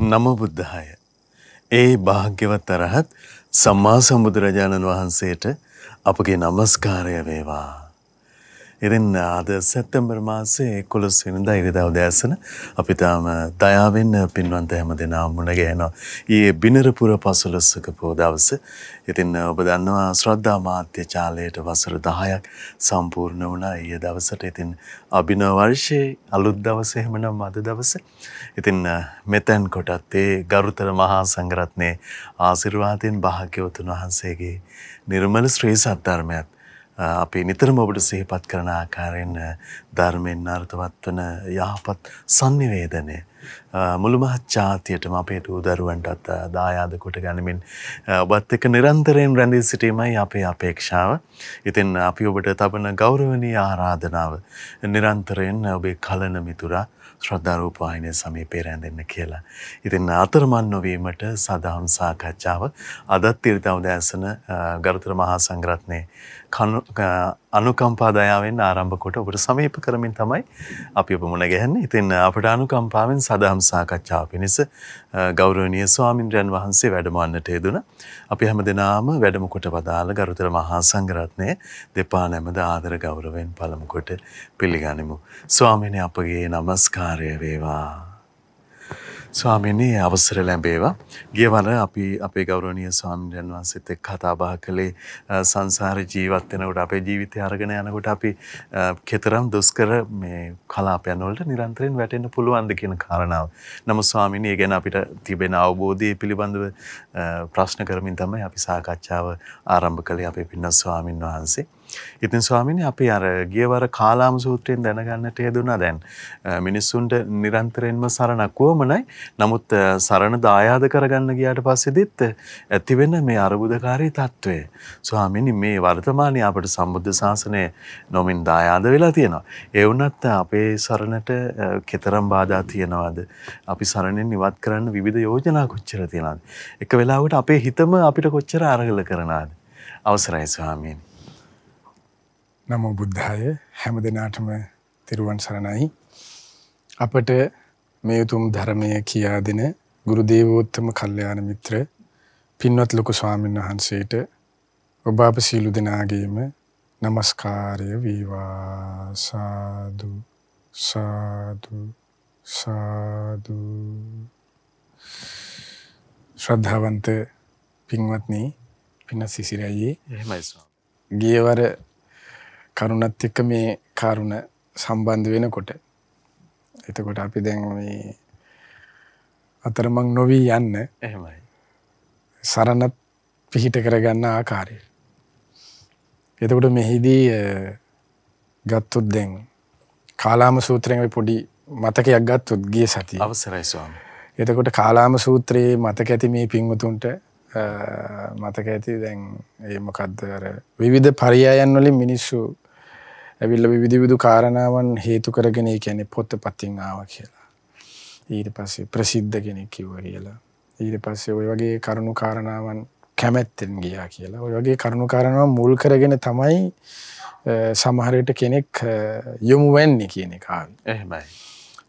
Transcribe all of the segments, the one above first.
නමෝ බුද්ධාය. ඒ භාග්‍යවත් අරහත් සම්මා සම්බුදුරජාණන් වහන්සේට අපගේ නමස්කාරය වේවා. එරෙන් අද සැත්තැම්බර් මාසේ කොළොස් වෙනදා ඉරිදා උදෑසන අපි තාම දයාවෙන් පින්වන්ත හැම දෙනා මුණ ගැහෙනවා. ඊයේ බිනරපුර පසළොස්වක පෝ දවස. ඉතින් ඔබ දන්නවා ශ්‍රද්ධා මාත්‍ය චාලයට වසර 10ක් සම්පූර්ණ වුණා ඊයේ දවසට. ඉතින් අභිනව වර්ෂයේ අලුත් දවස එහෙමනම් අද දවස. ඉතින් මෙතෙන් කොටත් ඒ ගරුතර මහා සංඝරත්නයේ ආශිර්වාදයෙන් භාග්‍යවතුන් වහන්සේගේ නිර්මල ශ්‍රී සත්‍ය ධර්මයත් අපේ නිතරම ඔබට සිහිපත් කරන ආකාරයෙන් ධර්මයෙන් අර්ථවත් වන යහපත් sannivedanaya මුළුමහත් ජාතියටම අපේ දූදරුවන්ටත් දායාද කොට ගනිමින් ඔබත් එක්ක නිරන්තරයෙන් රැඳී සිටීමයි අපේ අපේක්ෂාව. ඉතින් අපි ඔබට තබන ගෞරවනීය ආරාධනාව නිරන්තරයෙන් ඔබේ කලන මිතුරා ශ්‍රද්ධා රූපවාහිනිය සමීපේ රැඳෙන්න කියලා. ඉතින් අතරමන් නොවීමට සදාම් සාකච්ඡාව අදත් ඊරිදා උදෑසන ගරුතර මහා සංඝරත්නයේ අනුකම්පා දයාවෙන් ආරම්භ කොට ඔබට සමීප කරමින් තමයි අපි ඔබ මුණ ගැහන්නේ. ඉතින් අපට අනුකම්පාවෙන් සදහම් සාකච්ඡාව පිණිස ගෞරවනීය ස්වාමින්ද්‍රයන් වහන්සේ වැඩමවන්නට යෙදුණා. අපි හැමදෙනාම වැඩම කොට වදාළ ගරුතර මහා සංඝරත්නය දෙපා නැමද ආදර ගෞරවයෙන් පළමු කොට පිළිගනිමු. ස්වාමීනි අපගේ নমස්කාරය වේවා. ස්වාමීනී අවසර ලැබේවා. ගියවර අපි අපේ ගෞරවනීය ස්වාමීන් වහන්සේත් එක්ක කතා බහ කළේ සංසාර ජීවත් වෙනකොට අපේ ජීවිතය අරගෙන යනකොට අපි කතරම් දුෂ්කර මේ කලාපයන් වලට නිරන්තරයෙන් වැටෙන්න පුළුවන්ද කියන කාරණාව. නමුත් ස්වාමීනී ගැන අපිට තිබෙන අවබෝධය පිළිබඳව ප්‍රශ්න කරමින් තමයි අපි සාකච්ඡාව ආරම්භ කළේ අපේ පින්න ස්වාමින් වහන්සේ. ඉතින් ස්වාමිනි අපි අර ගියවර කාලාම සූත්‍රයෙන් දැනගන්නට හේතුණා දැන් මිනිස්සුන්ට නිරන්තරයෙන්ම සරණක් වුවමනයි. නමුත් සරණ දායාද කරගන්න ගියාට පස්සේදිත් ඇතිවෙන මේ අරුබුදකාරී తত্ত্বය. ස්වාමිනි මේ වර්තමානයේ අපට සම්බුද්ධ ශාසනය නොමින් දායාද වෙලා තියෙනවා. ඒ වුණත් අපේ සරණට කතරම් බාධා තියෙනවද? අපි සරණෙන් ඉවත් කරන්න විවිධ යෝජනා කොච්චර තියෙනවද? එක වෙලාවට අපේ හිතම අපිට කොච්චර අරගල කරනවාද අවසරයි ස්වාමීනි නමෝ බුද්ධාය හැම දෙනාටම තෙරුවන් සරණයි. අපට මේ උතුම් ධර්මය කියා දෙන ගුරු දේවෝත්තම කල්යාණ මිත්‍ර පින්වත් ලොකු ස්වාමීන් වහන්සේට ඔබ අප සීලු දෙනාගේම নমස්කාරය වේවා සාදු සාදු සාදු ශ්‍රද්ධාවන්ත පින්වත්නි පින්න සිසිරයි එහෙමයි ස්වාමී ගියවර කරුණත් එක්ක මේ කරුණ සම්බන්ධ වෙනකොට එතකොට අපි දැන් මේ අතරමං නොවී යන්න එහෙමයි සරණත් පිහිට කරගන්න ආකාරය එතකොට මෙහිදී ගත්තොත් දැන් කාලාම සූත්‍රයෙන් පොඩි මතකයක් ගත්තොත් ගිය සතිය අවසරයි ස්වාමී එතකොට කාලාම සූත්‍රයේ මතක ඇති මේ පින්වතුන්ට මතක ඇති දැන් ඒ මොකද්ද අර විවිධ පරයයන් වලින් මිනිස්සු ඇවිල්ල විවිධවිදු කාරණාවන් හේතු කරගෙන කියන්නේ පොත්ත පත්තිං ආව කියලා. ඊට පස්සේ ප්‍රසිද්ධ කෙනෙක් කිව්ව කියලා. ඊට පස්සේ ඔය වගේ කරුණු කාරණාවන් කැමැත්තෙන් ගියා කියලා. ඔය වගේ කරුණු කාරණාව මුල් කරගෙන තමයි සමහරයට කෙනෙක් යොමු වෙන්නේ කියන එක එහෙමයි.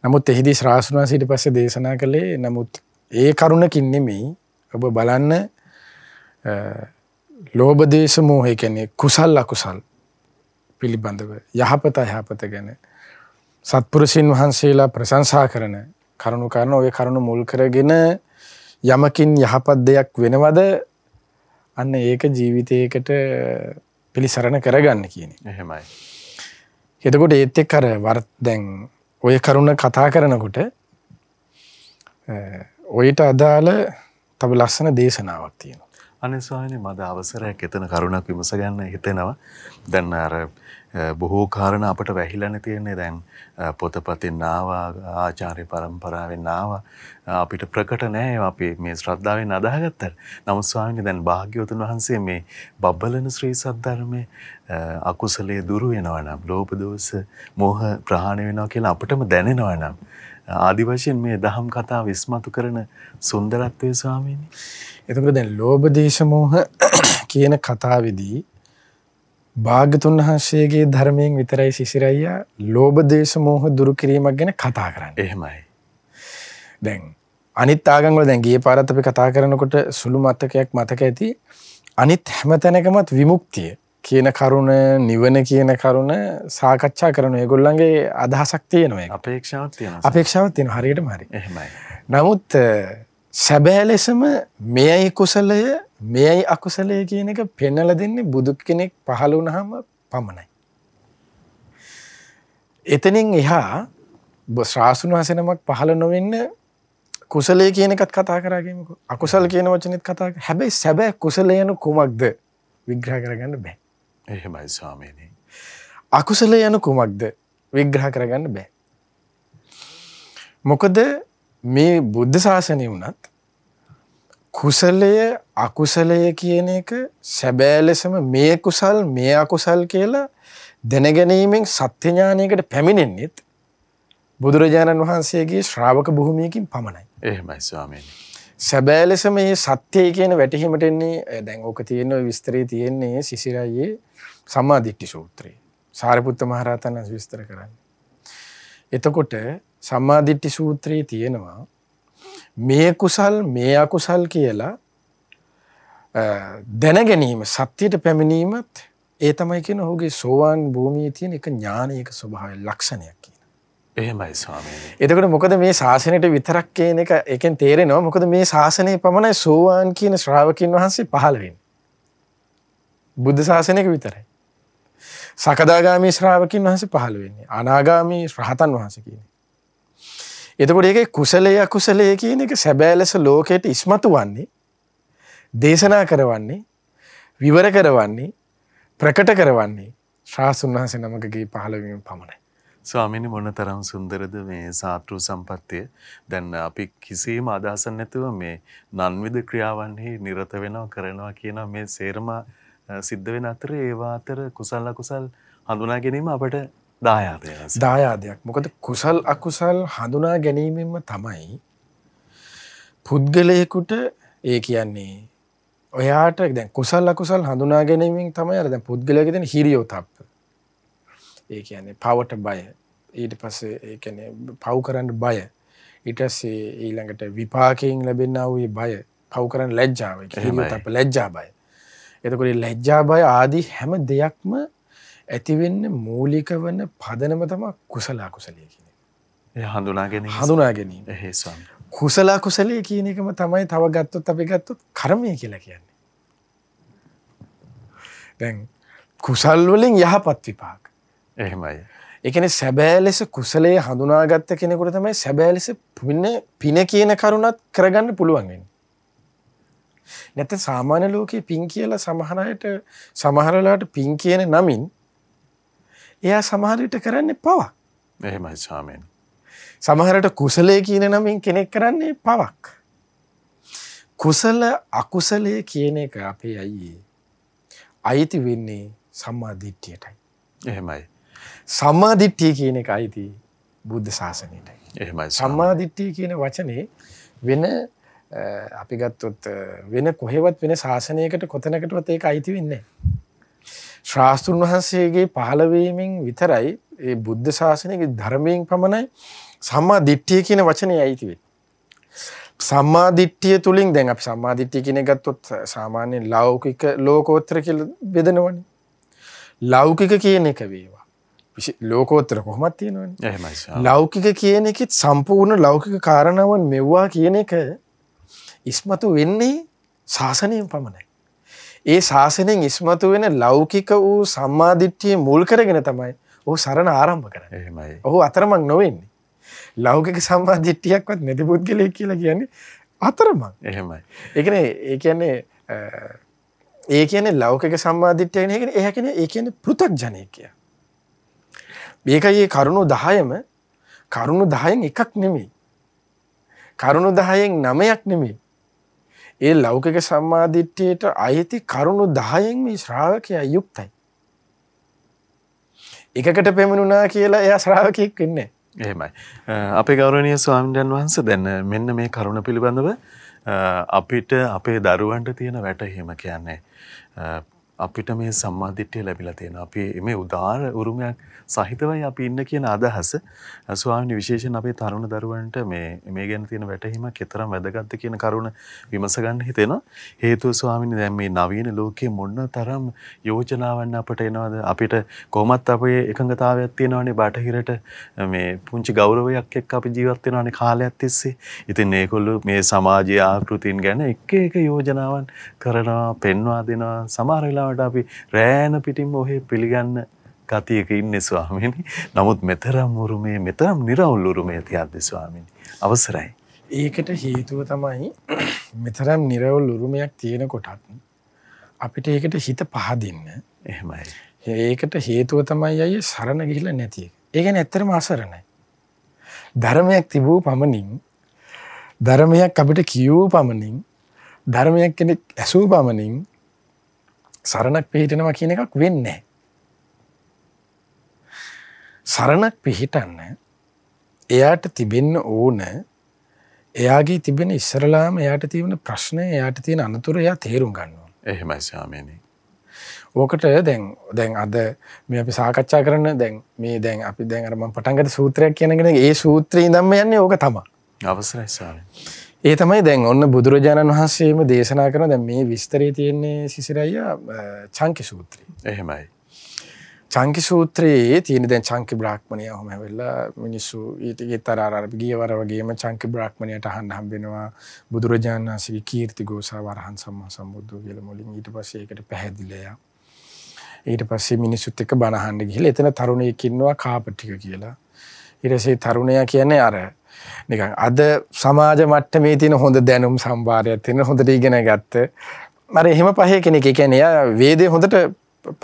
නමුත් එහිදී ශ්‍රාසන වහන්සේ ඊට පස්සේ දේශනා කළේ නමුත් ඒ කරුණකින් නෙමෙයි ඔබ බලන්න ලෝභ දේශ මොහේ කියන්නේ කුසල් අකුසල් පිළිබඳව යහපත යහපත ගැන සත්පුරුෂයන් වහන්සේලා ප්‍රශංසා කරන කරුණු කරන ඔය කරුණු මුල් කරගෙන යමකින් යහපත් දෙයක් වෙනවද අන්න ඒක ජීවිතයකට පිළිසරණ කරගන්න කියන එහෙමයි එතකොට ඒත් එක් කර වර්ත් දැන් ඔය කරුණ කතා කරනකොට ඔයිට අදාළ තව ලස්සන දේශනාවක් තියෙනවා අනිස්වාහිනි මද අවසරයක් එතන කරුණක් විමස ගන්න හිතෙනවා දැන් අර බොහෝ කාරණ අපට වැහිලන තියෙන්නේ දැන් පොතපතින් නාවා ආචාරය පරම්පරාවෙන් නාවා අපිට ප්‍රකට නෑ අපි මේ ශ්‍රද්ධාවෙන් අදාහගත්තර නමුස්වාමිනි දැන් භාග්‍යවතුන් වහන්සේ මේ බබ්බලන ශ්‍රී සද්ධර්මය අකුසලේ දුරු වෙනවනම් ලෝපදෝස මෝහ ප්‍රහාණය වෙනවා කියලා අපටම දැනෙනවනම් ආදිවශයෙන් මේ දහම් කතා විස්මතු කරන සුන්දරත්වය ස්වාමීනි. එතකට දැන් ලෝබදේශමෝහ කියන කතාවෙදී භාගතුන් වහන්සේගේ ධර්මයෙන් විතරයි සිසිරයියා ලෝභ දේශ මොහ දුරු කිරීමක් ගැන කතා කරන්නේ. එහෙමයි. දැන් අනිත් ආගම් වල දැන් ගියේ පාරත් අපි කතා කරනකොට සුළු මතකයක් මතක ඇති අනිත් හැමතැනකමත් විමුක්තිය කියන කරුණ නිවන කියන කරුණ සාකච්ඡා කරන ඒගොල්ලන්ගේ අදහසක් තියෙනවා ඒක. අපේක්ෂාවක් තියෙනවා. අපේක්ෂාවක් තියෙනවා හරියටම හරි. එහෙමයි. නමුත් සැබෑ ලෙසම මෙයයි කුසලය මෙයයි අකුසලය කියන එක පෙන්නල දෙන්නේ බුදු කෙනෙක් පහළ වුණහම පමණයි. එතනින් එහා ශ්‍රාසුන් වහසනමක් පහළ නොවෙන්න කුසලය කියන එකත් කතා කරගමක අකුසල් කියන වචනත් කතා හැබැයි සැබෑ කුසලයනු කුමක්ද විග්‍රහ කරගන්න බෑ. එහෙමයි ස්වාමීනී. අකුසල යනු කුමක්ද විග්‍රහ කරගන්න බෑ. මොකද මේ බුද්ධ ශාසනය වුණත් කුසලය අකුසලය කියන එක සැබෑ ලෙසම මේ කුසල් මේ අකුසල් කියලා දැනගැනීමෙන් සත්‍ය ඥානයකට පැමිණෙන්නේත් බුදුරජාණන් වහන්සේගේ ශ්‍රාවක භූමියකින් පමණයි. එහෙමයි ස්වාමීනි. සැබෑ ලෙස මේ සත්‍යය කියන වැටහීමට එන්නේ දැන් ඕක තියෙන විස්තරේ තියෙන්නේ සිසිරයියේ සම්මා දිට්ඨි සූත්‍රයේ. සාරිපුත්ත මහ රහතන් වහන්සේ විස්තර කරන්නේ. එතකොට සම්මාධිට්ටි සූත්‍රයේ තියෙනවා මේ කුසල් මේ අකුසල් කියලා දැනගැනීම සත්‍යයට පැමිණීමත් ඒ තමයි කියන ඔහුගේ සෝවාන් භූමිය තියෙන එක ඥානයක ස්වභාවය ලක්ෂණයක් කියන. එහෙමයි ස්වාමීනි. එතකොට මොකද මේ ශාසනයට විතරක් කියන එක එකෙන් තේරෙනවා මොකද මේ ශාසනය පමණයි සෝවාන් කියන ශ්‍රාවකයන් වහන්සේ පහළ වෙන්නේ. බුද්ධ ශාසනයක විතරයි. සකදාගාමී ශ්‍රාවකයන් වහන්සේ පහළ වෙන්නේ. අනාගාමී රහතන් වහන්සේ කියන්නේ. එතකොට ඒ කුසලය අකුසලය කියන එක සැබෑ ලෙස ලෝකයට ඉස්මතු වන්නේ දේශනා කරවන්නේ විවර කරවන්නේ ප්‍රකට කරවන්නේ ශ්‍රාසුන් වහස නමකගේ පහළවීම පමණයි. ස්වාමිනි මොන තරම් සුන්දරද මේ සාතෘ සම්පත්තිය දැන් අපි කිසිීම අදහසන් නැතුව මේ නන්විධ ක්‍රියාවන්හි නිරත වෙනවා කරනවා කියන මේ සේරම සිද්ධ වෙන අතර ඒවා අතර කුසල්ල කුසල් හඳුනා ගැනීම අපට දායාදයක් දායාදයක් මොකද කුසල් අකුසල් හඳුනා ගැනීමෙන්ම තමයි පුද්ගලයකුට ඒ කියන්නේ ඔයාට දැන් කුසල් අකුසල් හඳුනා ගැනීමෙන් තමයි අර දැන් පුද්ගලයාගේ තියෙන හිරියෝතප්ප ඒ කියන්නේ පවට බය ඊට පස්සේ ඒ කියන්නේ පව් කරන්න බය ඊට පස්සේ ඊළඟට විපාකයෙන් ලැබෙනා වූ බය පව් කරන්න ලැජ්ජාව ඒ කියන්නේ ලැජ්ජා බය එතකොට ලැජ්ජා බය ආදී හැම දෙයක්ම ඇතිවෙන්න මූලික වන පදනම තම කුසලා කුසලය කියන හඳුනාගෙන හඳුනා ගැනීම හේස්වා කුසලා කුසලය කියන එකම තමයි තව ගත්තොත් අපි ගත්තොත් කර්මය කියලා කියන්නේ දැන් කුසල් වලින් යහපත් විපාක එහෙමයි එකන සැබෑ ලෙස කුසලේ හඳුනාගත්ත කෙනෙකුට තමයි සැබෑ ලෙස පින්න පින කියන කරුණත් කරගන්න පුළුවන්ගන්න නැත සාමාන්‍ය ලෝකයේ පින් කියලා සමහරයට සමහරලාට පින් කියන නමින් එයා සමහර විට කරන්නේ පවක්. එහෙමයි ස්වාමීන්. සමහරට කුසලයේ කියන නමින් කෙනෙක් කරන්නේ පවක්. කුසල අකුසලයේ කියන එක අපේ අයියේ අයිති වෙන්නේ සම්මාධිට්්‍යයටයි. එහෙමයි. සම්මාධිට්්‍යිය කියන එක අයිති බුද්ධ ශාසනයටයි. එහෙමයි සම්මාධිට්්‍යිය කියන වචනේ වෙන අපි ගත්තොත් වෙන කොහෙවත් වෙන ශාසනයකට කොතනකටවත් ඒක අයිති වෙන්නේ. ශ්‍රාස්තුන් වහන්සේගේ පහළවීමෙන් විතරයි ඒ බුද්ධ ශාසනයගේ ධර්මයෙන් පමණයි සම්මා දිට්ඨිය කියන වචනේ අයිති වෙන්නේ. සම්මා දිට්ඨිය තුලින් දැන් අපි සම්මා දිට්ඨිය කියන එක ගත්තොත් සාමාන්‍ය ලෞකික ලෝකෝත්තර කියලා බෙදනවනේ. ලෞකික කියන එක වේවා ලෝකෝත්තර කොහොමත් තියෙනවනේ ලෞකික කියන එකෙත් සම්පූර්ණ ලෞකික කාරණාවන් මෙව්වා කියන එක ඉස්මතු වෙන්නේ ශාසනයෙන් පමණයි ඒ ශාසනයෙන් ඉස්මතු වෙන ලෞකික වූ සම්මාධිට්්‍යිය මුල් කරගෙන තමයි ඔහු සරණ ආරම්භ කරන එහමයි ඔහු අතරමක් නොවෙන්නේ. ලෞකික සම්මාධිට්ටියක්වත් නැති පුද්ගලය කියලා කියන්නේ අතරමක් එහෙමයි. එකන ඒ කියන්නේ ඒ කියන ලෞකික සම්මාධිට්‍යයන එකෙන ඒහැකෙන ඒ කියන පෘතක් ජනය කිය. ඒකයේ කරුණු දහයම කරුණු දහයෙන් එකක් නෙමේ. කරුණු දහයෙන් නමයක් නෙමේ ඒ ලෞකික සම්මාදිට්ඨියට අයිති කරුණු 10න් මේ ශ්‍රාවකයා යුක්තයි. එකකට පෙමනුණා කියලා එයා ශ්‍රාවකෙක් වෙන්නේ එහෙමයි. අපේ ගෞරවනීය ස්වාමීන් වහන්සේ දැන් මෙන්න මේ කරුණ පිළිබඳව අපිට අපේ දරුවන්ට තියෙන වැටහීම කියන්නේ අපිට මේ සම්මාධිට්‍යය ලැබිලා තියෙන අපි මේ උදාර උරුමයක් සහිතවයි අපි ඉන්න කියන අදහස ස්වාමිනි විශේෂයෙන් අපේ තරුණ දරුවන්ට මේ මේ ගැන තියෙන වැටහීම කෙතරම් වැදගත්ද කියන කරුණ විමස ගන්න හිතෙනවා හේතුව ස්වාමිනි දැන් මේ නවීන ලෝකයේ මොන තරම් යෝජනාවන් අපට එනවද අපිට කොහොමත් අපේ එකඟතාවයක් තියෙනවනේ බටහිරට මේ පුංචි ගෞරවයක් එක්ක අපි ජීවත් වෙනවනේ කාලයක් තිස්සේ ඉතින් ඒගොල්ලෝ මේ සමාජයේ ආකෘතින් ගැන එක එක යෝජනාවන් කරනවා පෙන්වා දෙනවා සමහර වෙලාවට වෙලාවට අපි රෑන පිටින්ම ඔහේ පිළිගන්න ගතියක ඉන්න ස්වාමිනි. නමුත් මෙතරම් උරුමේ මෙතරම් නිරවුල් උරුමේ තියද්ද ස්වාමිනි. අවසරයි. ඒකට හේතුව තමයි මෙතරම් නිරවුල් උරුමයක් තියෙන කොටත් අපිට ඒකට හිත පහදින්න. එහෙමයි. ඒකට හේතුව තමයි අය සරණ ගිහිල්ලා නැති එක. ඒ කියන්නේ ඇත්තටම අසරණයි. ධර්මයක් තිබූ පමණින් ධර්මයක් අපිට කියවූ පමණින් ධර්මයක් කෙනෙක් ඇසූ පමණින් සරණක් පිහිටනවා කියන එකක් වෙන්නේ. සරණක් පිහිටන්න එයාට තිබෙන්න ඕන එයාගේ තිබෙන ඉස්සරලාම එයාට තිබෙන ප්‍රශ්නය එයාට තියෙන අනතුර එයා තේරුම් ගන්නවා. එහෙමයි ස්වාමීනි. ඕකට දැන් දැන් අද මේ අපි සාකච්ඡා කරන දැන් මේ දැන් අපි දැන් අර මම පටන් ගත්ත සූත්‍රයක් කියනගෙන ඒ සූත්‍රේ ඉඳන්ම යන්නේ ඕක තමයි. අවසරයි ස්වාමීනි. ඒ තමයි දැන් ඔන්න බුදුරජාණන් වහන්සේම දේශනා කරන දැ මේ විස්තරය තියෙන්නේ සිසිරයිය චංකි සූත්‍රී එහෙමයි. චංකි සූත්‍රයේ තියෙන දැන් චංකි බ්‍රාහ්මණය හොම වෙල්ලා මිනිස්සු ඊටගේ තරාර ගියවර වගේම චංකි බ්‍රාහ්මණයට අහන්න හම්බෙනවා බුදුරජාණන් වහන්සේගේ කීර්ති ගෝසා වරහන් සම්මා සම්බුද්ධ කියලා මුලින් ඊට පස්සේ ඒකට පැහැදිලිලා ඊට පස්සේ මිනිස්සුත් එක්ක බණ අහන්න ගිහලා එතන තරුණයෙක් ඉන්නවා කාපටික කියලා ඊට පස්සේ තරුණයා කියන්නේ අර නිකන් අද සමාජ මට්ටමේ තියෙන හොඳ දැනුම් සම්භාරයක් තියෙන හොඳට ඉගෙන ගත්ත අර එහෙම පහේ කෙනෙක් ඒ කියන්නේ එයා වේදේ හොඳට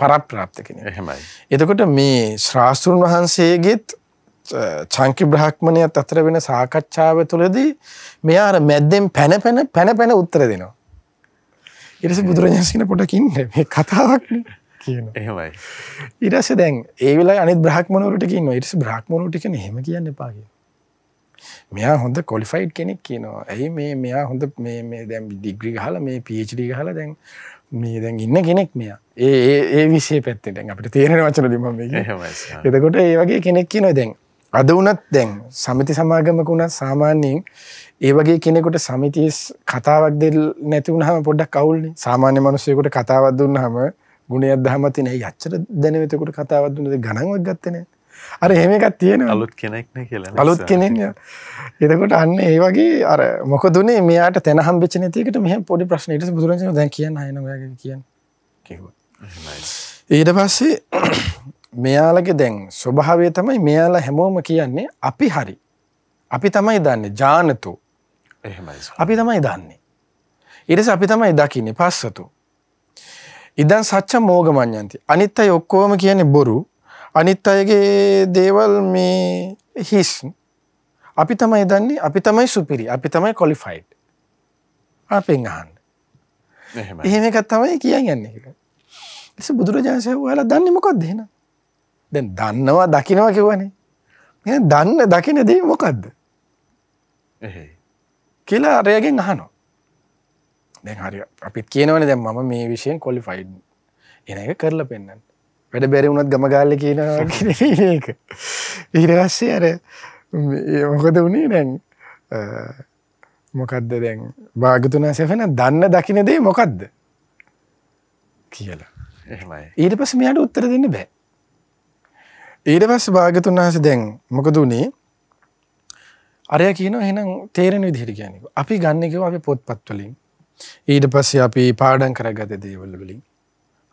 පරප්‍රාප්ත කෙනෙක් එහෙමයි එතකොට මේ ශ්‍රාස්ත්‍රුන් වහන්සේගෙත් චංකි බ්‍රහ්මණයත් අතර වෙන සාකච්ඡාව තුළදී මෙයා අර මැද්දෙන් පැන පැන පැන පැන උත්තර දෙනවා ඊට පස්සේ බුදුරජාණන් සින පොඩක් ඉන්නේ මේ කතාවක් කියන එහෙමයි ඊට පස්සේ දැන් ඒ වෙලාවේ අනිත් බ්‍රහ්මණවරුට කියනවා ඊට පස්සේ බ්‍රහ්මණවරුට කියන්නේ එහෙම කියන්න එපා කියලා මෙයා හොඳ කොලිෆයිඩ් කෙනෙක් කියනවා ඇයි මේ මෙයා හොඳ මේ දැම් ඩිග්‍රි හල මේ පිචඩි හල දැන් මේ දැන් ඉන්න කෙනෙක් මෙයා ඒ ඒ විසේ පැත්තෙන් අපට තේරෙන වචන ලිම එතකොට ඒ වගේ කෙනෙක් කියනවා දැන් අද වනත් දැන් සමිති සමාගමක වුණත් සාමාන්‍යයෙන් ඒ වගේ කෙනෙකුට සමිතිස් කතාවක් දෙල් නැතිවුණ හම පොඩ්ඩක් කවුල් සාමාන්‍ය මනුසයකුට කතාවත් දුන්න හම ගුණයක් දහමතින යච්චර දැනවතකුට කතාවත් දුන්නද ගනන්වක් ගත්තනෑ අර එහෙම එකක් තියෙන අලුත් කෙනෙක්න කියලා අලුත් කෙනෙක් එතකොට අන්න ඒ වගේ අර මොකදුනේ මෙයාට තැනහම් ිචනතිකට මෙහ පොඩි ප්‍රශ්නයට බුදුරජ දැ කියන හන කිය ඊට පස්සේ මෙයාලගේ දැන් ස්වභාවය තමයි මෙයාලා හැමෝම කියන්නේ අපි හරි අපි තමයි දන්නේ ජානතු අපි තමයි දන්නේ. ඉරස අපි තමයි දකින්නේ පස්සතු. ඉදන් සච්ච මෝගමඥන්ති අනිත් අයි ඔක්කෝම කියන්නේ බොරු අනිත් අයගේ දේවල් මේ හිස් අපි තමයි දන්නේ අපි තමයි සුපිරි අපි තමයි කොලිෆයිඩ් අපෙන් අහන්න එහෙම එකක් තමයි කියන් යන්න එක එස බුදුරජාන්සය ඔයාලා දන්නේ මොකක්ද එහෙනම් දැන් දන්නවා දකිනවා කිව්වනේ එහෙනම් දන්න දකින දේ මොකද්ද කියලා අරයගෙන් අහනවා දැන් හරි අපිත් කියනවනේ දැන් මම මේ විෂයෙන් කොලිෆයිඩ් එන එක කරලා පෙන්නන්න වැඩ බැරි වුණත් ගමගාල්ල කියනවා ඒක ඊරවස්සේ අර මොකද වුණේ දැන් මොකක්ද දැන් භාගතුනා සැපෙන දන්න දකිනදේ මොකක්ද කියලා ඊට පස මෙයාට උත්තර දෙන්න බෑ ඊට පස් භාගතුන්හස දැන් මොකද වුණේ අරය කියන හෙනම් තේරෙන විදිහට කියැනෙක අපි ගන්නකව අපි පොත්පත්වලින් ඊට පස්සේ අපි පාඩන් කරගත දේවල් වලින්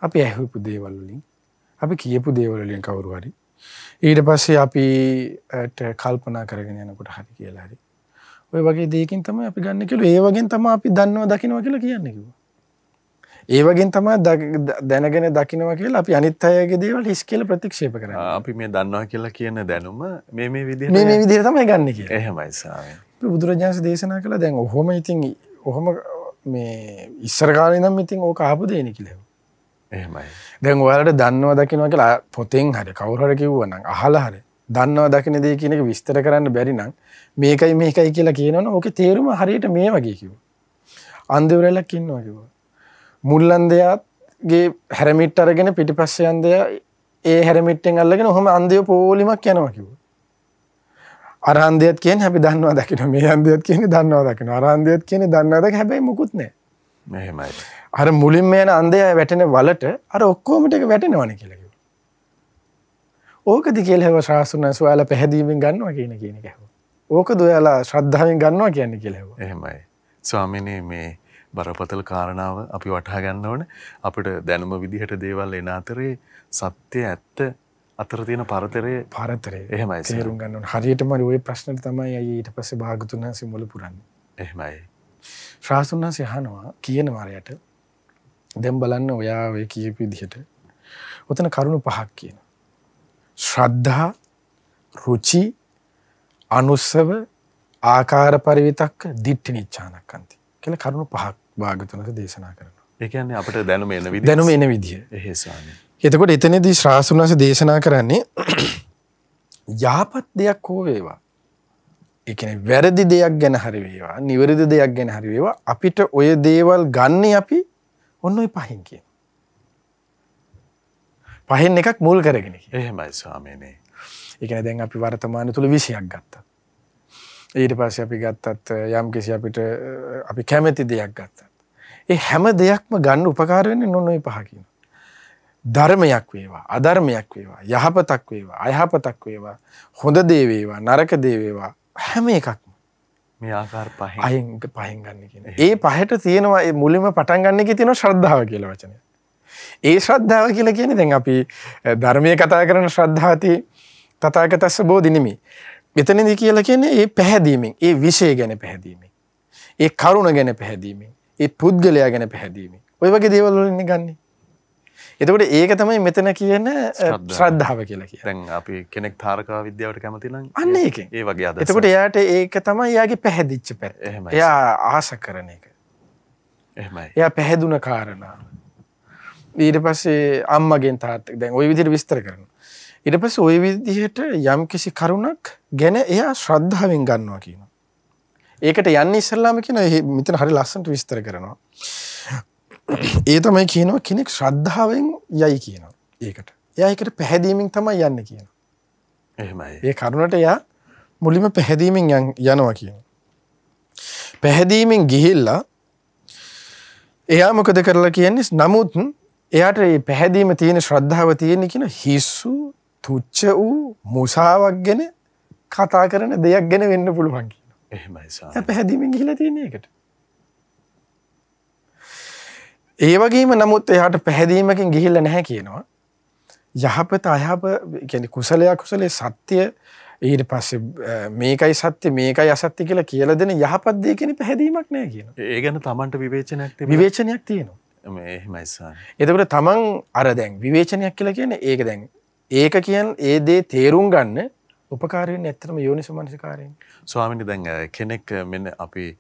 අපි ඇහුපු දේවල් වලින් අපි කියපු දේවල් වලින් කවුරු හරි ඊට පස්සේ අපිට කල්පනා කරගෙන යනකොට හරි කියලා හරි ඔය වගේ දෙයකින් තමයි අපි ගන්න කියලා ඒ වගේ තමයි අපි දන්නවා දකින්නවා කියලා කියන්නේ කිව්වා. ඒ වගේ තමයි දැනගෙන දකින්නවා කියලා අපි අනිත් අයගේ දේවල් හිස් කියලා ප්‍රතික්ෂේප කරනවා. අපි මේ දන්නවා කියලා කියන දැනුම මේ මේ විදිහට මේ මේ විදිහට තමයි ගන්න කියලා. එහෙමයි ස්වාමී. බුදුරජාණන් දේශනා කළා දැන් ඔහොම ඉතින් ඔහොම මේ ඉස්සර කාලේ නම් ඉතින් ඕක ආපු දෙයනේ කියලා. දැන් ඔයාලට දන්නවා දකිනවා කියලා පොතෙන් හරි කවුරහර කිව්වනම් අහලා හරි දන්නවා දකින දේ කියන එක විස්තර කරන්න බැරි නම් මේකයි මේකයි කියලා කියනවනම් ඕකේ තේරුම හරියට මේ වගේ කිව්වා. අන්දවරලක් ඉන්නවා කිව්වා. මුල්ලන්දයාගේ හැරමිට් අරගෙන පිටිපස්සේ යන්දයා ඒ හැරමිට්ටෙන් අල්ලගෙන ඔහොම අන්දය පෝලිමක් යනවා කිව්වා. අරන්දයත් කියෙන් හැි දන්නවා දකින මේ අන්දයත් කියන දන්නවා දකින අරන්දයත් කියන දන්නවාදක හැබැයි මුකුත් නෑ මෙහෙමයි අර මුලින් යන අන්දය වැටෙන වලට අර ඔක්කෝමට එක වැටෙනවන කියලක ඕක දිකෙල් හව ශාසුන ස්වාල පැහැදීමෙන් ගන්නවා කියන කියන එක ඕක දොයාලා ශ්‍රද්ධාවෙන් ගන්නවා කියන්න කියලව එහෙමයි ස්වාමිනී මේ බරපතල කාරණාව අපි වටහා ගන්න ඕන අපට දැනුම විදිහට දේවල් එන අතරේ සත්‍ය ඇත්ත අතර තියෙන පරතරය පරතරය එහෙමයි තේරුම් ගන්න හරියටම ඔය ප්‍රශ්නට තමයි ඊට පස්සේ භාගතුන් හන්සේ මුල පුරන්නේ එහෙමයි ශ්‍රාසුන්හන් සයහනවා කියන වරයට දැම් බලන්න ඔයා ඔය කියපු විදිහට ඔතන කරුණු පහක් කියන. ශ්‍රද්ධා රුචි අනුස්සව ආකාර පරිවිතක්ක දිට්ටි නිච්චානක් අන්ති කළ කරුණු පහක් භාගතනට දේශනා කරන. එකන්න අපට දැනුම එන වි දැනුම එන විදිහ එහසාන. එතකොට එතනදී ශ්‍රාසුන් වස දේශනා කරන්නේ යාපත් දෙයක් හෝ වේවා එකන වැරදි දෙයක් ගැන හරිවේවා නිවැරදි දෙයක් ගැන හරිවේවා අපිට ඔය දේවල් ගන්න අපි ඔන්න ඔයි පහින් කිය. පහෙන් එකක් මුල් කරගෙන එහෙමයි ස්වාමයනේ එකන දැන් අපි වර්තමාන තුළ විසියක් ගත්ත. ඊට පස්ස අපි ගත්තත් යම් කිසි අපිට අපි කැමැති දෙයක් ගත්තත්. ඒ හැම දෙයක්ම ගන්න උපකාරවෙන්නේ නොනොයි පහකින. ධර්මයක් වේවා අධර්මයක් වේවා යහපතක් වේවා අයහපතක් වේවා හොඳ දේවේවා නරක දේවේවා හැම එකක් මේආකාර පහ අයින් පහෙන් ගන්න කියෙන ඒ පහට තියෙනවා මුලිම පටන් ගන්න තියෙන ශ්‍රද්ධාව කියල වචනය ඒ ශ්‍රද්ධාව කියලා කියන දැන් අපි ධර්මය කතා කරන ශ්‍රද්ධාති තතාක තස්ස බෝධිනිමි මෙතනදි කියලා කියන්නේ ඒ පැහැදීමෙන් ඒ විෂය ගැන පැහැදීමෙන් ඒ කරුණ ගැන පැහැදීමෙන් ඒ පුද්ගලයා ගැන පැහැදීමෙන් ඔය වගේ දේවල්ලන්න ගන්නේ එතකොට ඒක තමයි මෙතන කියන ශ්‍රද්ධාව කියලා කිය දැන් අපි කෙනෙක් තාරකා විද්‍යාවට කැමතිනම් අන්න එක ඒ වගේ අද එතකොට එයාට ඒක තමයි යාගේ පැහැදිච්ච පැත් එයා ආස කරන එක එයා පැහැදුන කාරණාව ඊට පස්සේ අම්මගෙන් තාත්ත දැන් ඔය විදිර විස්තර කරන ඉට පස ඔය විදිහට යම් කිසි කරුණක් ගැන එයා ශ්‍රද්ධාවෙන් ගන්නවා කියන ඒකට යන්න ඉස්සල්ලාම කියන මෙතන හරි ලස්සට විස්තර කරනවා ඒ තමයි කියනවා කෙනෙක් ශ්‍රද්ධාවෙන් යයි කියනවා ඒකට යයිකට පැහැදීමෙන් තමයි යන්න කියන එහෙමයි ඒ කරුණට එයා මුලිම පැහැදීමෙන් යනවා කියන පැහැදීමෙන් ගිහිල්ලා එයා මොකද කරලා කියන්නේ නමුත් එයාට ඒ පැහැදීම තියෙන ශ්‍රද්ධාව තියෙන කියන හිස්සු තුච්ච වූ මුසාවක් ගැන කතා කරන දෙයක් ගැන වෙන්න පුළුවන් කියන එහෙමයි සහ පැහැදීමෙන් ගිහිලා තියෙන එකට ඒ වගේම නමුත් එයාට පැහැදීමකින් ගිහිල්ල නැහැ කියනවා. යහපත අයහප ගැන කුසලයක් කුසලේ සත්‍යය ඊට පස්සේ මේකයි සත්‍ය මේකයි අසත්‍ය කියලා කියල දෙන යහපත් දෙය කෙන පැහැදීමක් නෑ කියන ඒ ගැන තමන්ට විවේචනයක් විවේචනයක් තියෙනවා එතකට තමන් අර දැන් විවේචනයක් කියලා කියන ඒක දැන් ඒක කියන් ඒ දේ තේරුම් ගන්න උපකාරයෙන් ඇත්තරම යෝනි සමන්සිකාරයෙන් ස්වාමිනි දැන් කෙනෙක් මෙන්න අපි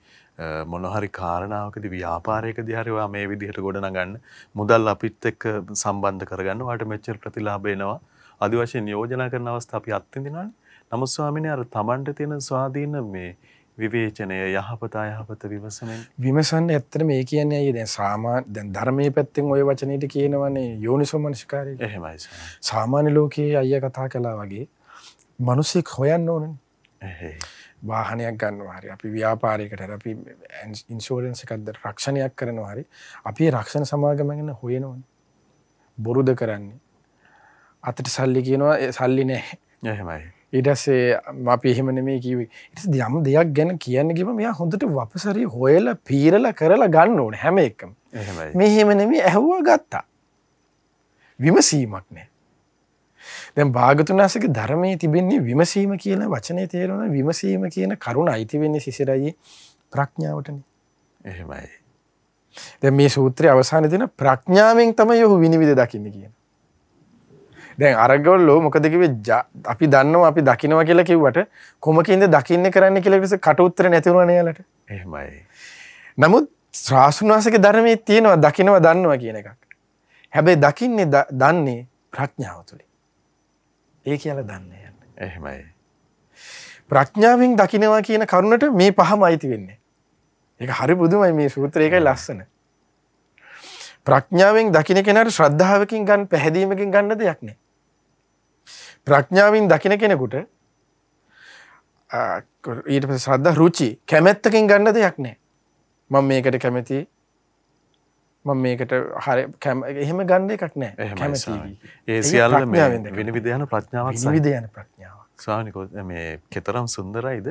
මොනහරි කාරණාවකද ව්‍යාපාරයක දිහරවා මේ විදිහට ගොඩ නගන්න මුදල් අපිත් එක්ක සම්බන්ධ කරගන්න වට මෙච්චර ප්‍රතිලාබේනවා අධිවශය නියෝජනා කරන අවස්ථ අපි අත්තිදිනන් නමුස්වාමිනය අර තමන්ට තියෙන ස්වාධීන මේ විවේචනය යහපතා යහපත විවසනෙන් විමසන්න ඇත්තට මේ කියන්නේ ඇයි දැන් සාමා දැන් ධර්මයේ පැත්තෙන් ওই වචනෙට කියනවනේ යෝනිසෝමනසිකාරය එහෙමයි සාමාන්‍ය ලෝකයේ අයියා කතා කළා වගේ මිනිස්සෙක් හොයන්න ඕනනේ වාහනයක් ගන්නවා හරි අපි ව්‍යාපාරයකට හරි අපි ඉන්ෂුරන්ස් එකක් ද රක්ෂණයක් කරනවා හරි අපි රක්ෂණ සමාගම ගැන හොයනවනේ බොරුද කරන්නේ අතට සල්ලි කියනවා සල්ලි නැහැ එහෙමයි ඊට පස්සේ අපි එහෙම නෙමෙයි කිව්වේ ඊට පස්සේ යම් දෙයක් ගැන කියන්න ගිහම මෙයා හොඳට වපසරි හොයලා පීරලා කරලා ගන්න ඕනේ හැම එකම එහෙමයි මේ එහෙම නෙමෙයි ඇහුවා ගත්තා විමසීමක් නැහැ දැන් භාගතුනාසක ධර්මයේ තිබෙන්නේ විමසීම කියන වචනේ තේරෙනවා විමසීම කියන කරුණ අයිති වෙන්නේ සිසිරයි ප්‍රඥාවටනේ. එහෙමයි. දැන් මේ සූත්‍රයේ අවසානයේ දෙන ප්‍රඥාවෙන් තමයි ඔහු විනිවිද දකින්නේ කියන. දැන් අරගොල්ලෝ මොකද කිව්වේ අපි දන්නවා අපි දකිනවා කියලා කිව්වට කොමකින්ද දකින්නේ කරන්න කියලා විස කට උත්තර නැති වුණා නේලට. එහෙමයි. නමුත් ශ්‍රාසුනාසක ධර්මයේ තියෙනවා දකිනවා දන්නවා කියන එකක්. හැබැයි දකින්නේ දන්නේ ප්‍රඥාව තුලින්. ඒ කියල දන්නේ යන්න එහෙමයි ප්‍රඥාවෙන් දකිනවා කියන කරුණට මේ පහම අයිති වෙන්නේ එක හරි බුදුමයි මේ සූත්‍රයකයි ලස්සන ප්‍රඥාවෙන් දකින කෙනට ශ්‍රද්ධාවකින් ගන්න පැහැදීමකින් ගන්න දෙයක් නෑ ප්‍රඥාවෙන් දකින කෙනෙකුට ඊට ශ්‍රද්ධ රුචි කැමැත්තකින් ගන්න දෙයක් නෑ මං මේකට කැමැති මම මේකට හර එහෙම ගන්න එකක් නෑ කැමති ඒ සියල්ල වෙන විදයන ප්‍රඥාවක් විදයන ප්‍රඥාවක් ස්වානිකො මේ කෙතරම් සුන්දරයිද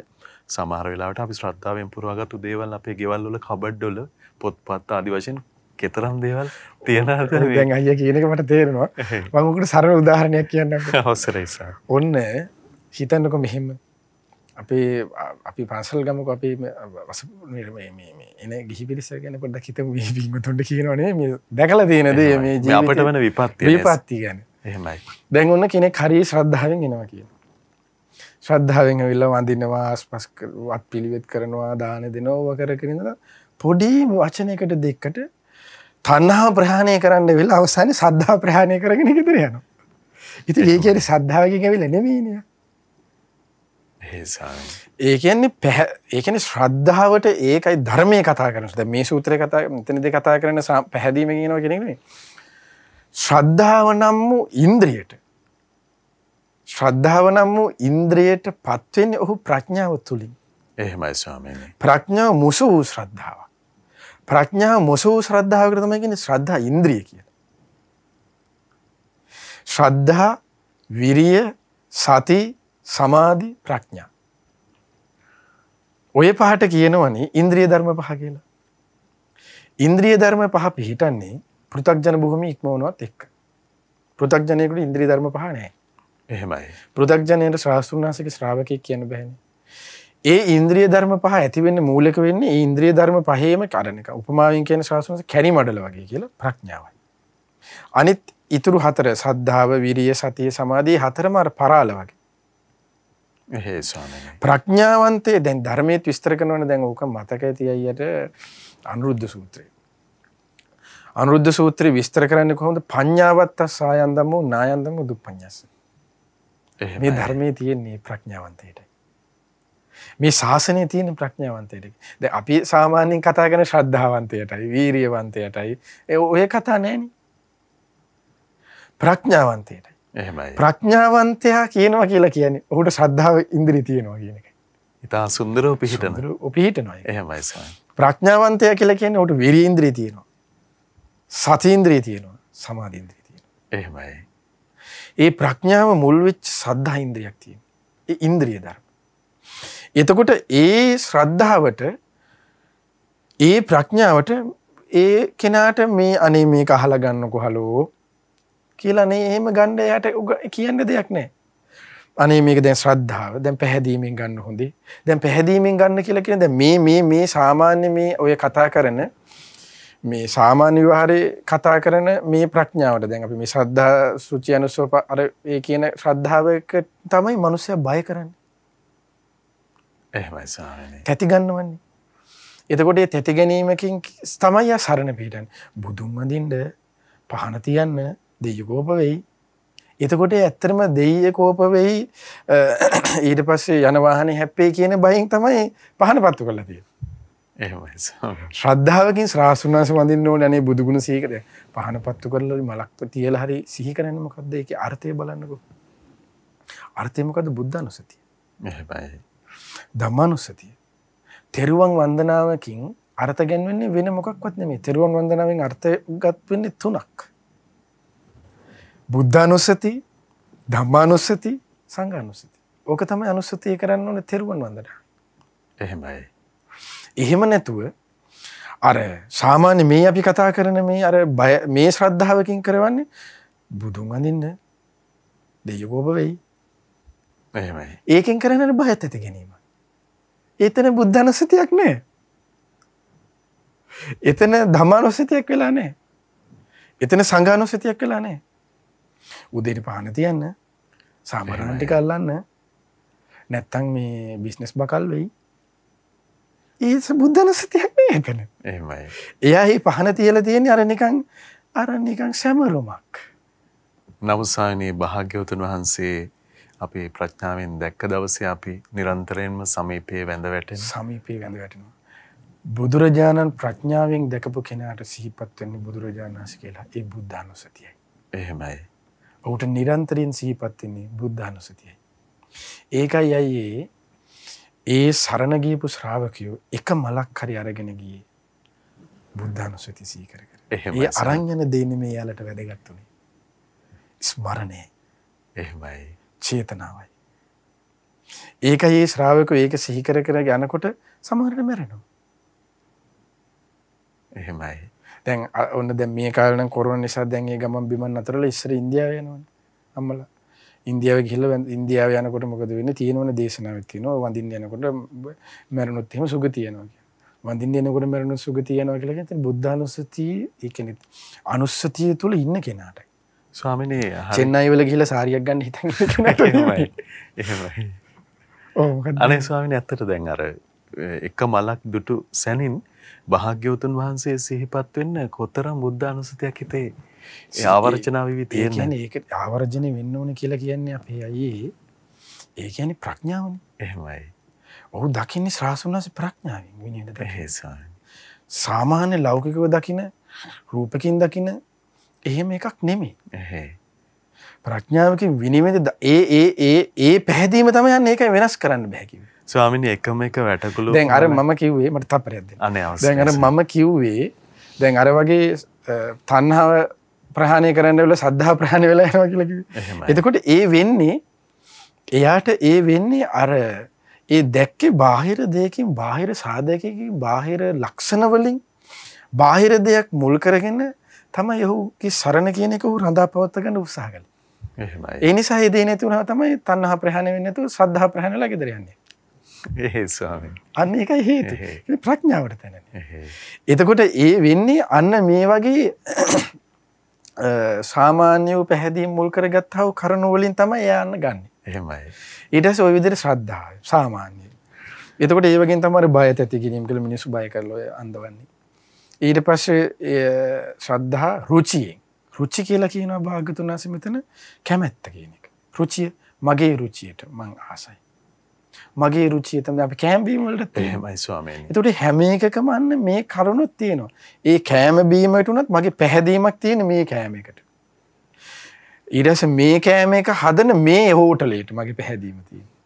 සමහර වෙලාට අපි ශ්‍රද්ධාවෙන් පුරවාගත්තු දේවල් අපේ ගෙවල්වල කබඩ්ඩොල පොත්පත් ආදි වශයෙන් කෙතරම් දේවල් තියෙනද දැන් අයිය කියනක මට තේරෙනවා මම උකට සරල උදාහරණයක් කියන්න අවසරයි ඔන්න හිතන්නකො මෙහෙම අපේ අපි පන්සල් ගමක අපේ වස එන ගිහි පිරිස ගැන පොඩ හිත පිගතුන්ට කියනවනේ මේ දැකල තියෙනද මේ ජාපට වන විපත් විපත්ති ගැන එහෙමයි දැන් ඔන්න කෙනෙ හරි ශ්‍රද්ධාවෙන් එනවා කියන ශ්‍රද්ධාවෙන් විල්ල වඳන්නවා ස්පස් වත් පිළිවෙත් කරනවා දාන දෙනෝව කර කරඳ පොඩි වචනයකට දෙක්කට තන්නහා ප්‍රහණය කරන්න වෙලා අවසාන සද්ධා ප්‍රහණය කරගෙන ෙදර යනවා ඉති ඒකයට සද්ධාවකින් ඇවිල නෙමීනය ඒකන්නේ පැහ ඒකන ශ්‍රද්ධාවට ඒකයි ධර්මය කතා කරනට මේ සූත්‍රය කතා තනද කතා කරන පැහැදීම ගෙනවා කෙනෙනේ ශ්‍රද්ධාව නම් වූ ඉන්ද්‍රියට ශ්‍රද්ධාව නම් වූ ඉන්ද්‍රයට පත්වෙන්නේ ඔහු ප්‍රඥාව තුළින් එහෙමයි ස්වාමීන ප්‍රඥාව මුසු වූ ශ්‍රද්ධාව ප්‍රඥාව මුසු වූ ශ්‍රද්ධාවකරතමයගෙන ශ්‍රද්ධා ඉන්ද්‍රිය කිය ශ්‍රද්ධා විරිය සති සමාධි ප්‍රඥා. ඔය පහට කියනවනි ඉන්ද්‍රිය ධර්ම පහ කියලා. ඉන්ද්‍රිය ධර්ම පහ පිහිටන්නේ පෘථක්ජන බොහොම ඉක්මවනවත් එක්ක. පෘථක්ජනයකුට ඉන්ද්‍රී ධර්ම පහ නෑ. එහෙමයි. පෘථක්ජනයට ශ්‍රාස්තුනාසික ශ්‍රාවකය කියන්න බැහැනේ. ඒ ඉන්ද්‍රිය ධර්ම පහ ඇතිවෙන්න මූලක වෙන්නේ ඉන්ද්‍රිය ධර්ම පහේම කරණක උපමාවෙන් කියන ශාසනස කැරි මඩල වගේ කියලා ප්‍රඥාවයි. අනිත් ඉතුරු හතර සද්ධාව විරිය සතිය සමාධී හතරම අර පරාල වගේ. ප්‍රඥාවන්තය දැන් ධර්මයත් විස්තර කරනවන දැන් ඕක මතක ඇති අයියට අනුරුද්ධ සූත්‍රය. අනුරුද්ධ සූත්‍රය විස්තර කරන්න කොහොඳ පඤ්ඥාවත් සායන්දම වූ නායන්දම දුක් පඥස. මේ ධර්මය තියෙන්නේ ප්‍රඥාවන්තයට. මේ ශාසනය තියෙන ප්‍රඥාවන්තයට ද අපි සාමාන්‍යෙන් කතාගෙන ශ්‍රද්ධාවන්තයටයි වීරියවන්තයටයි ඔය කතා නෑන ප්‍රඥාවන්තයටයි ප්‍රඥාවන්තයා කියනවා කියලා කියන්නේ ඔහුට ශ්‍රද්ධාව ඉන්දිරි තියෙනවා කියන එක. ඉතා සුන්දරව පිහිටන පිහිටනවා එහමයි ප්‍රඥාවන්තය කියලා කියන්නේ ඔට විරීන්ද්‍රී තියෙනවා. සතීන්ද්‍රී තියෙනවා සමාධීන්ද්‍රී තියෙන එහමයි. ඒ ප්‍රඥාව මුල්වෙච් සද්ධා ඉන්ද්‍රියක් තියෙන ඉන්ද්‍රිය ධර්ම. එතකොට ඒ ශ්‍රද්ධාවට ඒ ප්‍රඥාවට ඒ කෙනාට මේ අනේ මේ කහල ගන්න කොහලෝ කියලා නේ එහෙම ගන්න එයාට කියන්න දෙයක් නැහැ. අනේ මේක දැන් ශ්‍රද්ධාව. දැන් පැහැදීමෙන් ගන්න හොඳේ. දැන් පැහැදීමෙන් ගන්න කියලා කියන දැන් මේ මේ මේ සාමාන්‍ය මේ ඔය කතා කරන මේ සාමාන්‍ය විවහාරේ කතා කරන මේ ප්‍රඥාවට දැන් අපි මේ ශ්‍රද්ධා සුචි අනුසෝප අර ඒ කියන ශ්‍රද්ධාවක තමයි මිනිස්සු බය කරන්නේ. එහෙමයි සාමාන්‍යයෙන්. තැති ගන්නවන්නේ. එතකොට ඒ තැති ගැනීමකින් තමයි ආ සරණ පිටන්නේ. බුදුන් වඳින්න පහන තියන්න දෙය කෝප වෙයි එතකොට ඇත්තරම දෙය කෝප වෙයි ඊට පස්සේ යනවාහනේ හැප්පේ කියන බයින් තමයි පහන පත්තු කරලා තියෙන්නේ ශ්‍රද්ධාවකින් ශ්‍රාසුනාස වඳින්න ඕන අනේ බුදුගුණ සීකර පහන පත්තු කරලා මලක් තියලා හරි සිහි කරන්න මොකද්ද ඒකේ අර්ථය බලන්නකෝ අර්ථය මොකද්ද බුද්ධානුස්සතිය එහෙමයි ධම්මානුස්සතිය තෙරුවන් වන්දනාවකින් අර්ථ ගැන්වෙන්නේ වෙන මොකක්වත් නෙමෙයි තෙරුවන් වන්දනාවෙන් අර්ථ ගත් වෙන්නේ තුනක් බුද්ධානුස්සති ධම්මානුස්සති සංඝානුස්සති. ඕක තමයි අනුස්සතිය කරන්න ඕනේ තෙරුවන් වන්දන. එහෙමයි. එහෙම නැතුව අර සාමාන්‍ය මේ අපි කතා කරන මේ අර බය මේ ශ්‍රද්ධාවකින් කරවන්නේ බුදුන් අඳින්න දෙයකෝප වෙයි. එහෙමයි. ඒකෙන් කරන්නේ බයත් ඇති ගැනීම. එතන බුද්ධානුස්සතියක් නෑ. එතන ධමානුස්සතියක් වෙලා නෑ. එතන සංඝානුස්සතියක් වෙලා නෑ. උදේට පාන තියන්න සාමරණටි කල්ලන්න නැත්තං මේ බිස්නෙස් බකල් වෙයි ඒස බුද්ධන සතියක් මේකන එයා ඒ පහන තියල තියෙන අරනිකං අරනිකං සැමරුමක් නවසානයේ භාග්‍යවතුන් වහන්සේ අපි ප්‍රඥාවෙන් දැක්ක දවස අපි නිරන්තරයෙන්ම සමීපය වැඳ වැට සමීපය වැඳ වැටෙනවා. බුදුරජාණන් ප්‍රඥාවෙන් දැකපු කෙනාට සිහිපත්වන්නේ බුදුරජාණන්ස කියලා ඒ බුද්ධානුසතියයි. එහෙමයි. ඔහුට නිරන්තරින් සිහිපත්තින්නේ බුද්ධානුසතියයි. ඒකයි අයියේ ඒ සරණගීපු ශ්‍රාවකයෝ එක මලක් හරි අරගෙන ගිය බුද්ධානුසති සීකර ඒ අරංගන දේන මේ යාලට වැදගත්තුනේ. ස්මරණය එහමයි චේතනාවයි. ඒක ඒ ශ්‍රාවක ඒක සිහිකර කර යනකොට සමහරට මැරෙනවා. එහෙමයි දැන් ඔන්න දැ මේ කාරන කොරුව නිසා දැන්ගේ ගමන් බිමන් අතරල ඉස්ර ඉදියාවයනවා අම්මල ඉන්දියාව ගිල්ල ඉන්දියාව යනකොට මොකද වෙන තියෙනවන දේශනාවත්ති නො වඳින් යනකොට මැරණුත්හෙම සුග තියනවා වඳින් යනකොට මැරණු සුග තියනවා කියල ඇති බුද්ධානුස්සතිය ඒකනෙ අනුස්සතිය තුළ ඉන්න කෙනාට ස්වාමිනේ චෙන්නයි වල ගිල සාරියක් ගන්න හිත අනේ ස්වාමින ඇත්තට දැන් අර එක මලක් දුටු සැනින් භාග්‍යවතුන් වහන්සේ සිහිපත් වෙන්න කොතරම් බුද්ධානුසතියක් හිතේ ඒ ආවර්ජනාවවි තියෙන. ඒක ආවර්ජනය වෙන්න ඕනේ කියලා කියන්නේ අපේ අයියේ. ඒ කියන්නේ ප්‍රඥාවනේ. එහෙමයි. ඔහු දකින්නේ ශ්‍රාසුනාසේ ප්‍රඥාවෙන් විනයද දැකේසයි. සාමාන්‍ය ලෞකිකව දකින රූපකින් දකින එහෙම එකක් නෙමෙයි. එහෙයි. ප්‍රඥාවකින් විනිවිද ඒ ඒ ඒ ඒ පැහැදීම තම යන්න ඒක වෙනස් කරන්න බැකිව. ස්වාමිනි එකම එක වැටකුළු දැන් අර මම කිව්වේ මට තපරයක්ද දැන් අර මම කිව්වේ දැන් අර වගේ තන්හාව ප්‍රහණය කරන්න වෙල සද්ධහා ප්‍රහණ වෙලා යනවා කියලකි එතකොට ඒ වෙන්නේ එයාට ඒ වෙන්නේ අර ඒ දැක්කේ බාහිර දෙයකින් බාහිර සාධයකකි බාහිර ලක්ෂණවලින් බාහිර දෙයක් මුල් කරගෙන තම යහුගේ සරණ කියනෙක හු රඳා පවත්තගන්න උත්සාහ කළ එනිසා හිදේ නැතිවුණා තමයි තන්නහ ප්‍රහණ වෙන්නතු සද්ධහ ප්‍රහණලා ගෙදරයන්නේ අන්න එකයි හේතු ප්‍රඥාවට තැන එතකොට ඒ වෙන්නේ අන්න මේ වගේ සාමාන්‍ය වූ පැහැදී මුල් කරගත් හව කරනුවලින් තම යන්න ගන්න එහෙමයි ඊටස ඔය විදිර ශ්‍රද්ධාව සාමාන්‍යය එතකොට ඒවගේ තමර බය ඇති කිරීම කළ මිනිසු බය කරලොය අඳවන්නේ ඊට පස්සේ ශ්‍රද්ධා රුචියෙන් රුචි කියලා කියනවා භාග්‍යතුන් වහන්සේ මෙතන කැමැත්ත කියන එක. රුචිය මගේ රුචියට මං ආසයි. මගේ රුචිය තමයි අපි කෑම බීම වලට එහෙමයි ස්වාමීනි. ඒකට හැම එකකම අන්න මේ කරුණුත් තියෙනවා. ඒ කෑම බීමට උනත් මගේ පැහැදීමක් තියෙන මේ කෑම එකට. ඊට මේ කෑම එක හදන මේ හෝටලයට මගේ පැහැදීම තියෙනවා.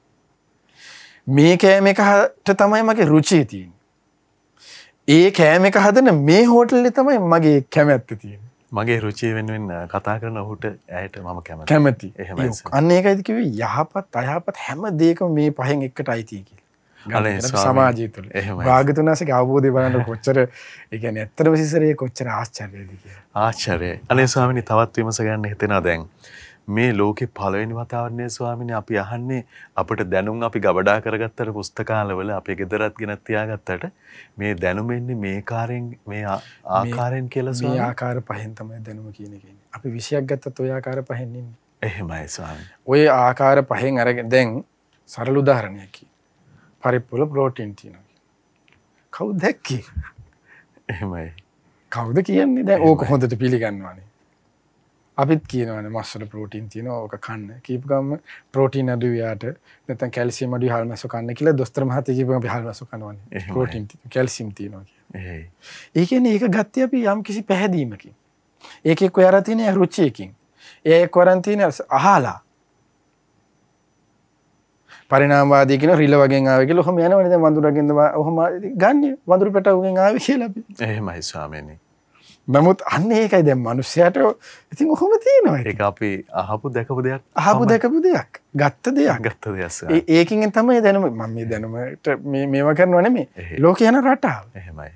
මේ කෑම එකට තමයි මගේ රුචිය තියෙන්නේ. ඒ කෑම එක හදන මේ හෝටලේ තමයි මගේ කැමැත්ත තියෙන්නේ. මගේ රුචිය වෙනුවෙන් කතා කරන ඔහුට ඇයට මම කැම කැමති අන්න ඒ ඇතිකිව යහපත් අයහපත් හැම දේක මේ පහෙන් එක්කට අයිතිය කිය සමාජය තුළ භාගතුනාස අවබෝධය බලන්න කොච්චර එකන ඇත්තර විසිසරය කොච්චර ආශ්චර්යද ආශ්චරය අනේ ස්වාමිනි තවත් විමස ගන්න හිතෙනා දැන්. මේ ලෝකෙ පළවෙනි වතාවන්නේ ස්වාමිනේ අපි අහන්නේ අපිට දැනුම් අපි ගබඩා කරගත්තට පුස්තකාලවල අපේ ගෙදරත් ගෙනත් තියාගත්තට මේ දැනුම එන්නේ මේ කාර්යෙන් මේ ආකාරයෙන් කියලා ස්වාමී. මේ ආකාර පහෙන් තමයි දැනුම කියන එක ඉන්නේ. අපි 20ක් ගත්තත් ওই ආකාර පහෙන් ඉන්නේ. එහෙමයි ස්වාමී. ওই ආකාර පහෙන් අරගෙන දැන් සරල උදාහරණයක් කි. පරිප්පුල ප්‍රෝටීන් තියෙනවා. කවුද දැක්කේ? එහෙමයි. කවුද කියන්නේ දැන් ඕක හොඳට පිළිගන්නවානේ. අපිත් කියනවන මස්සල පෝටීන් තියන ඕක කන්න කීපගම පෝටීන් අඩුවයාට නැත කැල්සි මඩි හල්මස කන්න කියලා දොස්තර මහතකිප හල්මස කනවන පෝටීන් කැල්සිම් තියනවා ඒකන ඒක ගත්ත අපි යම් කිසි පැහැදීමකින් ඒකෙක් ඔයරතිනය රුච්චයකින් ඒ කොරන්තින අහලා පරිනාවාදයකන රිල වගේ ආවකල හොම යනවනද වඳුරගෙන්ද හොම ගන්න වඳුරු පැටවගෙන් ආවි කියලබ එහෙමයි ස්වාමයනේ නමුත් අන්න ඒකයි දැම් මනුස්්‍යයට ඉතින් ඔහොම තියෙනවා ඒ අපි අහපු දැකපු දෙයක් අහපු දැකපු දෙයක් ගත්ත දෙයක් ගත්ත දෙස ඒකින් තමයි දැනම මම මේ දැනමට මේවා කරනවා නෙමේ ලෝක යන රටාව එහෙමයි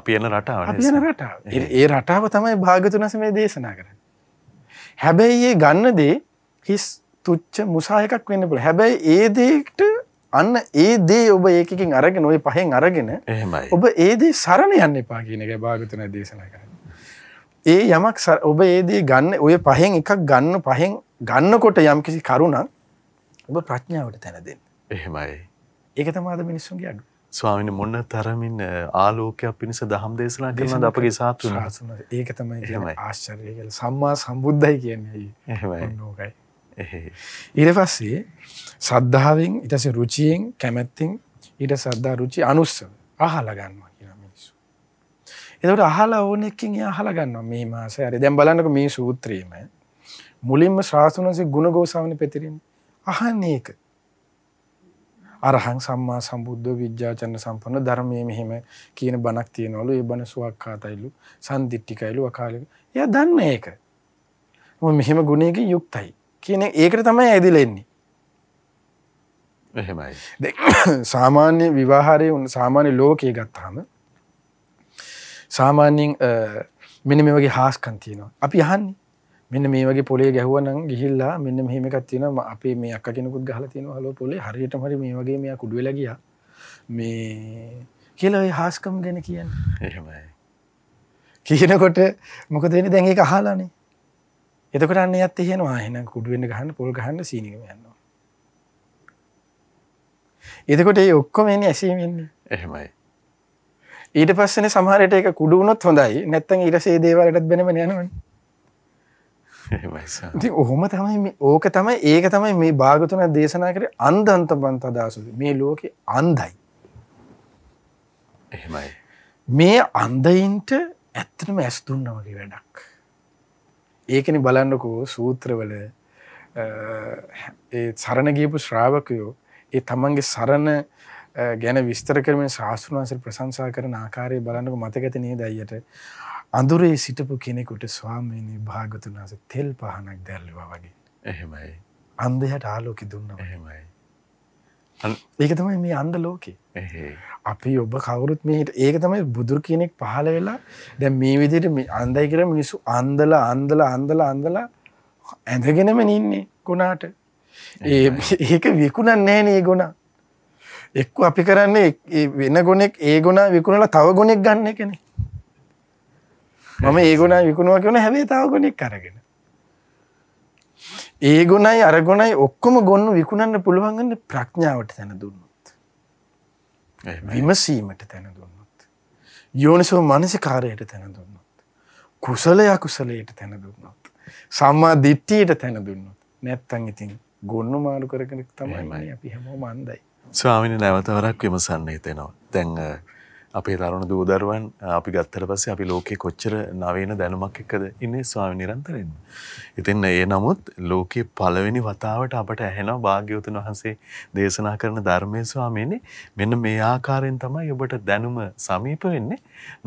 අපි එන රටාව යන රටාව ඒ රටාව තමයි භාගතුනස මේ දේශනා කරන්න හැබැයි ඒ ගන්න දේ හිස් තුච්ච මුසායකක් වෙන්න පුළ හැබැයි ඒ දේට අන්න ඒ දේ ඔබ ඒකින් අරගෙන ඔය පහෙන් අරගෙන ඔබ ඒ දේ සරණ යන්න එපා කියනක භාගතුන දේශනා කරන්න ඒ යමක් ඔබ ඒදී ගන්න ඔය පහෙන් එකක් ගන්න පහෙන් ගන්නකොට යම් කිසි කරුණක් ඔබ ප්‍රඥාවට තැනදෙන්. එහෙමයි. ඒක තමාද මිනිස්සුන්ගේ අඩු. ස්වාමින මොන්න තරමින් ආලෝකයක් පිණිස දහම් දේශනා කරනද අපගේ සාතුන ඒක තමයි ආශ්චර්ය කියලා සම්මා සම්බුද්ධයි කියන්නේ එහෙමයි ඊට පස්සේ සද්ධාවෙන් ඊට පස්සේ රුචියෙන් කැමැත්තෙන් ඊට සද්දා රුචි අනුස්සව අහලා ගන්නවා එතකොට අහලා ඕන එකකින් එයා අහලා ගන්නවා මේ මාසේ හරි. දැන් බලන්නකො මේ සූත්‍රයේම මුලින්ම ශ්‍රාසුනන්සේ ගුණගෝසාවනේ පෙතිරින්නේ. අහන්නේ ඒක. අරහං සම්මා සම්බුද්ධ විද්‍යාචන සම්පන්න ධර්මයේ මෙහෙම කියන බණක් තියෙනවලු ඒ බණ සුවක්කාතයිලු සම්දිට්ටිකයිලු අකාලික එයා දන්න ඒක මම මෙහෙම ගුණයකින් යුක්තයි කියන ඒකට තමයි ඇදිලා එන්නේ එහෙමයි සාමාන්‍ය විවාහාරයේ සාමාන්‍ය ලෝකයේ ගත්තාම සාමාන්‍යෙන් මෙන මේ වගේ හාස්කන් තියෙනවා අපි අහන්නේ මෙන්න මේ වගේ පොලේ ගැහුවනම් ගිහිල්ලා මෙන්න මෙහෙම එකක් තියෙනවා අපේ මේ අක්ක කෙනෙකුත් ගහලා තියෙනවා හලෝ පොලේ හරියටම හරි මේ වගේ මෙයා කුඩු වෙලා ගියා මේ කියලා ඒ හාස්කම් ගැන කියන්නේ එහෙමයි කියනකොට මොකද වෙන්නේ දැන් ඒක අහලානේ එතකොට අන්න එයත් එහෙනවා එහෙනම් කුඩු වෙන්න ගහන්න පොල් ගහන්න සීනිගම යනවා එතකොට ඒ ඔක්කොම එන්නේ ඇසීමෙන්නේ එහෙමයි ඊට පස්සන සමහරයට එක කුඩු වුණොත් හොඳයි නැත්තන් ඉරසේ දේවලටත් බැනම යනවන ඔහොම තමයි ඕක තමයි ඒක තමයි මේ භාගතුන දේශනා කර අන්දන්ත බන්ත අදසු මේ ලෝකෙ අන්දයි එහෙමයි මේ අන්දයින්ට ඇත්තනම ඇස්තුන්න වගේ වැඩක් ඒකනි බලන්නකෝ සූත්‍රවල සරණ ගියපු ශ්‍රාවකයෝ ඒ තමන්ගේ සරණ ගැන විස්තර කරමින් ශාස්තෘන් වන්සේ ප්‍රසංසා කරන ආකාරය බලන්නක මතකඇති නේ දැයියට. අඳුරේ සිටපු කෙනෙකුට ස්වාමීනී භාගතුන් වස තෙල් පහනක් දැල්ලවා වගේ. එහෙමයි. අන්දයට ආලෝකි දුන්න එහෙමයි. ඒක තමයි මේ අන්ද ලෝකේ. අපි ඔබ කවුරුත් මේට ඒක තමයි බුදුර කෙනෙක් පහල වෙලා දැ මේ විදිට අන්දයි කර මිනිස්සු අන්දල අන්දල අන්දල අන්දල ඇඳගෙනම නින්නේ ගුණාට. ඒක විකුණන් නෑනේ ගුණා එක්ක අපි කරන්නේ වෙන ගොනෙක් ඒ ගොනා විකුණලා තව ගොනෙක් ගන්න එකනේ මම ඒ ගොනා විකුණුව කියන හැබේ තව ගොනෙක් කරගෙන ඒ ගොනයි අරගොනයි ඔක්කොම ගොන්න විකුණන්න පුළුවන්ගන්න ප්‍රඥාවට තැන දුන්නොත් විමසීමට තැන දුන්නොත් යෝනිසෝ මනසිකාරයට තැන දුන්නොත් කුසලය කුසලයට තැන දුන්නොත් සම්මා දිට්ටියට තැන දුන්නොත් නැත්තන් ඉතින් ගොන්න මාරු කරගෙනෙක් තමයි මයි අපි හැමෝ මන්දයි ස්වාමින නැවතවරක් විමසන්නේ තෙනවා. දැන් අපේ තරුණ දූදරුවන් අපි ගත්තර පස්සේ අපි ලෝකයේ කොච්චර නවීන දැනුමක් එක්කද ඉන්නේ ස්වාමි නිරන්තරයෙන්. ඉතින් ඒ නමුත් ලෝකයේ පළවෙනි වතාවට අපට ඇහෙනවා භාග්‍යවතුන් වහන්සේ දේශනා කරන ධර්මයේ ස්වාමීනි මෙන්න මේ ආකාරයෙන් තමයි ඔබට දැනුම සමීප වෙන්නේ.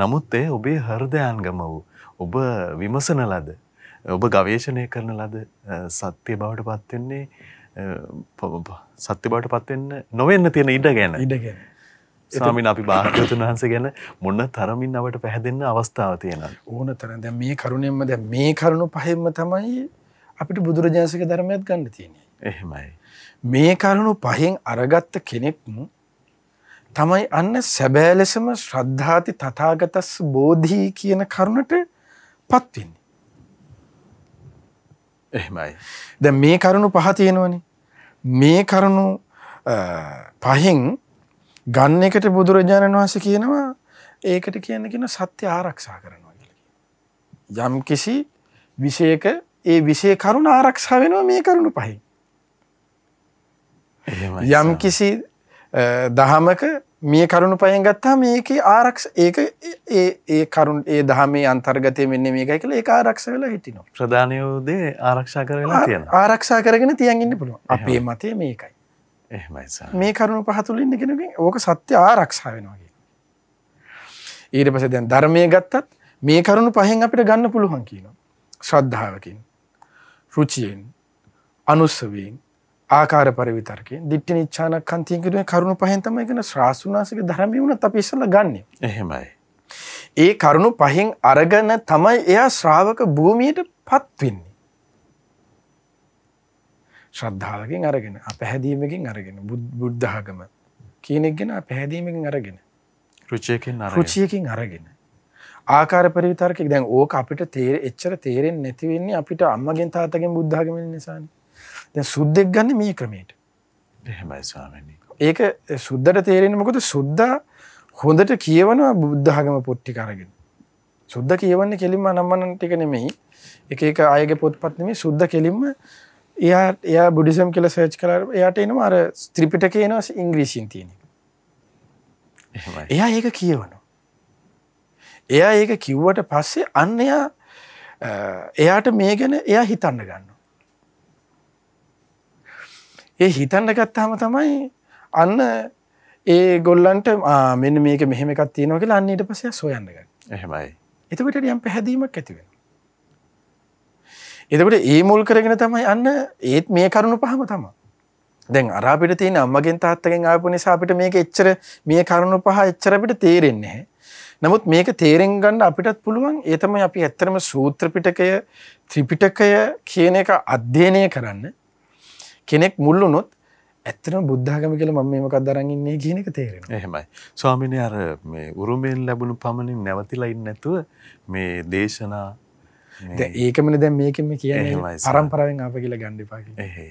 නමුත් ඒ ඔබේ හෘදයාංගම වූ ඔබ විමසන ලද ඔබ ගවේෂණය කරන ලද සත්‍ය බවට පත්වෙන්නේ සත්‍ය බවට පත්වෙන්න නොවෙන්න තියෙන ඉඩ ගැන ඉඩගෙන ස්වාමින් අපි භාගතුන් වහන්ස ගැන මොන්න තරමින් අවට පැහැදන්න අවස්ථාව තියෙන ඕන තරන් දැ මේ කරුණෙන්ම දැ මේ කරුණු පහෙම තමයි අපිට බුදුරජාසක ධර්මයත් ගන්න තියෙන එහෙමයි මේ කරුණු පහෙන් අරගත්ත කෙනෙක්ම තමයි අන්න සැබෑ ලෙසම ශ්‍රද්ධාති තතාගතස් බෝධී කියන කරුණට පත්වෙන්නේ එහෙමයි දැ මේ කරුණු පහ තියෙනවනේ මේ කරුණු පහින් ගන්න එකට බුදුරජාණන් වහන්සේ කියනවා ඒකට කියන්න කියෙන සත්‍ය ආරක්ෂා කරනවා කියලා. යම් කිසි විෂයක ඒ විෂය කරුණ ආරක්ෂා වෙනවා මේ කරුණු පහින්. යම් කිසි දහමක මේ කරුණු පහෙන් ගත්තා මේක ආරක්ෂ ඒක ඒ කරුන් ඒ දහමේ අන්තර්ගතය මෙන්න මේකයි කියලා ඒක ආරක්ෂ වෙලා හිටිනවා. ප්‍රධානයෝදේ ආරක්ෂා කරගෙන තියෙන. ආරක්ෂා කරගෙන තියන් ඉන්න පුළුවන්. අපේ මතය මේකයි. එහෙමයි මේ කරුණු පහතුලින් ඉගෙනගෙන ඕක සත්‍ය ආරක්ෂා වෙනවා කියනවා. ඊට පස්සේ දැන් ධර්මයේ ගත්තත් මේ කරුණු පහෙන් අපිට ගන්න පුළුවන් කියනවා. ශ්‍රද්ධාවකින්, රුචියෙන්, අනුස්සවයෙන්, ආකාර පරිවිතර්කේ දිට්ඨි නිච්ඡානක් කන්තිය කියන කරුණු පහෙන් තමයි කියන ශ්‍රාසුනාසික ධර්මයේ වුණත් අපි ඉස්සලා ගන්නෙ. එහෙමයි. ඒ කරුණු පහෙන් අරගෙන තමයි එයා ශ්‍රාවක භූමියටපත් වෙන්නේ. ශ්‍රද්ධාවකින් අරගෙන අපහැදීමකින් අරගෙන බුද්ධ ආගම කියන එක ගැන අපහැදීමකින් අරගෙන රුචියකින් අරගෙන රුචියකින් අරගෙන ආකාර පරිවිතර්කේ දැන් ඕක අපිට තේරෙ එච්චර තේරෙන්නේ නැති වෙන්නේ අපිට අම්මගෙන් තාත්තගෙන් බුද්ධ ආගමෙන් නිසානේ. දැ සුද්දෙක් ගන්න මේ ක්‍රමයට හැමයි ස්වාමනි ඒක සුද්දට තේරෙන මොකද සුද්දා හොඳට කියවනවා බුද්ධහගම පොට්ටි කරගෙන සුද්ද කියවන්නේ කෙලින්ම නම්මන ටික නෙමෙයි එක එක අයගේ පොත්පත් නෙමේ සුද්ද කෙලින්ම එයා එයා බුඩිසම් කියලා සර්ච් කරලා එයාට එනවා අර ත්‍රිපිටකේ එනවා ඉංග්‍රීසියෙන් තියෙන එක. එයා ඒක කියවනවා. එයා ඒක කිව්වට පස්සේ අන්න එයා එයාට මේ ගැන එයා හිතන්න ගන්නවා. ඒ හිතන්න ගත්තාම තමයි අන්න ඒ ගොල්ලන්ට මෙන්න මේක මෙහෙම එකක් තියෙනවා කියලා අන්න ඊට පස්සේ සොයන්නග එහෙමයි එතකොට යම් පැහැදීමක් ඇතිවෙන එතකොට ඒ මුල් කරගෙන තමයි අන්න ඒත් මේ කරුණු පහම තමයි දැන් අර අපිට තියෙන අම්මගෙන් තාත්තගෙන් ආපු නිසා අපිට මේක එච්චර මේ කරුණු පහ එච්චර අපිට තේරෙන්නේ නැහැ. නමුත් මේක තේරෙන් ගන්න අපිටත් පුළුවන් ඒ තමයි අපි ඇත්තටම සූත්‍ර පිටකය ත්‍රිපිටකය කියන එක අධ්‍යයනය කරන්න. කෙනෙක් මුල්ලුනොත් ඇත්තන බුද්ධාගම කියල ම මේමකක් දරගන්නේ කියන එක තේරෙන එහෙමයි ස්වාමිනි අර මේ උරුමෙන් ලැබුණු පමණින් නැවතිලා ඉන්න ඇතුව මේ දේශනා ඒකමන දැ මේකම කියන පරම්පරාවෙන් අප කියලා ගණ්ඩිපාකි එහේ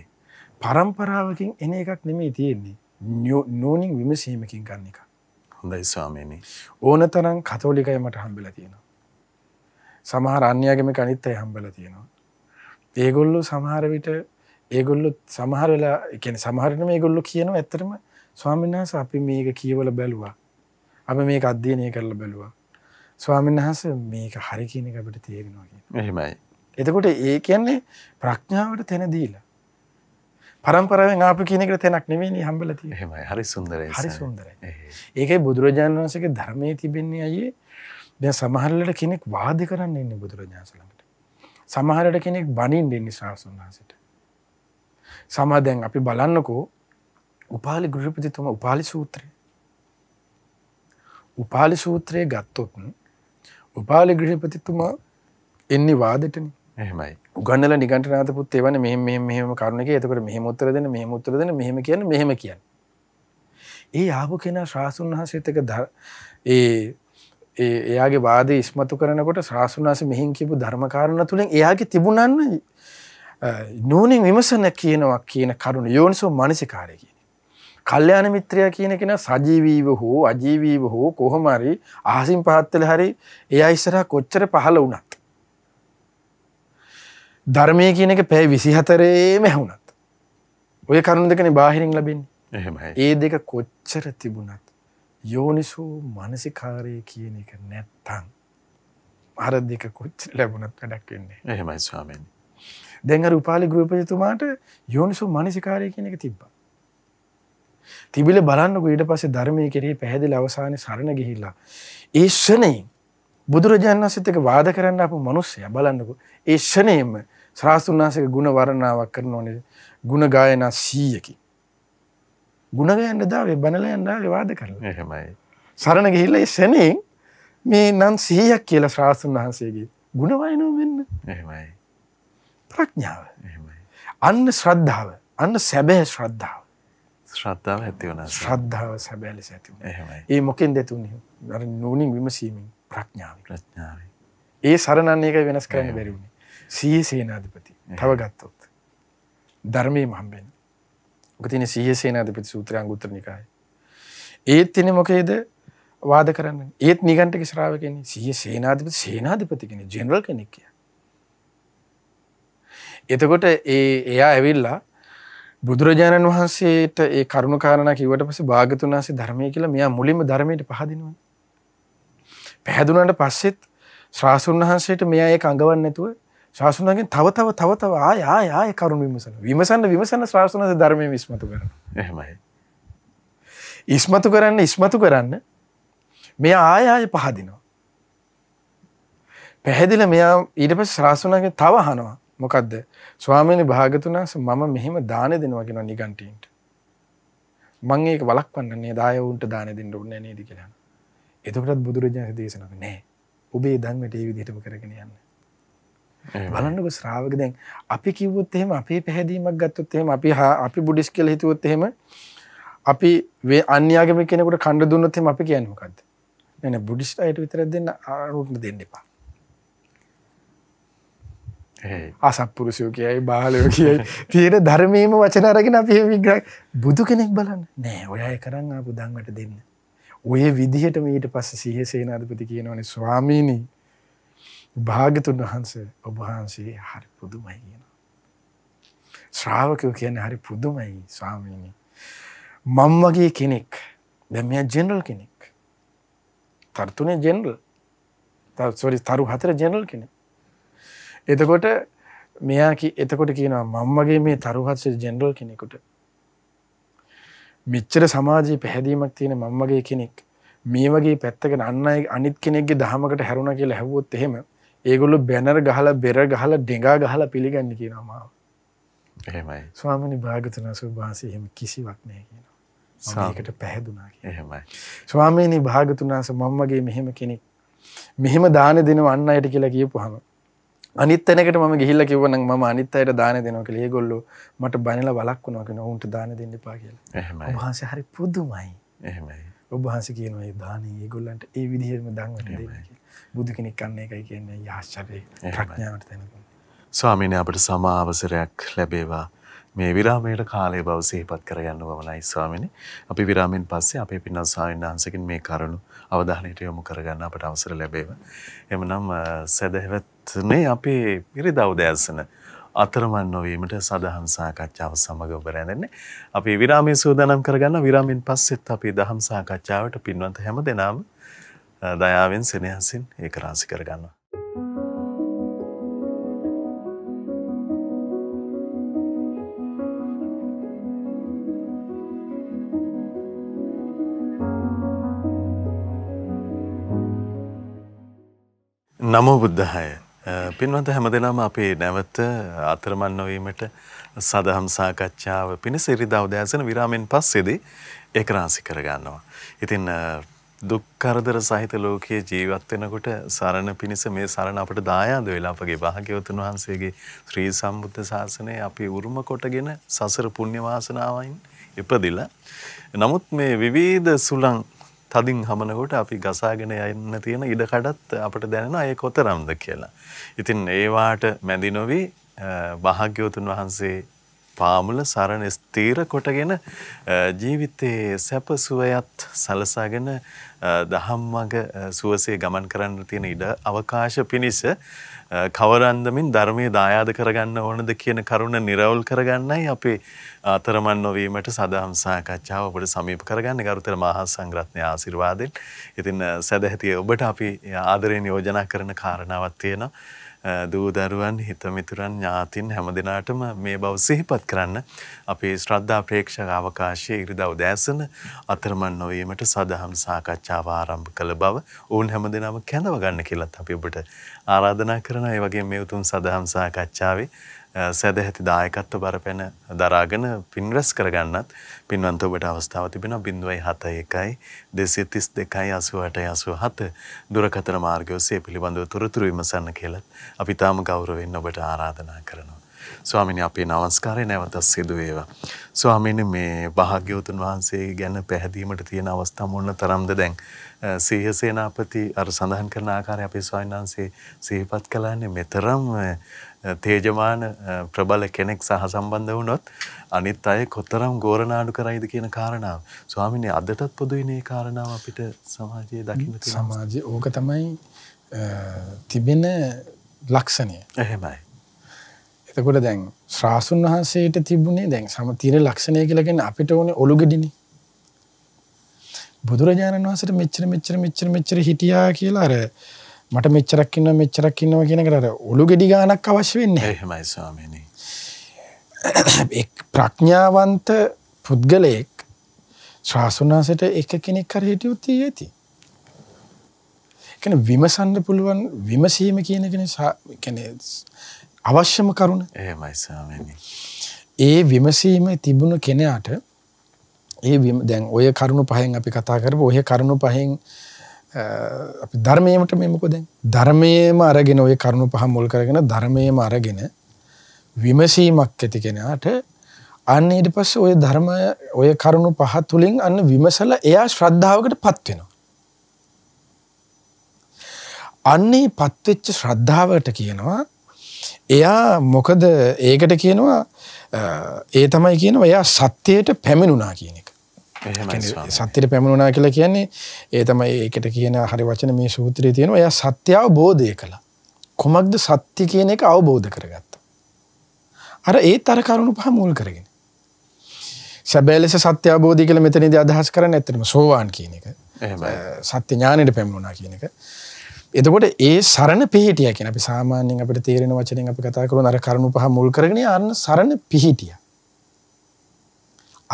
පරම්පරාවකින් එන එකක් නෙමේ තියෙන්නේ නෝනින් විමසීමකින් ගන්න එක හොඳයි ස්වාමීනි ඕන තරම් කතෝලිකය මට හම්බිල තියෙනවා සමහර අන්‍යයාගම කනිත්තය හම්බල තියෙනවා ඒගොල්ලු සමහරවිට ඒගොල්ලොත් සමහරලා එකන සමහරන මේ ගොල්ලො කියනවා ඇතරම ස්වාමින්හස අපි මේක කියවල බැලවා අප මේ අධ්‍යයනය කරලා බැලවා ස්වාමින්හස මේක හරි කියන එක අපට තේරෙනවා එහෙමයි එතකොට ඒ කියන්නේ ප්‍රඥාවට තැන දීලා පරම්පරාවෙන් ආපු කියනෙකට තැනක් නෙවෙයි හම්බෙලා තියෙන්නේ එහෙමයි හරි සුන්දරයි හරි සුන්දරයි ඒකයි බුදුරජාණන් වහන්සේගේ ධර්මයේ තිබෙන්නේ අයියේ දැන් සමහරලට කෙනෙක් වාද කරන්න ඉන්නේ බුදුරජාණන් සලකට සමහරට කෙනෙක් බණින්න ඉන්නේ ශ්‍රාවසුන් වහන්සේට සමාදැන් අපි බලන්නකෝ උපාලි ගෘහපතිතුම උපාලි සූත්‍රය උපාලි සූත්‍රයේ ගත්තොත්න් උපාලි ගෘහපතිතුමා එන්නේ වාදටන එහමයි උගන්නල නිගටනාතපුත් එවන මෙ මෙහම කරුණක එතකට මෙහමුත්තර දෙන මෙහමුත්තර දෙන මෙහම කියන මෙහෙම කියන ඒ ආපු කෙනා ශ්‍රාසුන් වහසේතක ද ඒ එයාගේ වාද ඉස්මතු කරනකොට ශ්‍රාසුනාස මෙහින් කිපු ධර්මකාරණ තුළින් එයාගේ තිබුණන්න නූනින් විමසන කියනවා කියන කරුණ යෝනිසෝ මනසිකාරය කියන. කල්්‍යයාන මිත්‍රයා කියන කෙන සජීවීව හෝ අජීවීව හෝ කොහොමරි ආසින් පහත්තල හරි එය අයිස්සර කොච්චර පහල වුණත්. ධර්මය කියන එක පැෑ විසිහතරේම ඇහුුණත්. ඔය කරුණ දෙකන බාහිරින් ලබින් ඒ දෙක කොච්චර තිබුණත්. යෝනිසෝ මනසිකාරය කියන එක නැත්තං. අර දෙක කොච්ච ලැබුණත් වැඩක් වෙන්නේ එහෙමයි ස්වාමෙන්. දැන් අර උපාලි ගෘහපතිතුමාට යෝනිසෝ මනසිකාරය කියන එක තිබ්බා. තිබිල බලන්නකො ඊට පස්සේ ධර්මයේ කෙරෙහි පැහැදිලි අවසානයේ සරණ ගිහිල්ලා ඒ ෂණයෙන් බුදුරජාණන් වහන්සේත් එක්ක වාද කරන්න ආපු මිනිස්සයා බලන්නකො ඒ ෂණයෙම ශ්‍රාස්තුන්වහන්සේගේ ಗುಣ වර්ණනාවක් කරනෝනේ ಗುಣ ගායනා 100කින්. ಗುಣ ගයන්න දාවේ බනලා යන්න ආවේ වාද කරලා. එහෙමයි. සරණ ගිහිල්ලා ඒ ෂණයෙන් මේ නම් 100ක් කියලා ශ්‍රාස්තුන්වහන්සේගේ ಗುಣ වයනෝ මෙන්න. එහෙමයි. ප්‍රඥාව අන්න ශ්‍රද්ධාව අන්න සැබෑ ශ්‍රද්ධාව ශ්‍රද්ධාව ඇතිවන ශ්‍රද්ධාව සැබෑලි ඇතිව ඒ මොකෙන් දෙතුන්නේ අර නූනින් විමසීමෙන් ප්‍රඥාව ප්‍රඥාව ඒ සරණන්නේ එක වෙනස් කරන්න බැරිවුණේ සිය සේනාධිපති තව ගත්තොත් ධර්මය මහම්බෙන් ගතින සිය සේනාධිපති සූත්‍රයංගුත්‍ර නිකාය ඒත් එන මොකේද වාද කරන්න ඒත් නිගන්ටක ශ්‍රාව කෙන සිය සේනාධිපති සේනාධිපති කෙන ජෙනරල් කෙනෙක් කිය එතකොට ඒ එයා ඇවිල්ලා බුදුරජාණන් වහන්සේට ඒ කරුණු කාරණා කිව්වට පස්සේ භාගතුන් වහන්සේ ධර්මය කියලා මෙයා මුලින්ම ධර්මයට පහදිනවා. පැහැදුනට පස්සෙත් ශ්‍රාසුන් වහන්සේට මෙයා ඒක අඟවන්නේ නැතුව ශාසුනගෙන් තව තව තව තව ආය ආය ආය කරුණ විමසන. විමසන්න විමසන්න ශ්‍රාසුනස ධර්මයේ විස්මතු කරනවා. එහෙමයි. ඉස්මතු කරන්න ඉස්මතු කරන්න මෙයා ආය ආය පහදිනවා. පැහැදිලා මෙයා ඊට පස්සේ ශ්‍රාසුනගෙන් තව අහනවා. මොකක්ද ස්වාමීනි භාගතුනාස මම මෙහෙම දාන දෙනවා කියනවා නිගන්ටීන්ට මං ඒක වළක්වන්න නේ දාය උන්ට දාන දෙන්න ඕනේ නේද කියලා. එතකොටත් බුදුරජාණන් දේශනා කළේ නෑ. ඔබේ ධර්මයට ඒ විදිහටම කරගෙන යන්න. බලන්නකො ශ්‍රාවක දැන් අපි කිව්වොත් එහෙම අපේ පැහැදීමක් ගත්තොත් එහෙම අපි අපි බුද්දිස් කියලා හිතුවොත් එහෙම අපි වේ අන්‍යාගමික කෙනෙකුට කණ්ඩ දුන්නොත් එහෙම අපි කියන්නේ මොකද්ද? නෑ නෑ බුද්දිස්ට් අයට විතරක් දෙන්න අරුත්ම දෙන්න එපා. අසප්පුරුෂයෝ කියයි බාලයෝ කියයි තියෙන ධර්මයේම වචන අරගෙන අපි විග්‍රහ බුදු කෙනෙක් බලන්න නෑ ඔය අය කරන් ආපු දන්වට දෙන්න. ඔය විදිහට ඊට පස්සේ සිහිය සේනාධිපති කියනවනේ ස්වාමීනි භාග්‍යතුන් වහන්සේ ඔබ වහන්සේ හරි පුදුමයි කියනවා. ශ්‍රාවකයෝ කියන්නේ හරි පුදුමයි ස්වාමීනි. මම වගේ කෙනෙක් දැන් මෙයා ජෙනරල් කෙනෙක්. තරු තුනේ ජෙනරල්. තරු හතර ජෙනරල් කෙනෙක්. එතකොට මෙයා එතකොට කියනවා මංමගේ මේ තරුහත්සේ ජෙනරල් කෙනෙකුට මෙච්චර සමාජයේ පැහැදීමක් තියෙන මංමගේ කෙනෙක් මේ වගේ පැත්තක අන්න අනිත් කෙනෙක්ගේ දහමකට හැරුණ කියලා හැවොත් එහෙම ඒගොල්ලු බැනර ගහලා බෙර ගහලා ඩෙඟා ගහලා පිළිගන්න කියනවා මාව. එහෙමයි. ස්වාමීනි භාගතුන සුභාසී එහෙම කිසිවක් නැහැ කියනවා. සාමයකට පැහැදුනා කියනවා. එහෙමයි. ස්වාමීනි භාගතුනාස මම්මගේ මෙහෙම කෙනෙක් මෙහෙම දාන දෙනව අන්න අයට කියලා කියපුවාම අනිත්තනකට ම ගිහිල්ල කිවන ම අනිත් අයට දාන දෙනක ලියගොල්ලු මට බනිල වලක් වුණනක ඔවුන්ට දාන දෙන්න පා කියල වහන්ස හරි පුදුමයි ඔබහන්ස කියනයි දාන ඒගොල්ලන්ට ඒ විදිහරම දංවට බුදු කෙනෙක් කන්නේ එකයි කියන්නේ යාශ්චරය ප්‍රඥාවට තැනකු ස්වාමිනය අපට සමාවසරයක් ලැබේවා මේ විරාමයට කාලය බව සහිපත් කරගන්න වමනයි ස්වාමිනි අපි විරාමෙන් පස්සේ අපේ පින්නස් ස්වාමීන් වහන්සකින් මේ කරුණු අවධානයට යොමු කරගන්න අපට අවසර ලැබේව. එමනම් සැදැහැවත්නේ අපේ ඉරිදා උදෑසන අතරමන් නොවීමට සදහම් සාකච්ඡාව සමග ඔබ රැඳෙන්නේ. අපි විරාමයේ සූදානම් කරගන්න විරාමෙන් පස්සෙත් අපි දහම් සාකච්ඡාවට පින්වන්ත හැම දෙනාම දයාවෙන් සෙනෙහසින් ඒක රාසි කරගන්නවා. නමෝ බුද්ධහය. පින්වත හැම දෙලාම අපේ නැවත අතරමන් නොවීමට සදහම් සාකච්ඡාව පිණිස ඉරිදා උදෑසන විරාමෙන් පස්සේදී ඒකරාශි කරගන්නවා. ඉතින් දුක් කරදර සහිත ලෝකයේ ජීවත් වෙනකොට සරණ පිණිස මේ සරණ අපට දායාද වෙලා අපගේ භාග්‍යවතුන් වහන්සේගේ ශ්‍රී සම්බුද්ධ ශාසනය අපි උරුම කොටගෙන සසර පුණ්‍ය වාසනාවෙන් ඉපදිලා. නමුත් මේ විවිධ සුළං තදින් හමනකොට අපි ගසාගෙන යන්න තියෙන ඉඩකඩත් අපට දැනෙන අය කොතරම්ද කියලා. ඉතින් ඒවාට මැදිනොවී භාග්‍යවතුන් වහන්සේ පාමුල සරණ ස්තීර කොටගෙන ජීවිතයේ සැපසුවයත් සලසාගෙන දහම් මග සුවසේ ගමන් කරන්න තියෙන ඉඩ අවකාශ පිණිස කවරන්දමින් ධර්මය දායාද කරගන්න ඕනද කියන කරුණ නිරවුල් කරගන්නයි අපේ අතරමන් නොවීමට සදහම් සාකච්ඡාව ඔබට සමීප කරගන්න ගරුතර මහා සංග්‍රත්නය ආශිර්වාදෙන් ඉතින් සැදැහැතිය ඔබට අපි ආදරයෙන් යෝජනා කරන කාරණාවක් තියෙනවා දූදරුවන් හිතමිතුරන් ඥාතින් හැම දෙනාටම මේ බව සිහිපත් කරන්න අපේ ශ්‍රද්ධා ප්‍රේක්ෂක අවකාශයේ ඉරිදා උදෑසන අතරමන් නොවීමට සදහම් සාකච්ඡාව ආරම්භ කළ බව ඔවුන් හැම දෙනාම කැඳව ගන්න කියලත් අපි ඔබට ආරාධනා කරනවා. ඒ වගේම මේ උතුම් සදහම් සාකච්ඡාවේ සැදැහැති දායකත්ව බරපැන දරාගෙන පින්රැස් කරගන්නත් පින්වන්ත ඔබට අවස්ථාව තිබෙනවා 0.71 232 88 87 දුරකථන මාර්ගය ඔස්සේ පිළිබඳව තොරතුරු විමසන්න කියලා අපි තාම ගෞරවයෙන් ඔබට ආරාධනා කරනවා. ස්වාමිනි අපේ නමස්කාරය නැවතත් සිදු වේවා. ස්වාමිනි මේ භාග්‍යවතුන් වහන්සේ ගැන පැහැදීමට තියෙන අවස්ථා මොන තරම්ද දැන් සීහ සේනාපති අර සඳහන් කරන ආකාරය අපේ ස්වාමීන් වහන්සේ සිහිපත් කළානේ මෙතරම් තේජමාන ප්‍රබල කෙනෙක් සහ සම්බන්ධ වුණොත් අනිත් අය කොතරම් ගෝරනාඩු කරයිද කියන කාරණාව. ස්වාමිනේ අදටත් පොදුයිනේ කාරණාව අපිට සමාජයේ දකින්න තියෙනවා. සමාජයේ ඕක තමයි තිබෙන ලක්ෂණය. එහෙමයි. එතකොට දැන් ශ්‍රාසුන් වහන්සේට තිබුණේ දැන් සමතිර ලක්ෂණය කියලා කියන්නේ අපිට ඕනේ ඔලු ගෙඩිනේ. බුදුරජාණන් වහන්සේට මෙච්චර මෙච්චර මෙච්චර මෙච්චර හිටියා කියලා අර මට මෙච්චරක් ඉන්න මෙච්චරක් ඉන්නවා කියන එකට අර ඔලු ගෙඩි ගාණක් අවශ්‍ය වෙන්නේ එහෙමයි ස්වාමීනි එක් ප්‍රඥාවන්ත පුද්ගලයෙක් ශ්‍රාසුනාසයට එක කෙනෙක් හරි හිටියොත් ඇති කියන්නේ විමසන්න පුළුවන් විමසීම කියන එක කියන්නේ අවශ්‍යම කරුණ එහෙමයි ස්වාමීනි ඒ විමසීම තිබුණු කෙනාට ඒ දැන් ඔය කරුණු පහෙන් අපි කතා කරපු ඔය කරුණු පහෙන් අපි ධර්මයමට මේ මොකද ධර්මයේම අරගෙන ඔය කරුණු පහ මුල් කරගෙන ධර්මයේම අරගෙන විමසීමක් ඇති කෙනාට අන්න ඊට පස්සේ ඔය ධර්ම ඔය කරුණු පහ තුලින් අන්න විමසලා එයා ශ්‍රද්ධාවකට පත් වෙනවා. අන්නේ පත් වෙච්ච ශ්‍රද්ධාවට කියනවා එයා මොකද ඒකට කියනවා ඒ තමයි කියනවා එයා සත්‍යයට පැමිණුණා කියන එක. සත්‍යයට පැමුණනා කියලා කියන්නේ ඒ තමයි ඒකට කියන හරි වචන මේ සූත්‍රයේ තියෙනවා එයා සත්‍ය අවබෝධය කළා. කොමක්ද සත්‍ය කියන එක අවබෝධ කරගත්තා. අර ඒ තර කරුණු පහ මුල් කරගෙන. සැබෑ ලෙස සත්‍ය අවබෝධය කියලා මෙතනදී අදහස් කරන්නේ ඇත්තටම සෝවාන් කියන එක. එහෙමයි. සත්‍ය ඥාණයට පැමුණා කියන එක. එතකොට ඒ සරණ පිහිටිය කියන අපි සාමාන්‍යයෙන් අපිට තේරෙන වචනෙන් අපි කතා කරන අර කරුණු පහ මුල් කරගෙන අන්න සරණ පිහිටිය.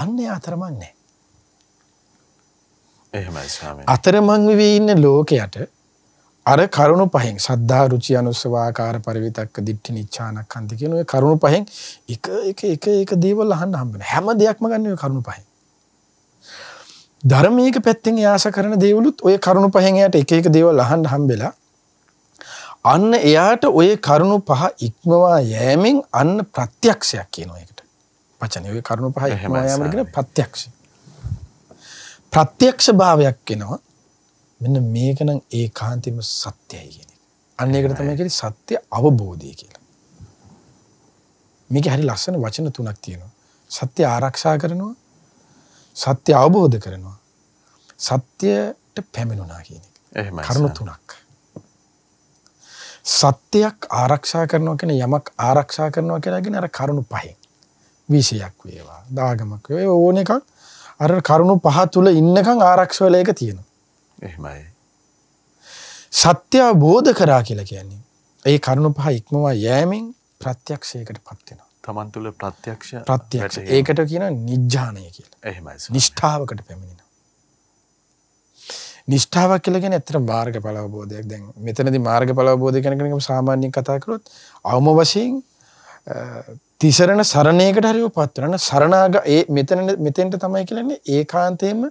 අන්න ඒ අතරමන්නේ. එහෙමයි අතරමං වෙවී ඉන්න ලෝකයට අර කරුණු පහෙන් සද්ධා රුචි අනුස්සවාකාර පරිවිතක්ක දිට්ඨි නිච්ඡානක් අන්ති කියන ඔය කරුණු පහෙන් එක එක එක එක දේවල් අහන්න හම්බෙන හැම දෙයක්ම ගන්න ඔය කරුණු පහෙන් ධර්මයක පැත්තෙන් යාස කරන දේවලුත් ඔය කරුණු පහෙන් එයාට එක එක දේවල් අහන්න හම්බෙලා අන්න එයාට ඔය කරුණු පහ ඉක්මවා යෑමෙන් අන්න ප්‍රත්‍යක්ෂයක් කියනවා ඒකට. වචනේ ඔය කරුණු පහ ඉක්මවා යෑමකට ප්‍රත්‍යක්ෂය. ප්‍රත්‍යක්ෂ භාවයක් එනවා මෙන්න මේකනම් ඒ කාන්තිම සත්‍යයි කියන එක. අන්න ඒකට තමයි කියන්නේ සත්‍ය අවබෝධය කියලා. මේක හරි ලස්සන වචන තුනක් තියෙනවා. සත්‍ය ආරක්ෂා කරනවා, සත්‍ය අවබෝධ කරනවා, සත්‍යයට පැමිණුණා කියන එක. එහෙමයි. කරුණු තුනක්. සත්‍යයක් ආරක්ෂා කරනවා කියන්නේ යමක් ආරක්ෂා කරනවා කියලා කියන්නේ අර කරුණු පහෙන්. විශයක් වේවා, දාගමක් වේවා ඕන එකක් අර කරුණු පහ තුළ ඉන්නකං ආරක්ෂවලයක තියෙන. එහමයි. සත්‍ය බෝධ කරා කියලා කියන්නේ. ඒ කරුණු පහ ඉක්මවා යෑමෙන් ප්‍රත්‍යක්ෂයකට පත්වෙන. තමන් තුළ ප්‍රත්‍යක්ෂ ප්‍රත්‍යක්ෂ ඒකට කියන නිජ්ජානය කියලා එහම නිෂ්ඨාවකට පැමිණෙන. නිෂ්ඨාවක් කියලගෙන ඇතර මාර්ග පලවබෝධයක් දැන් මෙතනති මාර්ග පලවබෝධ කැනකනක සාමාන්‍යෙන් කතාකරොත් අවම වශයෙන් තිසරණ සරණයකට හරිව පත් වෙනවා. සරණාග ඒ මෙතන මෙතෙන්ට තමයි කියන්නේ ඒකාන්තයෙන්ම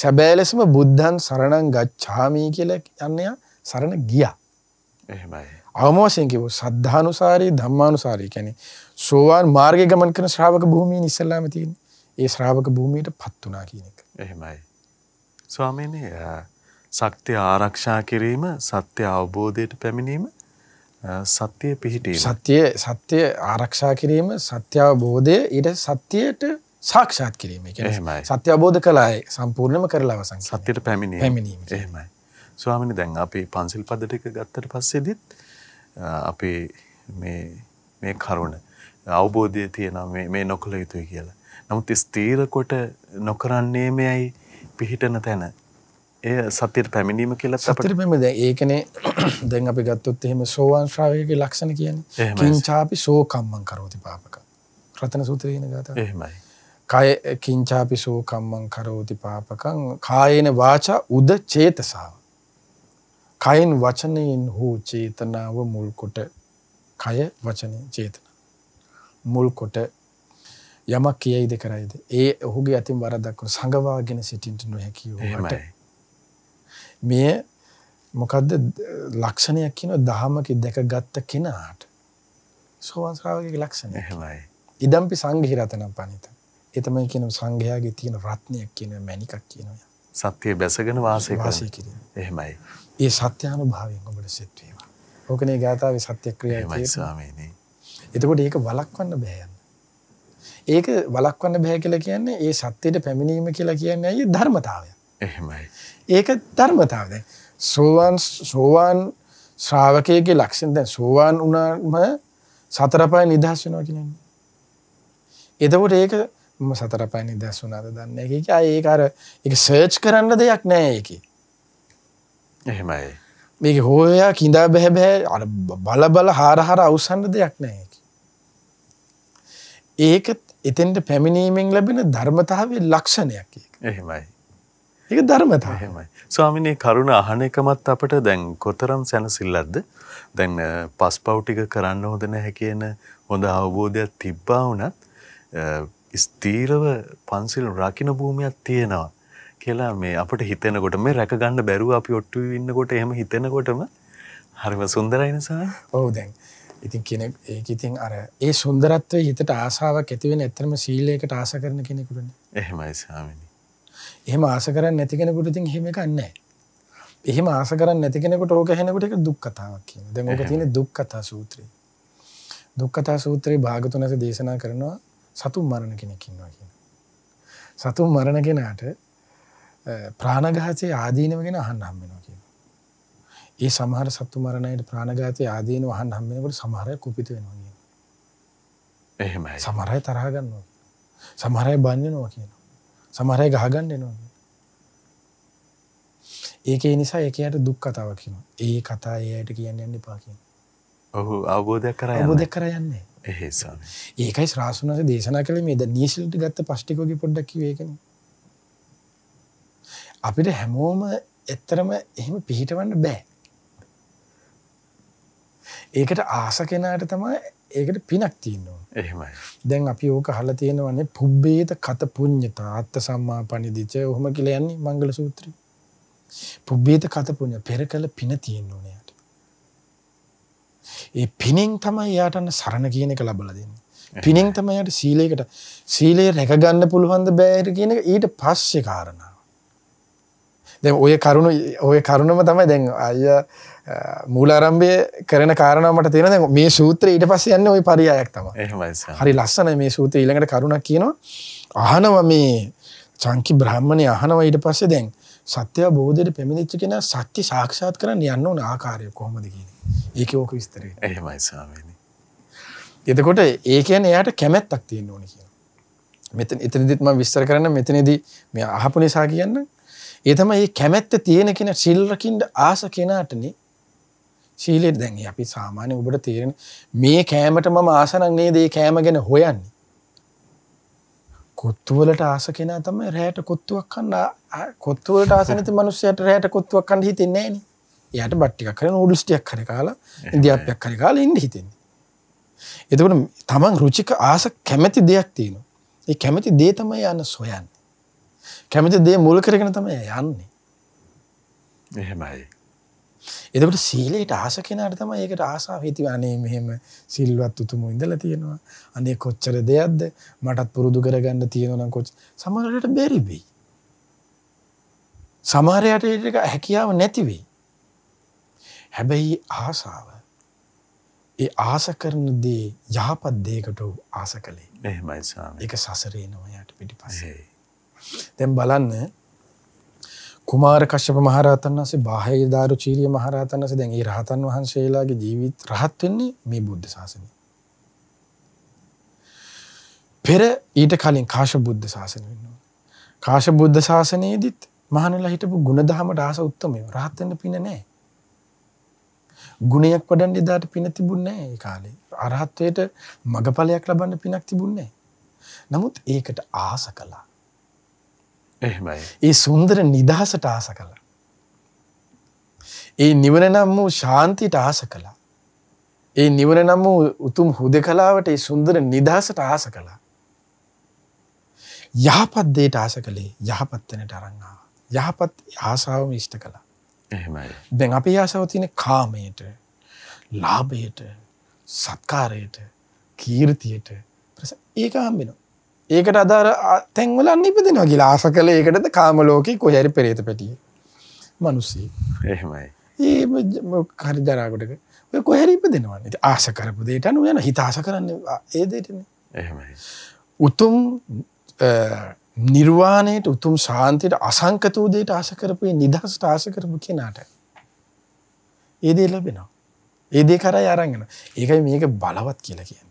සැබෑ ලෙසම බුද්ධං සරණං ගච්ඡාමි කියලා යන්නේ සරණ ගියා. එහෙමයි. අවම වශයෙන් කිව්වොත් සද්ධානුසාරී ධම්මානුසාරී කියන්නේ සෝවාන් මාර්ගයේ ගමන් කරන ශ්‍රාවක භූමියේ ඉස්සල්ලාම තියෙන. ඒ ශ්‍රාවක භූමියටපත් උනා කියන එක. එහෙමයි. ස්වාමීනි, සත්‍ය ආරක්ෂා කිරීම, සත්‍ය අවබෝධයට පැමිණීම සත්‍යය පිහිටීම. සත්‍යය සත්‍යය ආරක්ෂා කිරීම සත්‍යාවබෝධය ඊට සත්‍යයට සාක්ෂාත් කිරීම එහෙමයි සත්‍යබෝධ කලායි සම්පූර්ණම කරලා අවසන් සත්‍යයට පැමිණි පැමිණීම එහෙමයි. ස්වාමිනි දැන් අපි පන්සිල් පද ටික ගත්තට පස්සේදිත් අපේ මේ මේ කරුණ අවබෝධය තියෙනවා මේ නොකළ යුතුයි කියලා. නමුත් ස්ථීරකොට නොකරන්නේ මෙයයි පිහිටන තැන එය සතිර් පැමිණීම කියලා සතිර මෙම ද ඒකනේ දැන් අපි ගත්තොත් එහෙම සෝවාන් ශ්‍රාවයගේ ලක්ෂණ කියන චාපි සෝකම්මන් කරෝති පාපක රතන සූත්‍රයන ගත එහෙමයි කය කින්චාපි සෝකම්මන් කරෝති පාපකං කායන වාචා උද චේතසාාව කයින් වචනයෙන් හෝ චේතනාව මුල්කොට කය වචනය චේතන මුල්කොට යමක් කියයිද කරයිද ඒ ඔහුගේ ඇතින් වරදක්ව සඟවාගෙන සිටින්ට නොහැකිවට මේ මොකද්ද ලක්ෂණයක් කියනවා දහමක දැකගත් කෙනාට සෝවාන් ශ්‍රාවකගේ ලක්ෂණය. එහෙමයි. ඉදම්පි සංඝහි රතනම් පණිත. ඒ තමයි කියන සංඝයාගේ තියෙන රත්නයක් කියන මණිකක් කියනවා. සත්‍ය බැසගෙන වාසය කරන. එහෙමයි. ඒ සත්‍යානුභාවයෙන් ඔබට සිත් වීම. ඕකනේ ගාථාවේ සත්‍ය ක්‍රියාව තියෙන්නේ. එහෙමයි ස්වාමීනි. එතකොට ඒක වළක්වන්න බෑ ඒක වළක්වන්න බෑ කියලා කියන්නේ ඒ සත්‍යයට පැමිණීම කියලා කියන්නේ අයියේ ධර්මතාවය. එහෙමයි. ඒක ධර්මතාව දැන් සෝවාන් සෝවාන් ශ්‍රාවකයගේ ලක්ෂණ දැන් සෝවාන් වුණාම සතර පය නිදහස් වෙනවා කියන්නේ. එතකොට ඒක මම සතර පය නිදහස් වුණාද දන්නේ නැහැ. ඒක ආයේ ඒක අර ඒක සර්ච් කරන්න දෙයක් නැහැ ඒකේ. එහෙමයි. මේක හොයා කිඳා බෑ බෑ අර බල බල හාර හාර අවසන් දෙයක් නැහැ ඒක. ඒක එතෙන්ට පැමිණීමෙන් ලැබෙන ධර්මතාවයේ ලක්ෂණයක් ඒක. එහෙමයි. ඒක ධර්මතා හෙමයි. ස්වාමිනේ කරුණ අහන එකමත් අපට දැන් කොතරම් සැනසිල්ලක්ද? දැන් පස්පව් ටික කරන්න හොඳ නැහැ කියන හොඳ අවබෝධයක් තිබ්බා වුණත් ස්ථීරව පන්සිල් රකින්න භූමියක් තියෙනවා කියලා මේ අපිට හිතෙනකොට මේ රැක ගන්න බැරුව අපි ඔට්ටු ඉන්නකොට එහෙම හිතෙනකොටම හරිම සුන්දරයි නේද? ඔව් දැන් ඉතින් කියන ඒක ඉතින් අර ඒ සුන්දරත්වයේ හිතට ආසාවක් ඇති වෙන ඇත්තම සීලයකට ආස කරන කෙනෙකුටනේ. එහෙමයි ස්වාමීනි. එහෙම ආස කරන්නේ නැති කෙනෙකුට ඉතින් එහෙම එකක් නැහැ. එහෙම ආස කරන්නේ නැති කෙනෙකුට ඕක හෙනකොට ඒක දුක් කතාවක් කියනවා. දැන් ඕක තියෙන්නේ දුක් කතා සූත්‍රය. දුක් කතා සූත්‍රයේ භාග තුනක දේශනා කරනවා සතුන් මරණ කෙනෙක් ඉන්නවා කියන. සතුන් මරණ කෙනාට ප්‍රාණඝාතයේ ආදීනව ගැන අහන්න හම් වෙනවා කියන. ඒ සමහර සතු මරණයට ප්‍රාණඝාතයේ ආදීනව අහන්න හම් වෙනකොට සමහර අය කුපිත වෙනවා කියන. එහෙමයි. සමහර අය තරහ ගන්නවා. සමහර අය බනිනවා කියනවා. සමහරය ගහගන්න එනවා. ඒකේ නිසා එකයට දුක් කතාව කියන ඒ කතා ඒයට කියන්න යන්න පාකින් ඔහු අවබෝධයක් කර අබෝධ කර යන්නේ එහසා ඒකයි ශ්‍රාසුනස දේශනා කළ මේද නීශිල්ට ගත්ත පෂ්ටිකෝගේ පොඩ්ඩක්කි වේකෙන අපිට හැමෝම එත්තරම එහෙම පිහිටවන්න බෑ ඒකට ආස කෙනාට තමයි ඒකට පිනක් තියන්නවා එහෙමයි. දැන් අපි ඕක අහලා තියෙනවානේ පුබ්බේත කත පුඤ්ඤතා අත්ත සම්මා පණිදිච. ඔහොම කියලා යන්නේ මංගල සූත්‍රය. පුබ්බේත කත පුඤ්ඤ පෙර කළ පින තියෙන්න ඕනේ යාට. ඒ පිනෙන් තමයි යාට සරණ කියන එක ලබලා දෙන්නේ. පිනෙන් තමයි යාට සීලයකට සීලය රැක ගන්න පුළුවන්ද බෑද කියන එක ඊට පස්සේ කාරණා. දැන් ඔය කරුණ ඔය කරුණම තමයි දැන් අයියා මූලාරම්භය කරන කාරණමට තියෙන මේ සූත්‍ර ඊට පස්ස යන්න ඔයි පරියායක් තම හරි ලස්සන මේ සූත්‍ර ඊළඟට කරුණක් කියනවා අහනව මේ චංකි බ්‍රහ්මණය අහනව ඊට පස්සේ දැන් සත්‍ය බෝධයට පැමිණිච්ච කෙන සත්‍ය සාක්ෂාත් කරන්න යන්න ඕන ආකාරය කොහොමද කියන ඒක ඕක විස්තරේ එහමයි සාමනි එතකොට ඒකයන එයට කැමැත්තක් තියෙන ඕන කියන මෙත එතනදිත්ම විස්තර කරන්න මෙතනදී මේ අහපු නිසා කියන්න ඒතම ඒ කැමැත්ත තියෙන කෙන සිල්රකින්ට ආස කෙනාටන ශීලයට දැන් අපි සාමාන්‍ය ඔබට තේරෙන මේ කෑමට මම ආසනක් නේද ඒ කෑම ගැන හොයන්නේ කොත්තුවලට ආස කෙනා තමයි රැයට කොත්තුවක් කන්න කොත්තුවලට ආස නැති මිනිස්සයාට රැයට කොත්තුවක් කන්න හිතෙන්නේ නැහනේ. එයාට බත් ටිකක් කරේ නූඩල්ස් ටිකක් කරේ කාලා ඉන්දියාප්පයක් කරේ කාලා ඉන්න හිතෙන්නේ. එතකොට තමන් රුචික ආස කැමැති දෙයක් තියෙනවා. ඒ කැමැති දේ තමයි යන්න සොයන්නේ. කැමැති දේ මුල් කරගෙන තමයි යන්නේ. එහෙමයි. එදකට සීලයට ආස කෙනට තම ඒකට ආසා හිති අනේ මෙහෙම සිල්වත් උතුම ඉඳල තියෙනවා අනේ කොච්චර දෙයක්ද මටත් පුරුදු කරගන්න තියෙනනම් කොච් සමරයට බැරිබෙයි. සමාරයට හැකියාව නැතිවෙයි. හැබැයි ආසාව ඒ ආස කරන දේ යහපත් දේකට ආස කළේ මෙහමයිසා එක සසරේනවයට පිටි පසේ. තැම් බලන්න කුමාර කශ්‍යප මහරහතන් වහන්සේ බාහ්‍යදාරු චීරිය මහරහතන් වහන්සේ දැන් ඒ රහතන් වහන්සේලාගේ ජීවිත රහත් වෙන්නේ මේ බුද්ධ ශාසනය. පෙර ඊට කලින් කාශ බුද්ධ ශාසනය වෙනවා. කාශ බුද්ධ ශාසනයේදීත් මහණලා හිටපු ಗುಣධහමට ආස උත්තමයෝ රහත් වෙන්න පින නැහැ. ගුණයක් වඩන් එදාට පින තිබුණේ නැහැ ඒ කාලේ. අරහත්ත්වයට මගපලයක් ලබන්න පිනක් තිබුණේ නැහැ. නමුත් ඒකට ආස කළා. ඒ සුන්දර නිදහසට ආස කළ. ඒ නිවන නම් වූ ශාන්තිට ආස කළා. ඒ නිවන නම් වූ උතුම් හුද කලාවට ඒ සුන්දර නිදහසට ආස කළා. යහපත්දේට ආස කළේ යහපත්වනට අරංආ. යහපත් ආසාාවම ඉෂ්ට කළා. දැන් අපි ආසාව තියෙන කාමයට ලාභයට සත්කාරයට කීර්තියට ඒක හම්බෙනවා. ඒකට අදාර තැන්වලන්න ඉපදෙනවා කියලා ආස කළ ඒකටද කාමලෝකී කොහැරි පෙරේත පැටිය මනුස්සේ එහෙමයි ඒ කරිදරාකොටක ඔය කොහැරි ඉපදෙනවා ඉතින් ආස කරපු දෙයට අනුව යන හිත ආස කරන්න ඒ දෙයටනේ එහෙමයි උතුම් නිර්වාණයට උතුම් ශාන්තියට අසංකත වූ දෙයට ආස කරපු නිදහසට ආස කරපු කෙනාට ඒ දේ ලැබෙනවා ඒ දේ කරා අරන් යනවා ඒකයි මේක බලවත් කියලා කියන්නේ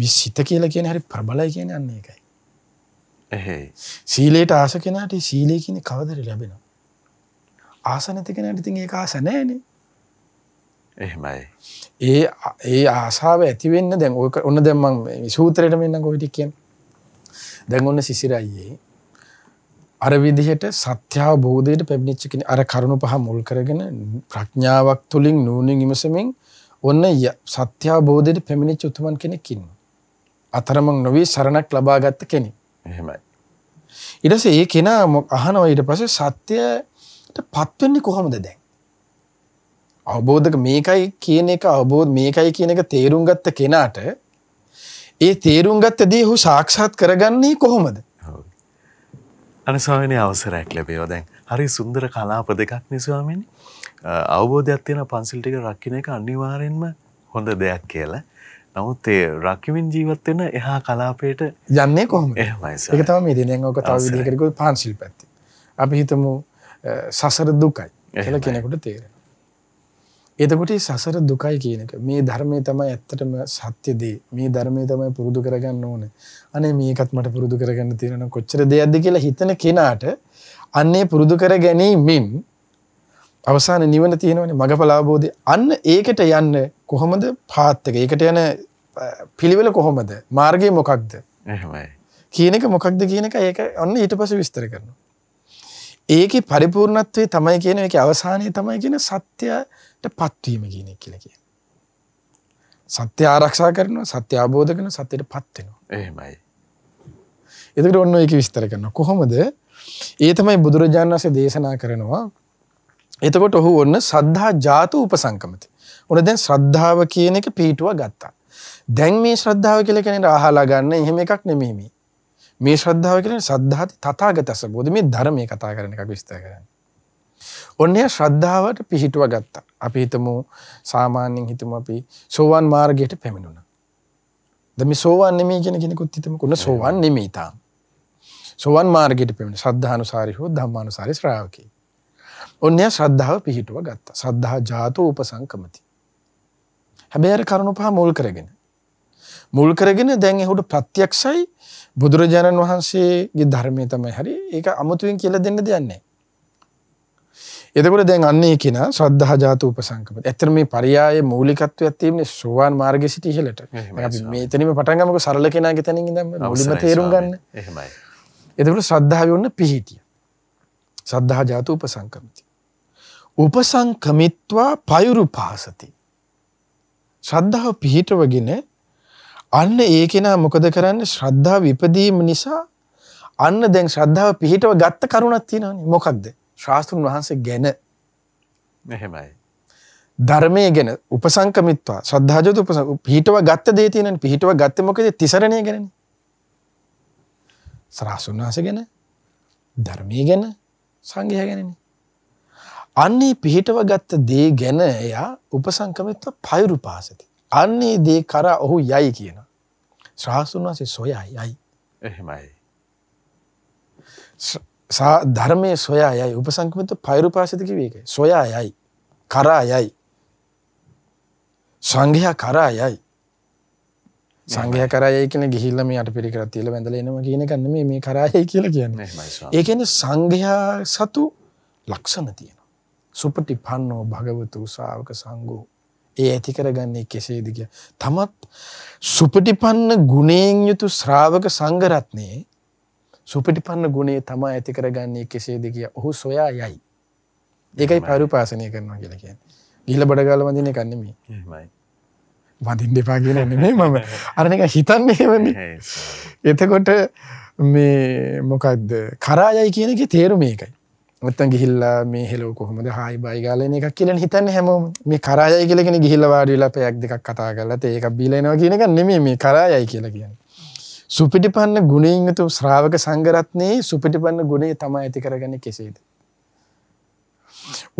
වි සිත කියලා කියන හරි ප්‍රබලයි කියන යන්න එකයි. සීලේට ආස කෙනට සීලය කියන කවදර ලැබෙනවා. ආසනති කෙනට ඉතින් ඒක ආස නෑනේ. එහෙමයි. ඒ ඒ ආසාව ඇති වෙන්න දැන් ඔය ඔන්න දැන් මම මේ සූත්‍රයට මෙන්නක ඔය ටික කියන්නේ. දැන් ඔන්න සිසිරයියේ අර විදිහට සත්‍ය අවබෝධයට පැමිණිච්ච කෙනෙක් අර කරුණ පහ මුල් කරගෙන ප්‍රඥාවක් තුලින් නූනින් ඉමසමින් ඔන්න සත්‍ය අවබෝධයට පැමිණිච්ච උතුමන් කෙනෙක් ඉන්නවා. අතරමං නොවී සරණක් ලබාගත්ත කෙනෙ එහෙමයි ඉඩස ඒ කෙනා අහනව ඊට පසේ සත්‍යයට පත්වෙන්නේ කොහොමද දැන් අවබෝධක මේකයි කියන එක අවබෝධ මේකයි කියන එක තේරුම් ගත්ත කෙනාට ඒ තේරුම් ගත්ත දී හු සාක්ෂාත් කරගන්නේ කොහොමද අනස්වාමනය අවසරැක් ලැබේෝ දැන් හරි සුන්දර කලාප දෙකක් නිස්වාමනි අවබෝධයක් තියෙන පන්සිල්ටික රක්කින එක අනිවාරෙන්ම හොඳ දෙයක් කියලා නමුත් ඒ රකිමින් ජීවත් වෙන එහා කලාපයට යන්නේ කොහොම එක තම මේ දෙන ඕක තව විදිකරකු පහන්සිල් පැත්ති. අපි හිතමු සසර දුකයි කියල කෙනෙකුට තේරෙන. එතකොට සසර දුකයි කියනක මේ ධර්මය තමයි ඇත්තටම සත්‍යදේ මේ ධර්මය තමයි පුරුදු කරගන්න ඕන අනේ මේකත් මට පුරුදු කරගන්න තියෙන කොච්චර දෙයක්ද කියලා හිතන කෙනාට අන්නේ පුරුදු කර ගැනීමෙන් අවසාන නිවන තියෙනවනේ මගඵලාබෝධය අන්න ඒකට යන්න කොහොමද පාත්තක ඒකට යන පිළිවෙල කොහොමද මාර්ගය මොකක්ද කියන එක මොකක්ද කියන එක ඒක ඔන්න ඊට පස විස්තර කරන. ඒක පරිපූර්ණත්වේ තමයි කියන එක අවසානය තමයි කියන සත්‍යයට පත්වීම කියන කියල කිය. සත්‍ය ආරක්ෂා කරන සත්‍ය අබෝධ කන සත්‍යයට පත්වෙනවා එහමයි. එතකට ඔන්න එක විස්තර කරන කොහොමද ඒ තමයි බුදුරජාණන් වසේ දේශනා කරනවා එතකොට ඔහු ඔන්න සද්ධහා ජාත උපසංකමති. ඔන දැන් ශ්‍රද්ධාව කියන එක පිහිටුව ගත්තා. දැන් මේ ශ්‍රද්ධාව කියලා කියන්නේ අහලා ගන්න එහෙම එකක් නෙමෙයි මේ. මේ ශ්‍රද්ධාව කියන්නේ සද්ධාති තථාගතස බෝධි මේ ධර්මයේ කතා කරන එකක් විස්තර කරන්නේ. ඔන්න එයා ශ්‍රද්ධාවට පිහිටුව ගත්තා. අපි හිතමු සාමාන්‍යයෙන් හිතමු අපි සෝවන් මාර්ගයට පැමිණුණා. දැන් මේ සෝවන් නෙමෙයි කියන කෙනෙකුත් හිතමු කොන සෝවන් නෙමෙයි තාම. සෝවන් මාර්ගයට පැමිණ සද්ධානුසාරී හෝ ධම්මානුසාරී ශ්‍රාවකී. ඔන්න එයා ශ්‍රද්ධාව පිහිටුව ගත්තා. සද්ධා ජාතෝ උපසංකමති. හැබැයි අර කරුණු පහ මුල් කරගෙන මුල් කරගෙන දැන් එහුට ප්‍රත්‍යක්ෂයි බුදුරජාණන් වහන්සේගේ ධර්මය තමයි හරි ඒක අමුතුවෙන් කියලා දෙන්න දෙන්නේ. එතකොට දැන් අන්නේ කියන ශ්‍රද්ධා ජාත උපසංකපත. ඇත්තට මේ පරයායේ මූලිකත්වයක් තියෙන්නේ සෝවාන් මාර්ගයේ සිට ඉහළට. අපි මේතනින්ම පටන් ගමුකෝ සරල කෙනාගේ තැනින් ඉඳන් මුලින්ම තේරුම් ගන්න. එහෙමයි. එතකොට ශ්‍රද්ධාවේ උන්න පිහිටිය. ශ්‍රද්ධා ජාත උපසංකමති. උපසංකමිත්වා පයුරුපාසති. ශ්‍රද්ධාව පිහිටවගෙන අන්න ඒ කෙනා මොකද කරන්නේ ශ්‍රද්ධාව ඉපදීම නිසා අන්න දැන් ශ්‍රද්ධාව පිහිටව ගත්ත කරුණක් තියෙනවානේ මොකක්ද ශාස්ත්‍රුන් වහන්සේ ගැන එහෙමයි ධර්මයේ ගැන උපසංකමිත්වා ශ්‍රද්ධාජෝත උපස පිහිටව ගත්ත දේ තියෙනනේ පිහිටව ගත්තේ මොකද තිසරණේ ගැනනේ ශ්‍රාස්ත්‍රුන් වහන්සේ ගැන ධර්මයේ ගැන සංඝයා ගැනනේ අන්නේ පිහිටව ගත්ත දේ ගැන එයා උපසංකමිත්ව පෛරුපාසති අන්නේ දේ කරා ඔහු යයි කියන. ශ්‍රාසුන් වහන්සේ සොයා යයි. එහෙමයි. ධර්මයේ සොයා යයි උපසංකමත පෛරුපාසිත කිව්වේ ඒකයි. සොයා යයි. කරා යයි. සංඝයා කරා යයි. සංගය කරයයි කියන ගිහිල්ල මේ අට පිරිකරත් තියල බැඳල එනවා කියන එක නෙමෙයි මේ කරයයි කියලා කියන්නේ. ඒ කියන්නේ සංඝයා සතු ලක්ෂණ තියෙනවා. සුපටිපන්නෝ භගවතු ශා วก සංඝෝ ඒ ඇති කරගන්නේ කෙසේද කිය. තමත් සුපටිපන්න ගුණයෙන් යුතු ශ්‍රාවක සංඝරත්නයේ සුපටිපන්න ගුණේ තමයි ඇති කරගන්නේ කෙසේද කිය. ඔහු සොයා යයි. ඒකයි පරිපාසනය කරනවා කියලා කියන්නේ. ගිහිල්ලා බඩගාල වඳින එකක් නෙමෙයි. එහෙමයි. වඳින්න එපා කියන නෙමෙයි මම. අර එක හිතන්නේ එහෙමනේ. එතකොට මේ මොකද්ද? කරායයි කියන එකේ තේරුම ඒකයි. මුත්තන් ගිහිල්ලා මේ හෙලෝ කොහොමද හායි බයි ගාලන එකක් කියලන හිතන්න හැමෝම මේ කරායයි කියලගෙන ගිහිල්ල වාඩිලා පැයක් දෙකක් කතා කරලා ඒක බිලනවා කියනක නෙමේ මේ කරායයි කියලා කියන්න. සුපිටිපන්න ගුණයගතු ශ්‍රාවක සංගරත්නයේ සුපිටිපන්න ගුණේ තම ඇති කරගන කෙසේද.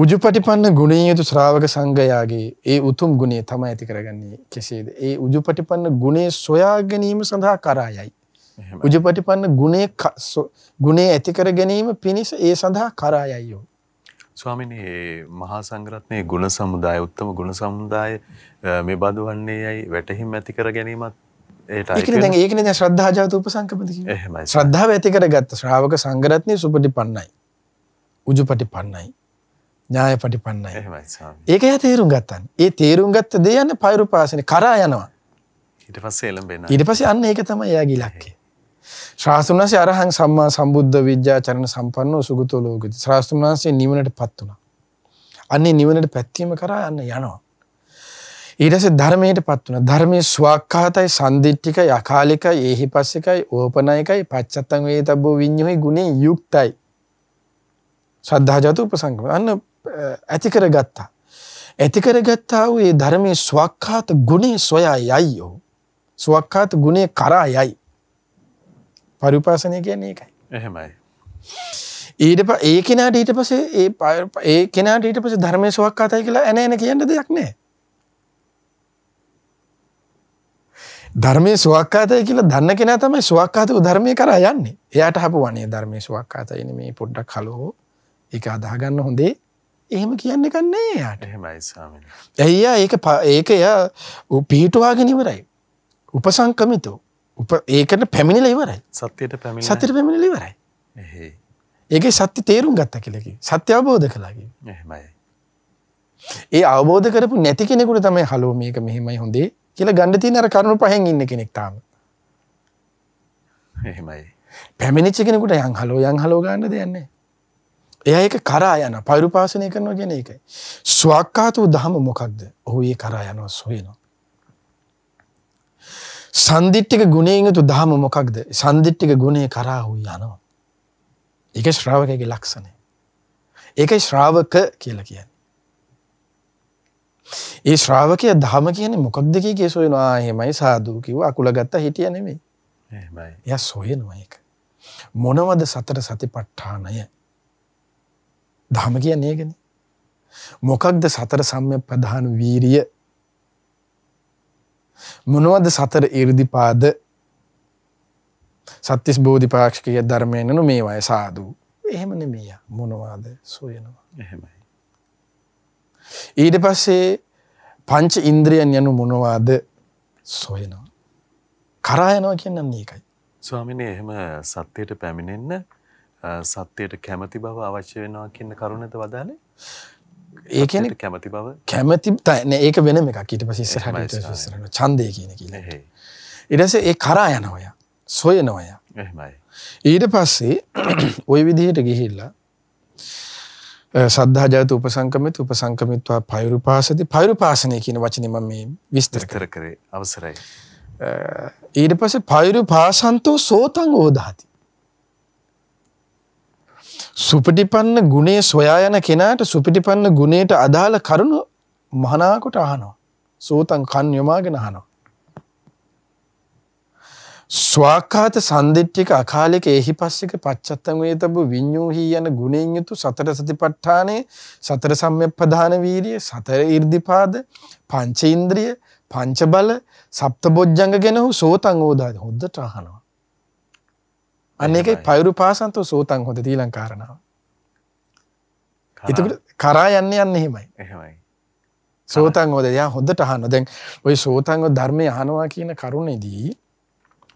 උජුපටිපන්න ගුණයතු ශ්‍රාවක සංගයාගේ ඒ උතුම් ගුණේ තම ඇති කරගන්නේ කෙසේද. ඒ උජුපටිපන්න ගුණේ සොයා ගැනීම සඳහා කරායයි. උජපටිපන්න ගුණේ ගුණේ ඇතිකර ගැනීම පිණිස ඒ සඳහා කරායයියෝ. ස්වාමිනී මහා සංග්‍රත්නය ගුණ සමුදාය උත්තම ගුණ සමුදාය මේ බදු වන්නේ යයි වැටහිම් ඇතිකර ගැනීමත් ඒකන ඒකන ශ්‍රද්ධාජාත උපසංකපති ශ්‍රද්ධාව ඇතිකර ගත්ත ශ්‍රාවක සංගරත්නය සුපටි පන්නයි. උජු පටි පන්නයි. ඥාය පටි පන්නයි. ඒක ය තේරුම් ගත්තන් ඒ තේරුම් ගත්ත දෙයන්න පයරු පාසන කරා යනවා. ඉට පස්සේ එළඹෙන ඉට පස අන්න ඒක තම යාගිලක්කේ. ශ්‍රාස්තුන් වහන්සේ අරහං සම්මා සම්බුද්ධ විද්‍යාචරණ සම්පන්න සුගතෝ ලෝකති. ශ්‍රාස්තුන් වහන්සේ නිවනටපත් වුණා. අන්නේ නිවනට පැත්වීම කරා යන්න යනවා. ඊට පස්සේ ධර්මයටපත් වුණා. ධර්මයේ ස්වාක්ඛාතයි සම්දිට්ඨිකයි අකාලිකයි ඒහිපස්සිකයි ඕපනායිකයි පච්චත්තං වේතබ්බෝ විඤ්ඤෝයි ගුණේ යුක්තයි. ශ්‍රද්ධාජතු උපසංගම. අන්න ඇති කරගත්තා. ඇති කරගත්තා වූ මේ ධර්මයේ ස්වාක්ඛාත ගුණේ සොයා යයියෝ. ස්වාක්ඛාත ගුණේ කරා යයි. පරිපාසනය කියන්නේ එකයි. එහෙමයි. ඊට ඒ කෙනාට ඊට පසේ ඒ ඒ කෙනාට ඊට පසේ ධර්මය සුවක් අතයි කියලා ඇන ඇන කියන්න දෙයක් නෑ. ධර්මය සුවක්කාතය කියලා දන්න කෙන තමයි සුවක්කාතය ධර්මය කර යන්නේ එයාට හපු වනේ ධර්මය සුවක්කාතයන මේ පොඩ්ඩක් කලෝ එක අදාගන්න හොඳේ එහෙම කියන්න කන්නේ යාට ඇයියා ඒ ඒක එය පිහිටුවාගෙනවරයි උපසංකමිතෝ උප ඒකට පැමිණිල ඉවරයි සත්‍යයට පැමි සතතිර පැමිණිල ඉවරයි ඒකයි සත්‍ය තේරුම් ගත්ත කලකි සත්‍ය අවබෝධ කලාගේ ඒ අවබෝධ කරපු නැති කෙනෙකුට තමයි හලෝ මේක මෙහෙමයි හොඳේ කියලා ගණඩ තිනර කරුණු පහැන් ඉන්න කෙනෙක් තාම එහෙමයි පැමිණිච්ච කෙනෙකුට යං හලෝ යං හලෝ ගන්න දෙයන්නේ එය ඒක කරා යන පයිරු පාසනය කරනවා ගැන එකයි ස්වක්කාතු දහම මොකක්ද ඔහු ඒ කරා යනවා සොයනවා සන්දිිට්ටික ගුණයෙන් යුතු දහම මොකක්ද සන්දිිට්ටික ගුණය කරාහු යනවා. ඒක ශ්‍රාවකයගේ ලක්ෂණය. ඒක ශ්‍රාවක කියලා කියන්න. ඒ ශ්‍රාවකය දහම කියන මොකක්දක කිය සොයනවා හෙමයි සාධූ කිව අකුල ගත්ත හිටිය නෙමේ ය සොයනවා එක. මොනවද සතර සති පට්ඨානය දහම කිය නේගෙන. මොකක්ද සතර සම්ය ප්‍රධාන වීරිය මොනවද සතර ඉරිදිපාද සත්තිස් බෝධිපාක්ෂකය ධර්මයනනු මේ අය සාදූ එහෙම නෙමේය මොනවාද සොයනවා එහෙමයි. ඊට පස්සේ පංච ඉන්ද්‍රියන් යනු මොනවාද සොයනවා. කරායනවා කියන්නම් ඒකයි. ස්වාමිනය එහෙම සත්‍යයට පැමිණෙන්න සත්‍යයට කැමති බව අවශ්‍ය වෙනවා කියන්න කරුණද වදාලේ ඒකන කැමති බව කැමති තන ඒක වෙන එකක් ඊට පසිස්ස හට විසරන චන්දය කියන කියල ඉඩස ඒ කරා යන ඔය සොය නොය ඊට පස්සේ ඔය විදිහට ගිහිල්ලා සද්ධාජාත උපසංකමිත උපසංකමිත්වා පයුරු පාසති පයුරු පාසනය කියන වචනම මේ විස්තර කර කරේ අවසරයි ඊට පස පයුරු පාසන්තෝ සෝතන් ඕෝදාති සුපටිපන්න ගුණේ සොයා යන කෙනාට සුපටිපන්න ගුණයට අදාළ කරුණු මහනාකොට අහනවා. සෝතන් කන් යොමාගෙන අහනවා. ස්වාකාත සන්දිට්ඨික අකාලික එහි පස්සික පච්චත්තං වේතබ්බ විඤ්ඤෝහි යන ගුණෙන් යුතු සතර සතිපට්ඨානේ සතර සම්‍යප්පදාන වීරිය සතර ඊර්ධිපාද පංචේන්ද්‍රිය පංච බල සප්තබොජ්ජංග ගැන හො සෝතං ඕදාද හොද්දට අහනවා අන්න එකයි පයුරුපාසන්තෝ සෝතන් හොඳ දීලං කාරණාව. එතකොට කරා යන්න යන්න එහෙමයි. එහෙමයි. සෝතන් හොද යා හොඳට අහනවා. දැන් ওই සෝතන් හොද ධර්මයේ අහනවා කියන කරුණේදී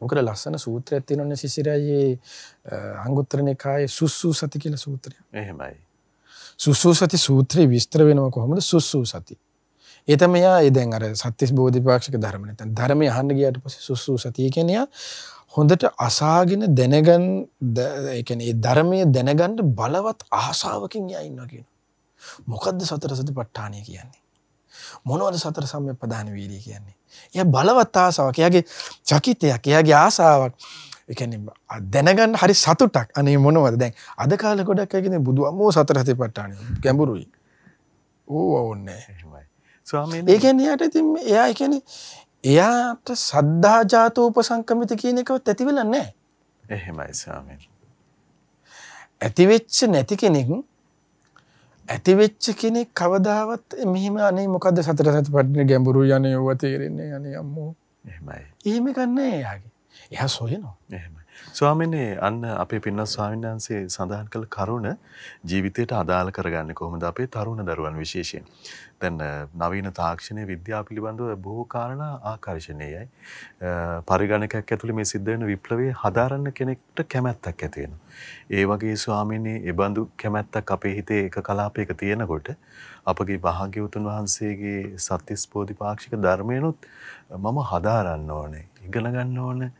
මොකද ලස්සන සූත්‍රයක් තියෙනවනේ සිසිරයේ අංගුත්තර නිකායේ සුස්සූසති කියලා සූත්‍රය. එහෙමයි. සුස්සූසති සූත්‍රය විස්තර වෙනවා කොහොමද සුස්සූසති? ඒ තමයි යා ඒ දැන් අර සත්‍තිස් බෝධිපාක්ෂික ධර්ම නැත්නම් ධර්මය අහන්න ගියාට පස්සේ සුස්සූසති කියන්නේ හොඳට අසාගෙන දැනගන් ඒ කියන්නේ ඒ ධර්මයේ දැනගන්න බලවත් ආසාවකින් යා ඉන්නවා කියනවා. මොකද්ද සතර සතිපට්ඨානය කියන්නේ? මොනවද සතර සම්‍යප්පදාන වීර්ය කියන්නේ? එයා බලවත් ආසාවක්, එයාගේ චකිතයක්, එයාගේ ආසාවක්. ඒ කියන්නේ දැනගන්න හරි සතුටක්. අනේ මොනවද දැන් අද කාලේ ගොඩක් අය කියන්නේ බුදුමෝ සතර සතිපට්ඨානය ගැඹුරුයි. ඕව ඕනේ. ස්වාමීන් වහන්සේ. ඒ කියන්නේ එයාට ඉතින් එයා කියන්නේ එයාට සද්ධා ජාතෝපසංකමිත කියන එකවත් ඇති වෙලා නැහැ. එහෙමයි ස්වාමීන්. ඇති වෙච්ච නැති කෙනෙක් ඇති වෙච්ච කෙනෙක් කවදාවත් මෙහෙම අනේ මොකද්ද සතර සතිපට්ඨාන ගැඹුරු යන්නේ ඕවා තේරෙන්නේ අනේ අම්මෝ. එහෙමයි. එහෙම ගන්නෑ එයාගේ. එයා සොයනවා. එහෙමයි. ස්වාමිනේ අන්න අපේ පින්වත් ස්වාමීන් වහන්සේ සඳහන් කළ කරුණ ජීවිතයට අදාළ කරගන්නේ කොහොමද අපේ තරුණ දරුවන් විශේෂයෙන්. දැන් නවීන තාක්ෂණයේ විද්‍යාව පිළිබඳව බොහෝ කාරණා ආකර්ෂණීයයි. පරිගණකයක් ඇතුළේ මේ සිද්ධ වෙන විප්ලවයේ හදාරන්න කෙනෙක්ට කැමැත්තක් ඇති වෙනවා. ඒ වගේ ස්වාමිනේ ඒබඳු කැමැත්තක් අපේ හිතේ එක කලාපයක තියෙනකොට අපගේ භාග්‍යවතුන් වහන්සේගේ සත්‍තිස් බෝධිපාක්ෂික ධර්මයනුත් මම හදාරන්න ඕනේ, ඉගෙන ගන්න ඕනේ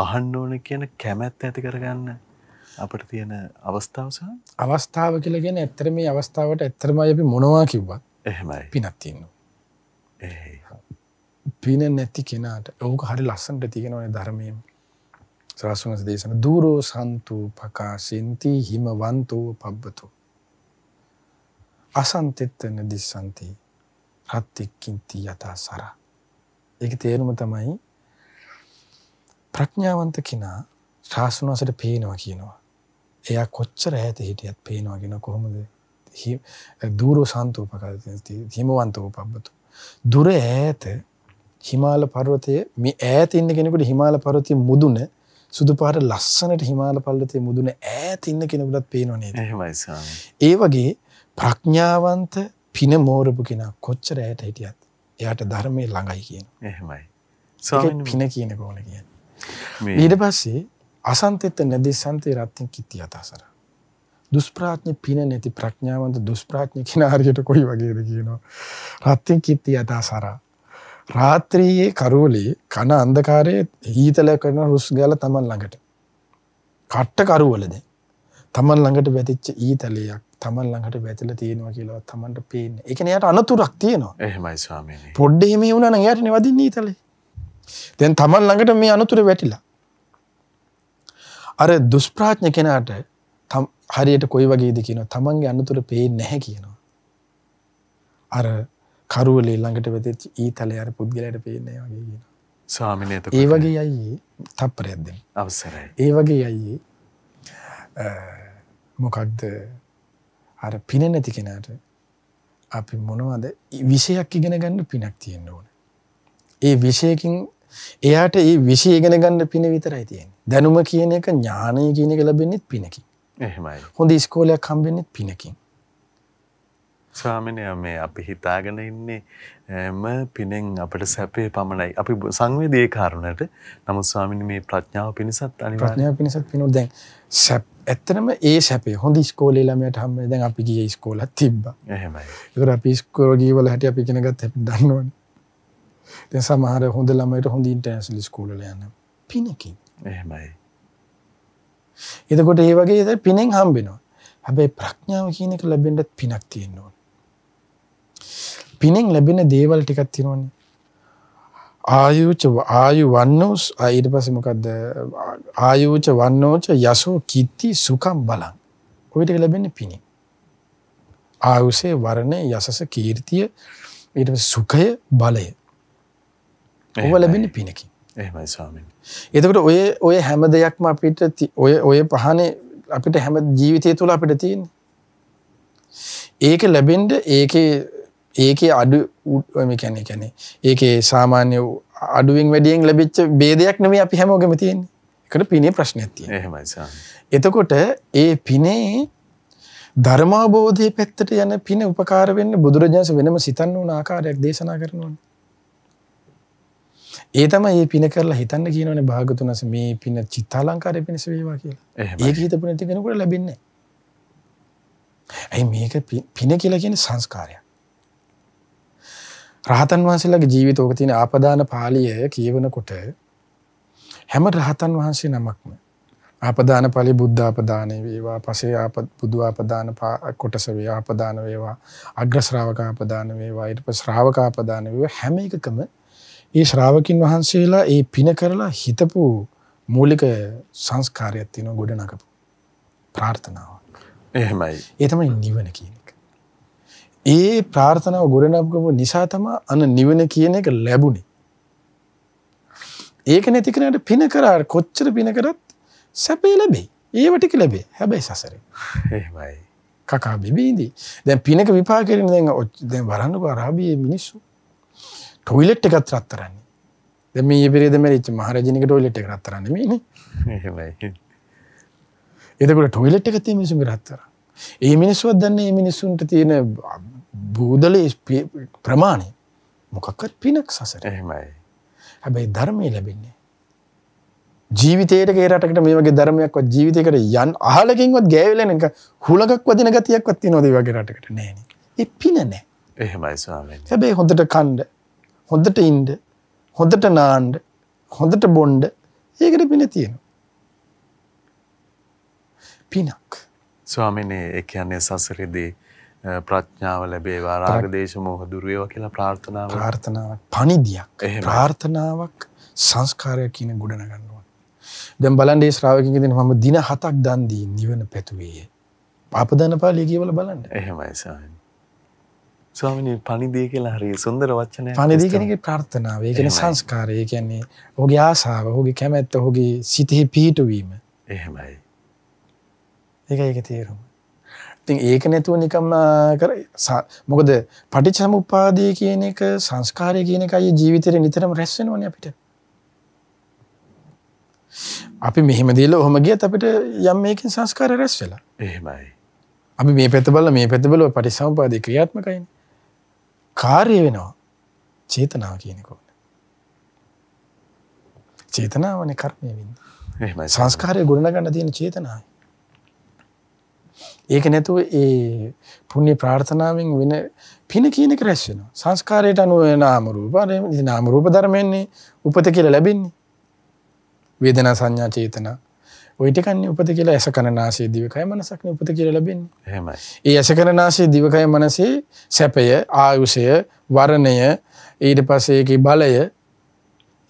අහන්න ඕන කියන කැමැත් ඇති කරගන්න අපට තියෙන අවස්ථාවස අවස්ථාව කියලගෙන ඇත්තර මේ අවස්ථාවට ඇත්තරම අපි මොනවා කිව්වත් එහෙමයි පිනත්තින්න පින නැති කෙනාට ඕක හරි ලස්සන්ට තියෙනවන ධර්මයම සරස්වනස දේශන දූරෝ සන්තු පකා සින්ති හිම වන්තෝ පබ්බතු අසන්තෙත්තන දිස්සන්ති රත්තික්කින්ති යතා සර එක තේරුම තමයි ප්‍රඥාවන්ත කෙනා ශාස්ත්‍රණවසට පේනවා කියනවා. එයා කොච්චර ඈත හිටියත් පේනවා කියන කොහොමද? දුරෝ සාන්තෝපකල්පති හිමවන්තෝපබ්බතු. දුර ඈත හිමාල පර්වතයේ මේ ඈත ඉන්න කෙනෙකුට හිමාල පර්වතයේ මුදුන සුදු පාට ලස්සනට හිමාල පර්වතයේ මුදුන ඈත ඉන්න කෙනෙකුටත් පේනව නේද? එහෙමයි ස්වාමී. ඒ වගේ ප්‍රඥාවන්ත පින මෝරපු කෙනා කොච්චර ඈත හිටියත් එයාට ධර්මයේ ළඟයි කියනවා. එහෙමයි. ස්වාමීන් වහන්සේ පින කියන කෝණ කියන්නේ ඊට පස්සේ අසන්තෙත්ත නැදි සන්තේ රත්තින් කිත්ති අතසර. දුස්ප්‍රාඥ පින නැති ප්‍රඥාවන්ත දුස්ප්‍රාඥ කියන හරියට කොයි වගේද කියනවා. රත්තින් කිත්ති අතසර. රාත්‍රියේ කරවලේ කන අන්ධකාරයේ හීතල කරන රුස් ගාලා Taman ළඟට. කට්ට කරවලද Taman ළඟට වැතිච්ච ඊතලයක් Taman ළඟට වැතිලා තියෙනවා කියලා Tamanට පේන්නේ. ඒ කියන්නේ යාට අනතුරක් තියෙනවා. එහෙමයි ස්වාමීනි. පොඩ්ඩේ හිමේ වුණා නම් යාට නෙවදින්නේ ඊතලේ. දැන් තමන් ළඟට මේ අනතුර වැටිලා. අර දුෂ්ප්‍රාඥ කෙනාට හරියට කොයි වගේද කියනවා තමන්ගේ අනතුර පේන්නේ නැහැ කියනවා. අර කරුවලේ ළඟට වැදෙච්ච ඊතලේ අර පුද්ගලයාට පේන්නේ නැහැ වගේ කියනවා. ස්වාමීනි එතකොට ඒ වගේ අයියේ තප්පරයක් දෙන්න. අවසරයි. ඒ වගේ අයියේ මොකක්ද අර පින නැති කෙනාට අපි මොනවද විෂයක් ඉගෙන ගන්න පිනක් තියෙන්න ඕන. ඒ විෂයකින් එයාට ඒ විෂය ඉගෙන ගන්න පින විතරයි තියෙන්නේ. දැනුම කියන එක ඥානය කියන එක ලැබෙන්නේත් පිනකින්. එහෙමයි. හොඳ ඉස්කෝලයක් හම්බෙන්නේත් පිනකින්. ස්වාමිනය මේ අපි හිතාගෙන ඉන්නේ ම පිනෙන් අපට සැපේ පමණයි අපි සංවේදය කාරණට නමුත් ස්වාමිනි මේ ප්‍රඥාව පිණිසත් අනිවාඥාව පිණිසත් පිනු දැන් සැප ඇත්තනම ඒ සැපේ හොඳ ස්කෝලේ ළමයට හම්ම දැන් අපි ගිය ස්කෝලත් තිබ්බ එහෙමයි ඉතර අපි ස්කෝරගීවල හැට අපි කෙනගත් හැපි දන්නවන්නේ දැන් සමහර හොඳ ළමයට හොඳ ඉන්ටර්නැෂනල් ස්කූල් වල යන්න පිනකින්. එහෙමයි. එතකොට ඒ වගේ දේ පිනෙන් හම්බෙනවා. හැබැයි ප්‍රඥාව කියන එක ලැබෙන්නත් පිනක් තියෙන්න ඕන. පිනෙන් ලැබෙන දේවල් ටිකක් තියෙනවනේ. ආයුච ආයු වන්නෝස් ඊට පස්සේ මොකද්ද ආයුච වන්නෝච යසෝ කිත්ති සුඛම් බලං. ඔය ටික ලැබෙන්නේ පිනෙන්. ආයුෂේ වර්ණය යසස කීර්තිය ඊට පස්සේ සුඛය බලය ඔහ ලැබෙන පිනකින් එහමයි ස්වාමීන් එතකට ඔය ඔය හැම දෙයක්ම අපිට ඔය ඔය පහනේ අපිට හැම ජීවිතය තුළ අපිට තියෙන ඒක ලැබෙන්ඩ ඒක ඒක අඩු කැනෙ කැනෙ ඒක සාමාන්‍ය අඩුවෙන් වැඩියෙන් ලැබිච්ච බේදයක් නෙවේ අපි හැමෝගම තියෙන් එකට පිනේ ප්‍රශ්නයක්තිය හමයි එතකොට ඒ පිනේ ධර්මාබෝධය පැත්තට යන පින උපකාරවෙන්න බුදුරජාස වෙනම සිතන්න වන ආකාරයක් දේශනා කරනවා ඒ තම ඒ පින කරලා හිතන්න කියනවනේ භාගතුනස මේ පින චිත්තාලංකාරය පිණිස වේවා කියලා. ඒක හිතපු නැති කෙනෙකුට ලැබෙන්නේ ඇයි මේක පින කියලා කියන්නේ සංස්කාරයක්. රහතන් වහන්සේලාගේ ජීවිත ඕක තියෙන ආපදාන පාළිය කියවනකොට හැම රහතන් වහන්සේ නමක්ම ආපදාන පාළි බුද්ධ ආපදාන වේවා පසේ ආප බුදු ආපදාන කොටස වේ ආපදාන වේවා අග්‍ර ශ්‍රාවක ආපදාන වේවා ඊට පස්සේ ශ්‍රාවක ආපදාන වේවා හැම එකකම ඒ ශ්‍රාවකින් වහන්සේලා ඒ පින කරලා හිතපු මූලික සංස්කාරයක් තියෙනවා ගොඩනගපු ප්‍රාර්ථනාව. එහෙමයි. ඒ තමයි නිවන කියන එක. ඒ ප්‍රාර්ථනාව ගොඩනගපු නිසා තමයි අන නිවන කියන එක ලැබුණේ. ඒක නැති කෙනාට පින කරා කොච්චර පින කරත් සැපේ ලැබෙයි. ඒව ටික ලැබේ. හැබැයි සසරේ. එහෙමයි. කකා බිබීදී. දැන් පිනක විපාකයෙන් දැන් දැන් වරන්නකෝ අරාබියේ මිනිස්සු ටොයිලෙට් එකත් රත්තරන්නේ දෙම ඒ පිරිද මරිච් මහරජනික ටොයිලෙට් එක රත්තරන්න මේ එතකට ටොයිලෙට් එක තිය මිනිසුන් රත්තර ඒ මිනිස්සුවත් දන්නේ මිනිස්සුන්ට තියෙන බූදල ප්‍රමාණය මොකක්කත් පිනක් සසර එහෙමයි හැබැයි ධර්මය ලැබෙන්නේ ජීවිතයට ඒරටකට මේගේ ධර්මයක් ජීවිතයකට යන් අහලකින්වත් ගෑවිලන එක හුලගක් වදින ගතියක්වත් තිනොදී වගේ රටකට නෑන ඒ පින නෑ එහෙමයි ස්වාමී හැබැයි හොඳට කණ්ඩ හොඳට ඉන්ඩ හොඳට නාන්ඩ හොඳට බොන්්ඩ ඒකට පින තියෙන. පිනක් ස්වාමිනේ එක යන්නේ සසරෙදී ප්‍රඥාව ලැබේවා රාගදේශ මෝහ දුරයෝ කියලා ප්‍රාර්ථනාව ප්‍රාර්ථනාවක් පනිදියක් ප්‍රාර්ථනාවක් සංස්කාරය කියන ගුඩනගන්නවා. දැම් බලන්ඩේ ශ්‍රාවකින්ගෙන මම දින හතක් දන්දී නිවන පැතුවේ. පාපදන පාලිය කියවල බලන්න එහෙමයිසාහි. ස්වාමිනී පනිදී කියලා හරි සුන්දර වචනය පනිදී කෙනෙගේ ප්‍රාර්ථනාව ඒ කියන්නේ සංස්කාරය ඒ කියන්නේ ඔහුගේ ආසාව ඔහුගේ කැමැත්ත ඔහුගේ සිතෙහි පිහිටුවීම එහෙමයි ඒකයි ඒක තේරුම ඉතින් ඒක නැතුව නිකම්ම කර මොකද පටිච්චසමුප්පාදය කියන එක සංස්කාරය කියන එකයි ජීවිතේ නිතරම රැස් වෙනවනේ අපිට අපි මෙහෙම දීලා ඔහම ගියත් අපිට යම් මේකෙන් සංස්කාර රැස් වෙලා එහෙමයි අපි මේ පැත්ත බලලා මේ පැත්ත බලුවා පටිච්චසමුප්පාදේ ක්‍රියාත්මකයිනේ කාර්ය වෙනවා චේතනාව කියන කොහොමද? චේතනාවනේ කර්මය වෙන්නේ. එහෙමයි. සංස්කාරය ගොඩනගන්න තියෙන චේතනාවයි. ඒක නැතුව ඒ පුණ්‍ය ප්‍රාර්ථනාවෙන් වෙන පින කියන එක රැස් වෙනවා. සංස්කාරයට අනුව නාම රූප, නාම රූප ධර්මයන්නේ උපත කියලා ලැබෙන්නේ. වේදනා සංඥා චේතනා ඔයිටකන්නේ උපත කියලා ඇස කණනාසේ දිවකය මනසක්න උපත කියර ලබෙන්නේ හමයි ඒ ඇස කරනාසේ දිවකය මනසේ සැපය ආයුෂය වරණය ඊට පසයකි බලය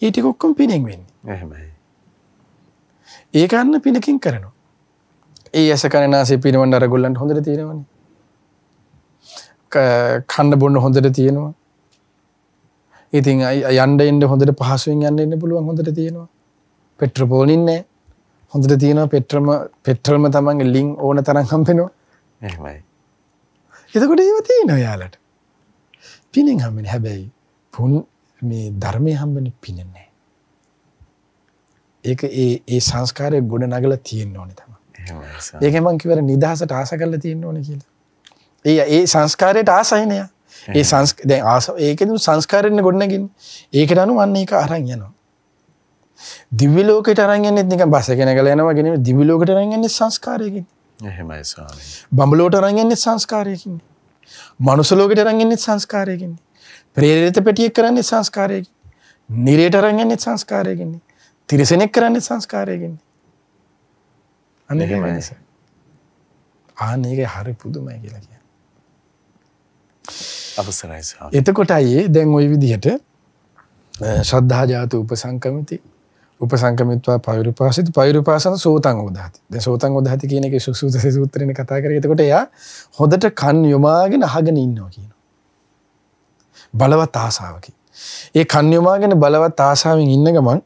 ඊටිකොක්කොම් පිනෙක් වෙන්නේ හමයි ඒකන්න පිනකින් කරනවා ඒ ඇස කණනාසේ පිනවන් අරගොල්ලන්ට හොඳට තියෙනවන කණ්ඩ බොන්න හොඳට තියෙනවා ඉතින් අයන්ඩ එන්ඩ හොඳට පහසුවෙන් යන්න එන්න පුළුවන් හොඳට තියෙනවා පෙට්‍රපෝනින්නේ හොඳට තියෙනවා පෙට්‍රම පෙට්‍රල්ම තමන්ගේ ලිං ඕන තරම් හම්බෙනවා එහෙමයි එතකොට ඒව තියෙනවා යාලට පිනෙන් හම්බෙන හැබැයි පුන් මේ ධර්මයේ හම්බෙන පින නෑ ඒක ඒ ඒ සංස්කාරය ගොඩ නගලා තියෙන්න ඕනේ තමයි ඒකෙන් මං කිව්වර නිදහසට ආස කරලා තියෙන්න ඕනේ කියලා ඒ ඒ සංස්කාරයට ආසයි නෑ ඒ සංස් දැන් ආස ඒකෙන් සංස්කාරයෙන් ගොඩනගින්නේ ඒකට අනුව අන්න ඒක අරන් යනවා දිව්‍ය ලෝකයට අරන් යන්නේ නිකන් බස් එකගෙන ගල යනවා ගෙනෙම දිව්‍ය ලෝකයට අරන් යන්නේ සංස්කාරයකින්. එහෙමයි ස්වාමී. බඹලෝට අරන් යන්නේ සංස්කාරයකින්. මනුස්ස ලෝකයට අරන් යන්නේ සංස්කාරයකින්. ප්‍රේරිත පැටියෙක් කරන්නේ සංස්කාරයකින්. නිරේට අරන් යන්නේ සංස්කාරයකින්. තිරිසනෙක් කරන්නේ සංස්කාරයකින්. අන්න එහෙමයි. ආන්න ඒක හරි පුදුමයි කියලා කියන්නේ. අවසරයි එතකොටයි දැන් ওই විදිහට ශ්‍රද්ධා ජාත උපසංකමිති උපසංකමිත්වා පයුරුපාසිත පයුරුපාසන සෝතන් උදාහති සෝතන් උදාහති කියන එක සුසූත සූත්‍රණ කතා කර එතකොට එයා හොඳට කන් යොමාගෙන අහගෙන ඉන්නවා කියන. බලවත් ආසාාවකි. ඒ කන් යොමාගෙන බලවත් ආසාාවෙන් ඉන්න ගමන්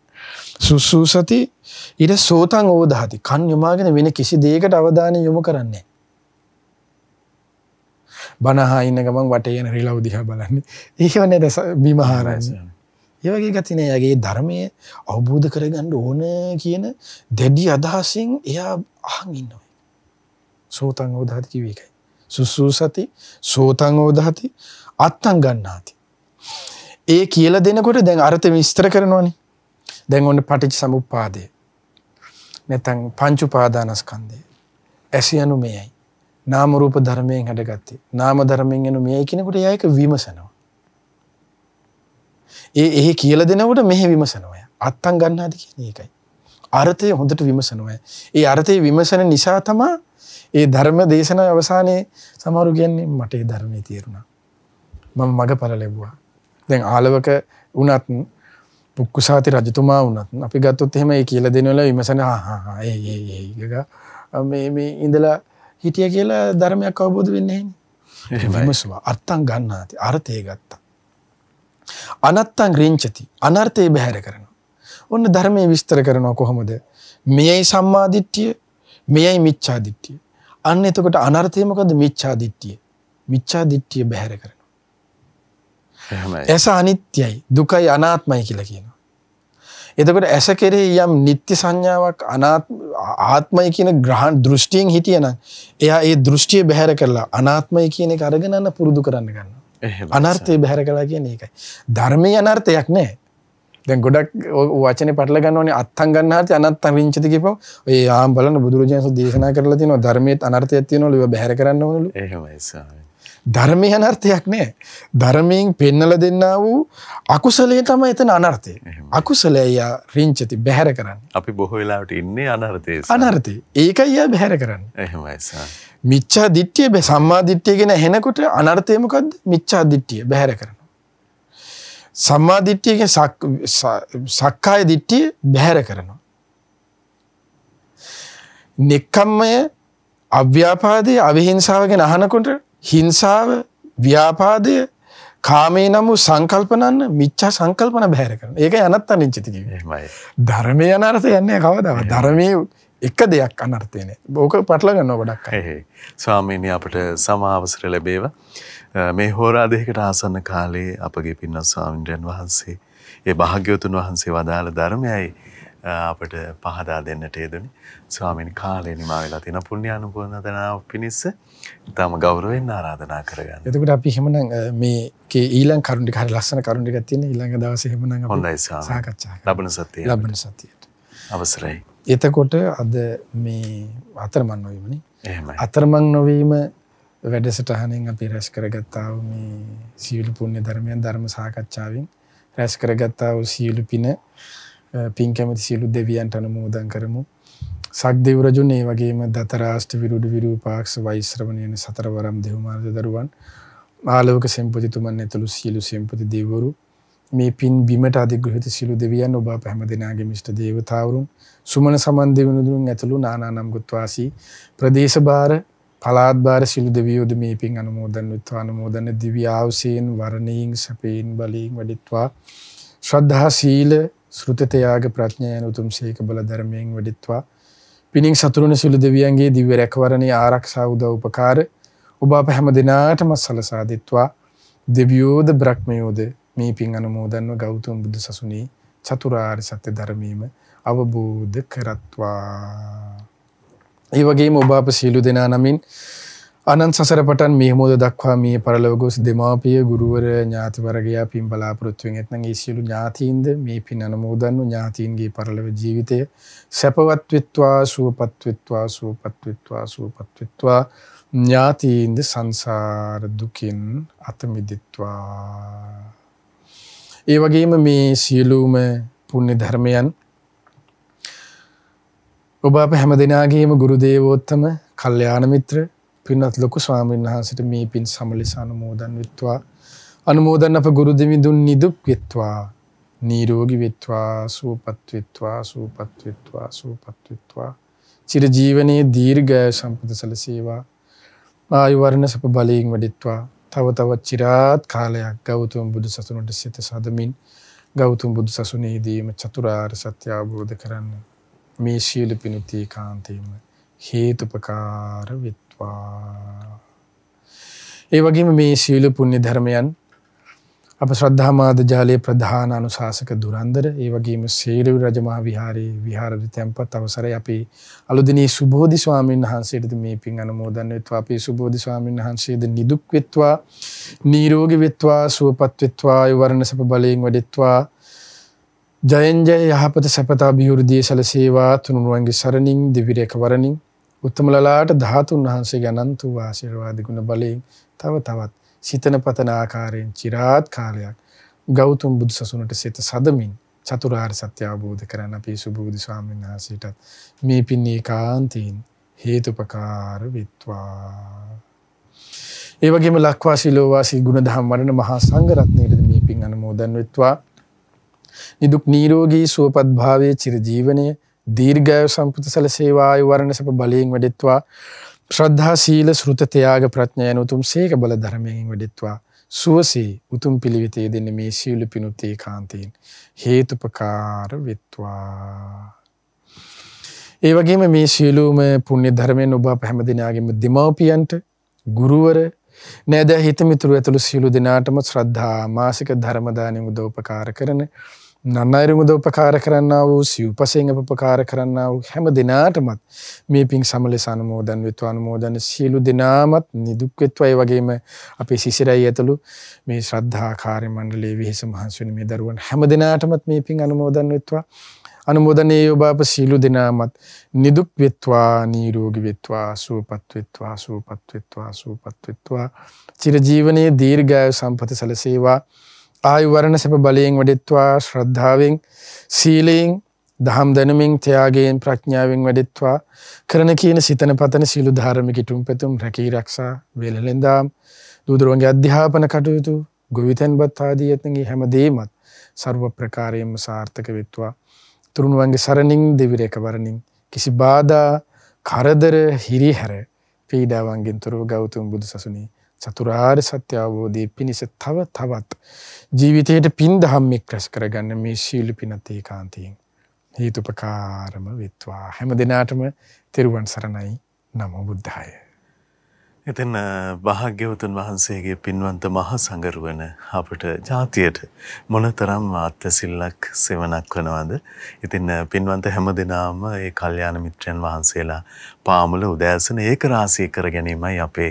සුස්සූසති ඉට සෝතන් ඕදහති කන් යොමාගෙන වෙන කිසි දේකට අවධානය යොමු කරන්නේ. බනහා ඉන්න ගමන් වටයන රිලව් දිහ බලන්නේ ඒවන බිමහාරාසය. ඒවගේ ගතිනේ ඇගේ ධර්මය අවබෝධ කරගන්න ඕන කියන දැඩි අදහසින් එයා අහන් ඉන්නවා. සෝතං ඕදාති කිව්ව එකයි. සුසුසති සෝතං ඕදාති අත්තං ගන්නාති. ඒ කියලා දෙනකොට දැන් අර්ථ විස්තර කරනවනේ. දැන් ඔන්න පටිච්ච සමුප්පාදය. නැත්නම් පංච උපාදානස්කන්ධය. ඇසියනු මෙයයි. නාම රූප ධර්මයෙන් හැඩගත්තේ. නාම ධර්මයෙන් එනු මෙයයි කියනකොට එයා ඒක විමසනවා. ඒ ඒ කියල දෙනවට මෙහෙ විමසනවය අත්තන් ගන්නාද කියන එකයි. අර්ථය හොඳට විමසනවය. ඒ අර්ථය විමසන නිසා තමා ඒ ධර්ම දේශන අවසානයේ සමහරු කියන්නේ මට ඒ ධර්මය තේරුණා. මම මග පල ලැබවා. දැන් ආලවක වනත් පුක්කුසාති රජතුමා වනත් අපි ගත්තොත් එහෙම ඒ කියල දෙනවල විමසන ඒ ඉඳලා හිටිය කියලා ධර්මයක් අවබෝධ වෙන්නේ විමස්වා අත්තන් ගන්නාති අර්ථය ගත්තා. අනත්තං රිංචති අනර්ථය බැහැර කරනවා. ඔන්න ධර්මයේ විස්තර කරනවා කොහොමද? මෙයයි සම්මාදිට්ඨිය, මෙයයි මිච්ඡාදිට්ඨිය. අන්න එතකොට අනර්ථය මොකද්ද? මිච්ඡාදිට්ඨිය. මිච්ඡාදිට්ඨිය බැහැර කරනවා. එහෙමයි. ඇස අනිත්‍යයි, දුකයි, අනාත්මයි කියලා කියනවා. එතකොට ඇස කෙරෙහි යම් නිත්‍ය සංඥාවක් ආත්මය කියන ග්‍රහණ දෘෂ්ටියෙන් හිටියනම් එයා ඒ දෘෂ්ටිය බැහැර කරලා අනාත්මය කියන එක අරගෙන යන පුරුදු කරන්න ගන්නවා. අනර්ථය බැහැර කලා කියන එකයි. ධර්මය අනර්ථයක් නෑ. දැන් ගොඩක් වචන පටල ගන්නවනේ අත්හන් ගන්නාට අනත් අවිංචති කියපව ඒ ආම් බලන්න බුදුරජාණන් දේශනා කරලා තියෙනවා ධර්මයේත් අනර්ථයක් තියෙනවලු ඒවා බැහැර කරන්න ඕනලු එහෙමයි ස්වාමී ධර්මයේ අනර්ථයක් නෑ ධර්මයෙන් පෙන්නලා දෙන්නා වූ අකුසලයේ තමයි එතන අනර්ථය අකුසලය යා රිංචති බැහැර කරන්නේ අපි බොහෝ වෙලාවට ඉන්නේ අනර්ථයේ අනර්ථේ ඒකයි යා බැහැර කරන්නේ එහෙමයි ස්වාමී මිච්ඡා දිට්ඨිය බෑ සම්මා දිට්ඨිය ගැන ඇහෙනකොට අනර්ථය මොකද්ද? මිච්ඡා දිට්ඨිය බැහැර කරනවා. සම්මා දිට්ඨිය කියන්නේ සක්කාය දිට්ඨිය බැහැර කරනවා. නෙක්ඛම්මය අව්‍යාපාදයේ අවිහිංසාව ගැන අහනකොට හිංසාව ව්‍යාපාදය කාමේ නම් සංකල්පනන්න මිච්ඡා සංකල්පන බැහැර කරනවා. ඒකයි අනත්ත නිච්චති කියන්නේ. ධර්මයේ අනර්ථය යන්නේ කවදාවත්. ධර්මයේ එක දෙයක් අනර්ථයන බෝක පටලගන්න ගොඩක් එහේ ස්වාමීනය අපට සමාවසර ලැබේව මේ හෝරාදයකට ආසන්න කාලේ අපගේ පින්න ස්වාමින්ටයන් වහන්සේ ඒ භාග්‍යවතුන් වහන්සේ වදාළ ධර්මයයි අපට පහදා දෙන්නට ේදනි ස්වාමින් කාලේ නිමා වෙලා තින පුුණ්‍ය අනුපෝනදනාව පිණිස්ස තම ගෞරුවෙන් ආරාධනා කරගන්න එතකට අපි හෙමන මේ ඊලන් කරුණි හර ලස්සන කරුණිගත්තින ඉළඟ දවස හෙමන හොඳයි සාකච්චා ලබන සතිය ලබන සතිය අවසරයි. එතකොට අද මේ අතරමන් නොවීමනි අතරමං නොවීම වැඩසටහනෙන් අපි රැස් කරගත්තාව මේ සියලු පුුණ්‍ය ධර්මයන් ධර්ම සාකච්ඡාවෙන් රැස් කරගත්තාව සියලු පින පින් කැමති සියලු දෙවියන්ට අනමෝදන් කරමු සක් දෙවරජුන් ඒ වගේම දතරාෂ්ට විරුඩු විරූපාක්ෂ වෛශ්‍රවණයන සතරවරම් දෙවමාර්ද දරුවන් ආලෝක සෙම්පතිතුමන් ඇතුළු සියලු සෙම්පති දෙවරු මේ පින් බිමට අධිග්‍රහිත සිළු දෙවියන් ඔබ අප හැම දෙනාගේ මිෂ්ට දේවතාවුරුන් සුමන සමන් දෙවිඳුන් ඇතුළු නානා නම්ගුත් වාසී ප්‍රදේශ භාර පලාත් භාර සිළු දෙවියෝද මේ පින් අනුමෝදන් විත්වා අනුමෝදන දිව්‍ය ආවසයෙන් වරණීන් සපේන් බලයෙන් වැඩිත්වා ශ්‍රද්ධා සීල ශෘත ත්‍යාග ප්‍රඥා යන උතුම් සීක බල ධර්මයෙන් වැඩිත්වා පිනින් සතුරුන සිළු දෙවියන්ගේ දිව්‍ය රැකවරණේ ආරක්ෂා උදව් උපකාර ඔබ අප හැම දිනාටම සලසා දෙත්වා දෙවියෝද බ්‍රහ්මයෝද මේ පින් අනුමෝදන්ව ගෞතම බුදු සසුනේ චතුරාර්ය සත්‍ය ධර්මීම අවබෝධ කරත්වා. ඒ වගේම ඔබ අප සියලු දෙනා නමින් අනන්ත සසර පටන් මේ මොහොත දක්වා මේ පරලොව ගොස් දෙමාපිය ගුරුවර ඥාති වර්ගයා පින් බලාපොරොත්තු වෙන එත්නම් ඒ සියලු ඥාතීන්ද මේ පින් අනුමෝදන්ව ඥාතීන්ගේ පරලොව ජීවිතය සැපවත් විත්වා සුවපත් විත්වා සුවපත් විත්වා සුවපත් විත්වා ඥාතීන්ද සංසාර දුකින් අත මිදෙත්වා ඒ වගේම මේ සියලූම පුුණ්‍ය ධර්මයන් ඔබ අප හැම දෙනාගේම ගුරු දේවෝත්තම කල්්‍යයාන මිත්‍ර පින්නත් ලොකු ස්වාමීන් වහන්සට මේ පින් සමලිසාන මෝදන් විත්වා අනුමෝදන් අප ගුරුදමිදුන් නිදුක් වෙත්වා නීරෝගි වෙත්වා සූපත්විත්වා සූපත්විත්වා සූපත්විත්වා චිරජීවනයේ දීර්ඝය සම්පත සලසේවා ආයුවරණ සප බලයෙන් වඩිත්වා තව තවත් චිරාත් කාලයක් ගෞතම බුදු සසුනට සිත සදමින් ගෞතම බුදු සසුනේදීම චතුරාර් සත්‍ය අවබෝධ කරන්න මේ ශීල පිනුති කාන්තීම හේතුපකාර විත්වා. ඒ වගේම මේ ශීල පුුණ්‍ය ධර්මයන් අප ශ්‍රද්ධාමාද ජාලයේ ප්‍රධාන අනුශාසක දුරන්දර ඒ වගේම සේරුව රජමහා විහාරයේ විහාරරි තැන්පත් අවසරයි අපි අලුදිනී සුබෝධි ස්වාමීන් වහන්සේට මේ පින් අනුමෝදන් වෙත්වා අපේ සුබෝධි ස්වාමීන් වහන්සේද නිදුක් වෙත්වා නිරෝගී වෙත්වා සුවපත් වෙත්වා ආයු වර්ණ සප බලයෙන් වැඩෙත්වා ජයෙන් ජය යහපත සපත අභිවෘද්ධිය සැලසේවා තුනුරුවන්ගේ සරණින් දිවිරේක වරණින් උත්තමලලාට ධාතුන් වහන්සේගේ අනන්ත වූ ආශිර්වාද ගුණ බලයෙන් තව තවත් සිතන පතන ආකාරයෙන් චිරාත් කාලයක් ගෞතම බුදු සසුනට සිත සදමින් චතුරාර් සත්‍ය අවබෝධ කරන්න අපේ සුබෝධි ස්වාමීන් වහන්සේටත් මේ පින් ඒකාන්තයෙන් හේතුපකාර විත්වා. ඒ වගේම ලක්වාසී ලෝවාසී ගුණධම් වඩන මහා සංඝරත්නයටද මේ පින් අනුමෝදන් වෙත්වා. නිදුක් නිරෝගී සුවපත් භාවයේ චිරජීවනයේ දීර්ඝායු සම්පත සැලසේවායු වරණ සප බලයෙන් වැඩෙත්වා. ශ්‍රද්ධා සීල සෘත ත්‍යාග ප්‍රඥා යන උතුම් සීක බල ධර්මයෙන් වඩෙත්වා සුවසේ උතුම් පිළිවෙතේ දෙන මේ සියලු පිණුත් ඒකාන්තයෙන් හේතුපකාර වෙත්වා ඒ වගේම මේ සියලුම පුණ්‍ය ධර්මයෙන් ඔබ අප හැම දිනාගෙම දීමෝපියන්ට ගුරුවර නෑදෑ හිතමිතුරු ඇතුළු සියලු දෙනාටම ශ්‍රද්ධා මාසික ධර්ම දාණය උදව්පකාර කරන නන් අයුරුම ද උපකාර කරන්න වූ සිව්පසයෙන් උපකාර කරන්න වූ හැම දෙනාටමත් මේ පින් සමලෙස අනුමෝදන් වෙත්වා අනුමෝදන් සියලු දෙනාමත් නිදුක් වෙත්වයි වගේම අපේ සිසිරයි ඇතුළු මේ ශ්‍රද්ධා කාර්ය මණ්ඩලයේ විහිස මහන්සි වෙන මේ දරුවන් හැම දෙනාටමත් මේ පින් අනුමෝදන් වෙත්වා අනුමෝදනේ යෝබාප සියලු දෙනාමත් නිදුක් වෙත්වා නිරෝගී වෙත්වා සුවපත් වෙත්වා සුවපත් වෙත්වා සුවපත් වෙත්වා චිරජීවනයේ දීර්ඝායු සම්පත සැලසේවා ආයුවරණ සැප බලයෙන් වැඩෙත්වා ශ්‍රද්ධාවෙන් සීලයෙන් දහම් දැනමින් ත්‍යාගයෙන් ප්‍රඥාවෙන් වැඩෙත්වා කරන කියන සිතන පතන සීලු ධාරමිකිටුම් පැතුම් රැකී රක්ෂා වෙලලෙන්දාම් දූදරුවන්ගේ අධ්‍යාපන කටයුතු ගොවිතැන්පත් ආදී ඇතගේ හැමදේමත් සර්ව ප්‍රකාරයෙන්ම සාර්ථක වෙත්වා තුරුණුවන්ගේ සරණින් දෙවිරේක වරණින් කිසි බාධා කරදර හිරිහැර පීඩාවන්ගෙන් තොරව ගෞතම බුදු සසුනේ චතුරාර් සත්‍ය අවබෝධය පිණිස තව තවත් ජීවිතයට පින් දහම්මෙක් රැස් කරගන්න මේ ශීලි පිනතේ කාන්තියෙන්. හේතුපකාරම වෙත්වා හැම දෙනාටම තෙරුවන් සරණයි නම බුද්ධාය. එතින් භාග්‍යවතුන් වහන්සේගේ පින්වන්ත මහ සඟරුවන අපට ජාතියට මොනතරම් අත්වසිල්ලක් සෙවනක් වනවාද. ඉතින් පින්වන්ත හැම දෙනාම ඒ කල්්‍යාන මිත්‍රයන් වහන්සේලා පාමුල උදෑසන ඒක රාසී කර ගැනීමයි අපේ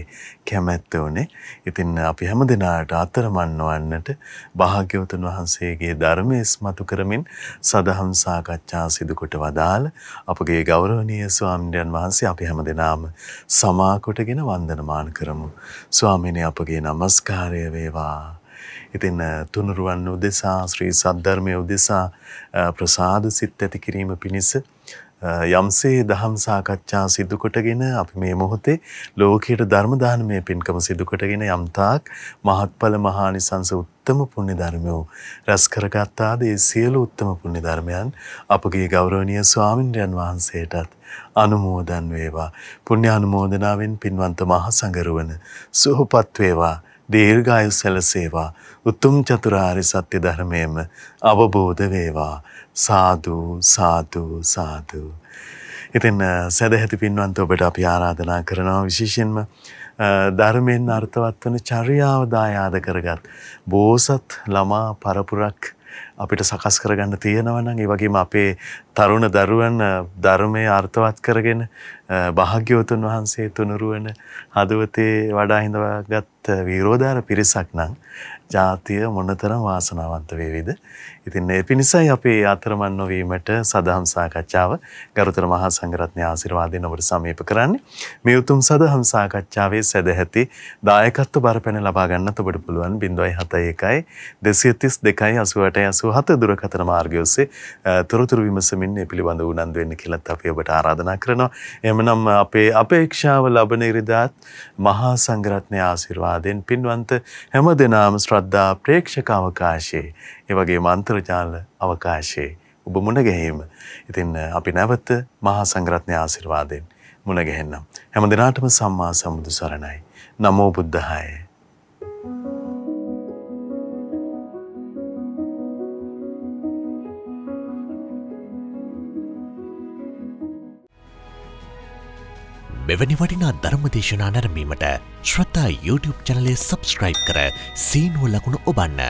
කැමැත්ත වනේ. ඉතින් අපි හැම දෙනාට අතරමන්නවන්නට භාග්‍යවතුන් වහන්සේගේ ධර්මය ස්මතු කරමින් සදහම් සාකච්ඡා සිදුකොට වදාළ අපගේ ගෞරවනීය ස්වාමින්ඩයන් වහන්සේ අපි හැම දෙනාම සමාකොටගෙන වන්දනම සම්මාන කරමු. ස්වාමිනේ අපගේ নমස්කාරය වේවා. ඉතින් තුනුරුවන් උදෙසා ශ්‍රී සද්ධර්මයේ උදෙසා ප්‍රසාද සිත් ඇති කිරීම පිණිස යම්සේ දහම් සාකච්ඡා සිදුකොටගෙන අපි මේ මොහොතේ ලෝකයට ධර්ම දානමය පින්කම සිදුකොටගෙන යම්තාක් මහත්ඵල මහානිසංස උත්තම පුණ්‍ය ධර්මයෝ රැස් කරගත්තාද ඒ සියලු උත්තම පුණ්‍ය ධර්මයන් අපගේ ගෞරවනීය ස්වාමින්ද්‍රයන් වහන්සේටත් අනුමෝදන් වේවා පුණ්‍ය අනුමෝදනාවෙන් පින්වන්ත මහසඟරුවන සුවපත් වේවා දීර්ඝායු සැලසේවා උතුම් චතුරාර්ය සත්‍ය ධර්මයේම අවබෝධ වේවා සාදු සාදු සාදු. ඉතින් සැදැහැති පින්වන්ත ඔබට අපි ආරාධනා කරනවා විශේෂයෙන්ම ධර්මයෙන් අර්ථවත් වන චර්යාව දායාද කරගත් බෝසත් ළමා පරපුරක් අපිට සකස් කරගන්න තියෙනවනම් ඒ වගේම අපේ තරුණ දරුවන් ධර්මයේ අර්ථවත් කරගෙන භාග්‍යවතුන් වහන්සේ තුනුරුවන හදවතේ වඩා හිඳවාගත් විරෝධාර පිරිසක් නම් ජාතිය මොනතරම් වාසනාවන්ත වේවිද ඉතින් ඒ පිණිසයි අපේ අතරමන් නොවීමට සදහම් සාකච්ඡාව ගරුතර මහා සංඝරත්නය ආශිර්වාදයෙන් ඔබට සමීප කරන්නේ. මේ උතුම් සදහම් සාකච්ඡාවේ සදැහැති දායකත්ව බරපැන ලබා ගන්නත් ඔබට පුළුවන් 0.71 232 88 87 දුරකථන මාර්ගය ඔස්සේ තොරතුරු විමසමින් මේ පිළිබඳව උනන්දු වෙන්න කියලාත් අපි ඔබට ආරාධනා කරනවා. එhmeනම් අපේ අපේක්ෂාව ලබන ඉරිදාත් මහා සංඝරත්නය ආශිර්වාදයෙන් පින්වන්ත හැම දිනම ශ්‍රද්ධා ප්‍රේක්ෂක අවකාශයේ ඒවගේ මන්ත්‍රජාල අවකාශයේ ඔබ මුණගැහීම. ඉතින් අපි නැවත මහා සංග්‍රත්නය ආසිර්වාදයෙන් මුණගැහෙන්නම්. හැම දෙනාටම සම්මා සම්බුදු සරණයි. නමෝ බුද්ධහාය. මෙවැනි වටිනා ධර්ම දේශනා නැරමීමට ශ්‍රතා YouTube චනලය සබස්ක්‍රයිබ් කර සීනුව ලකුණු ඔබන්න.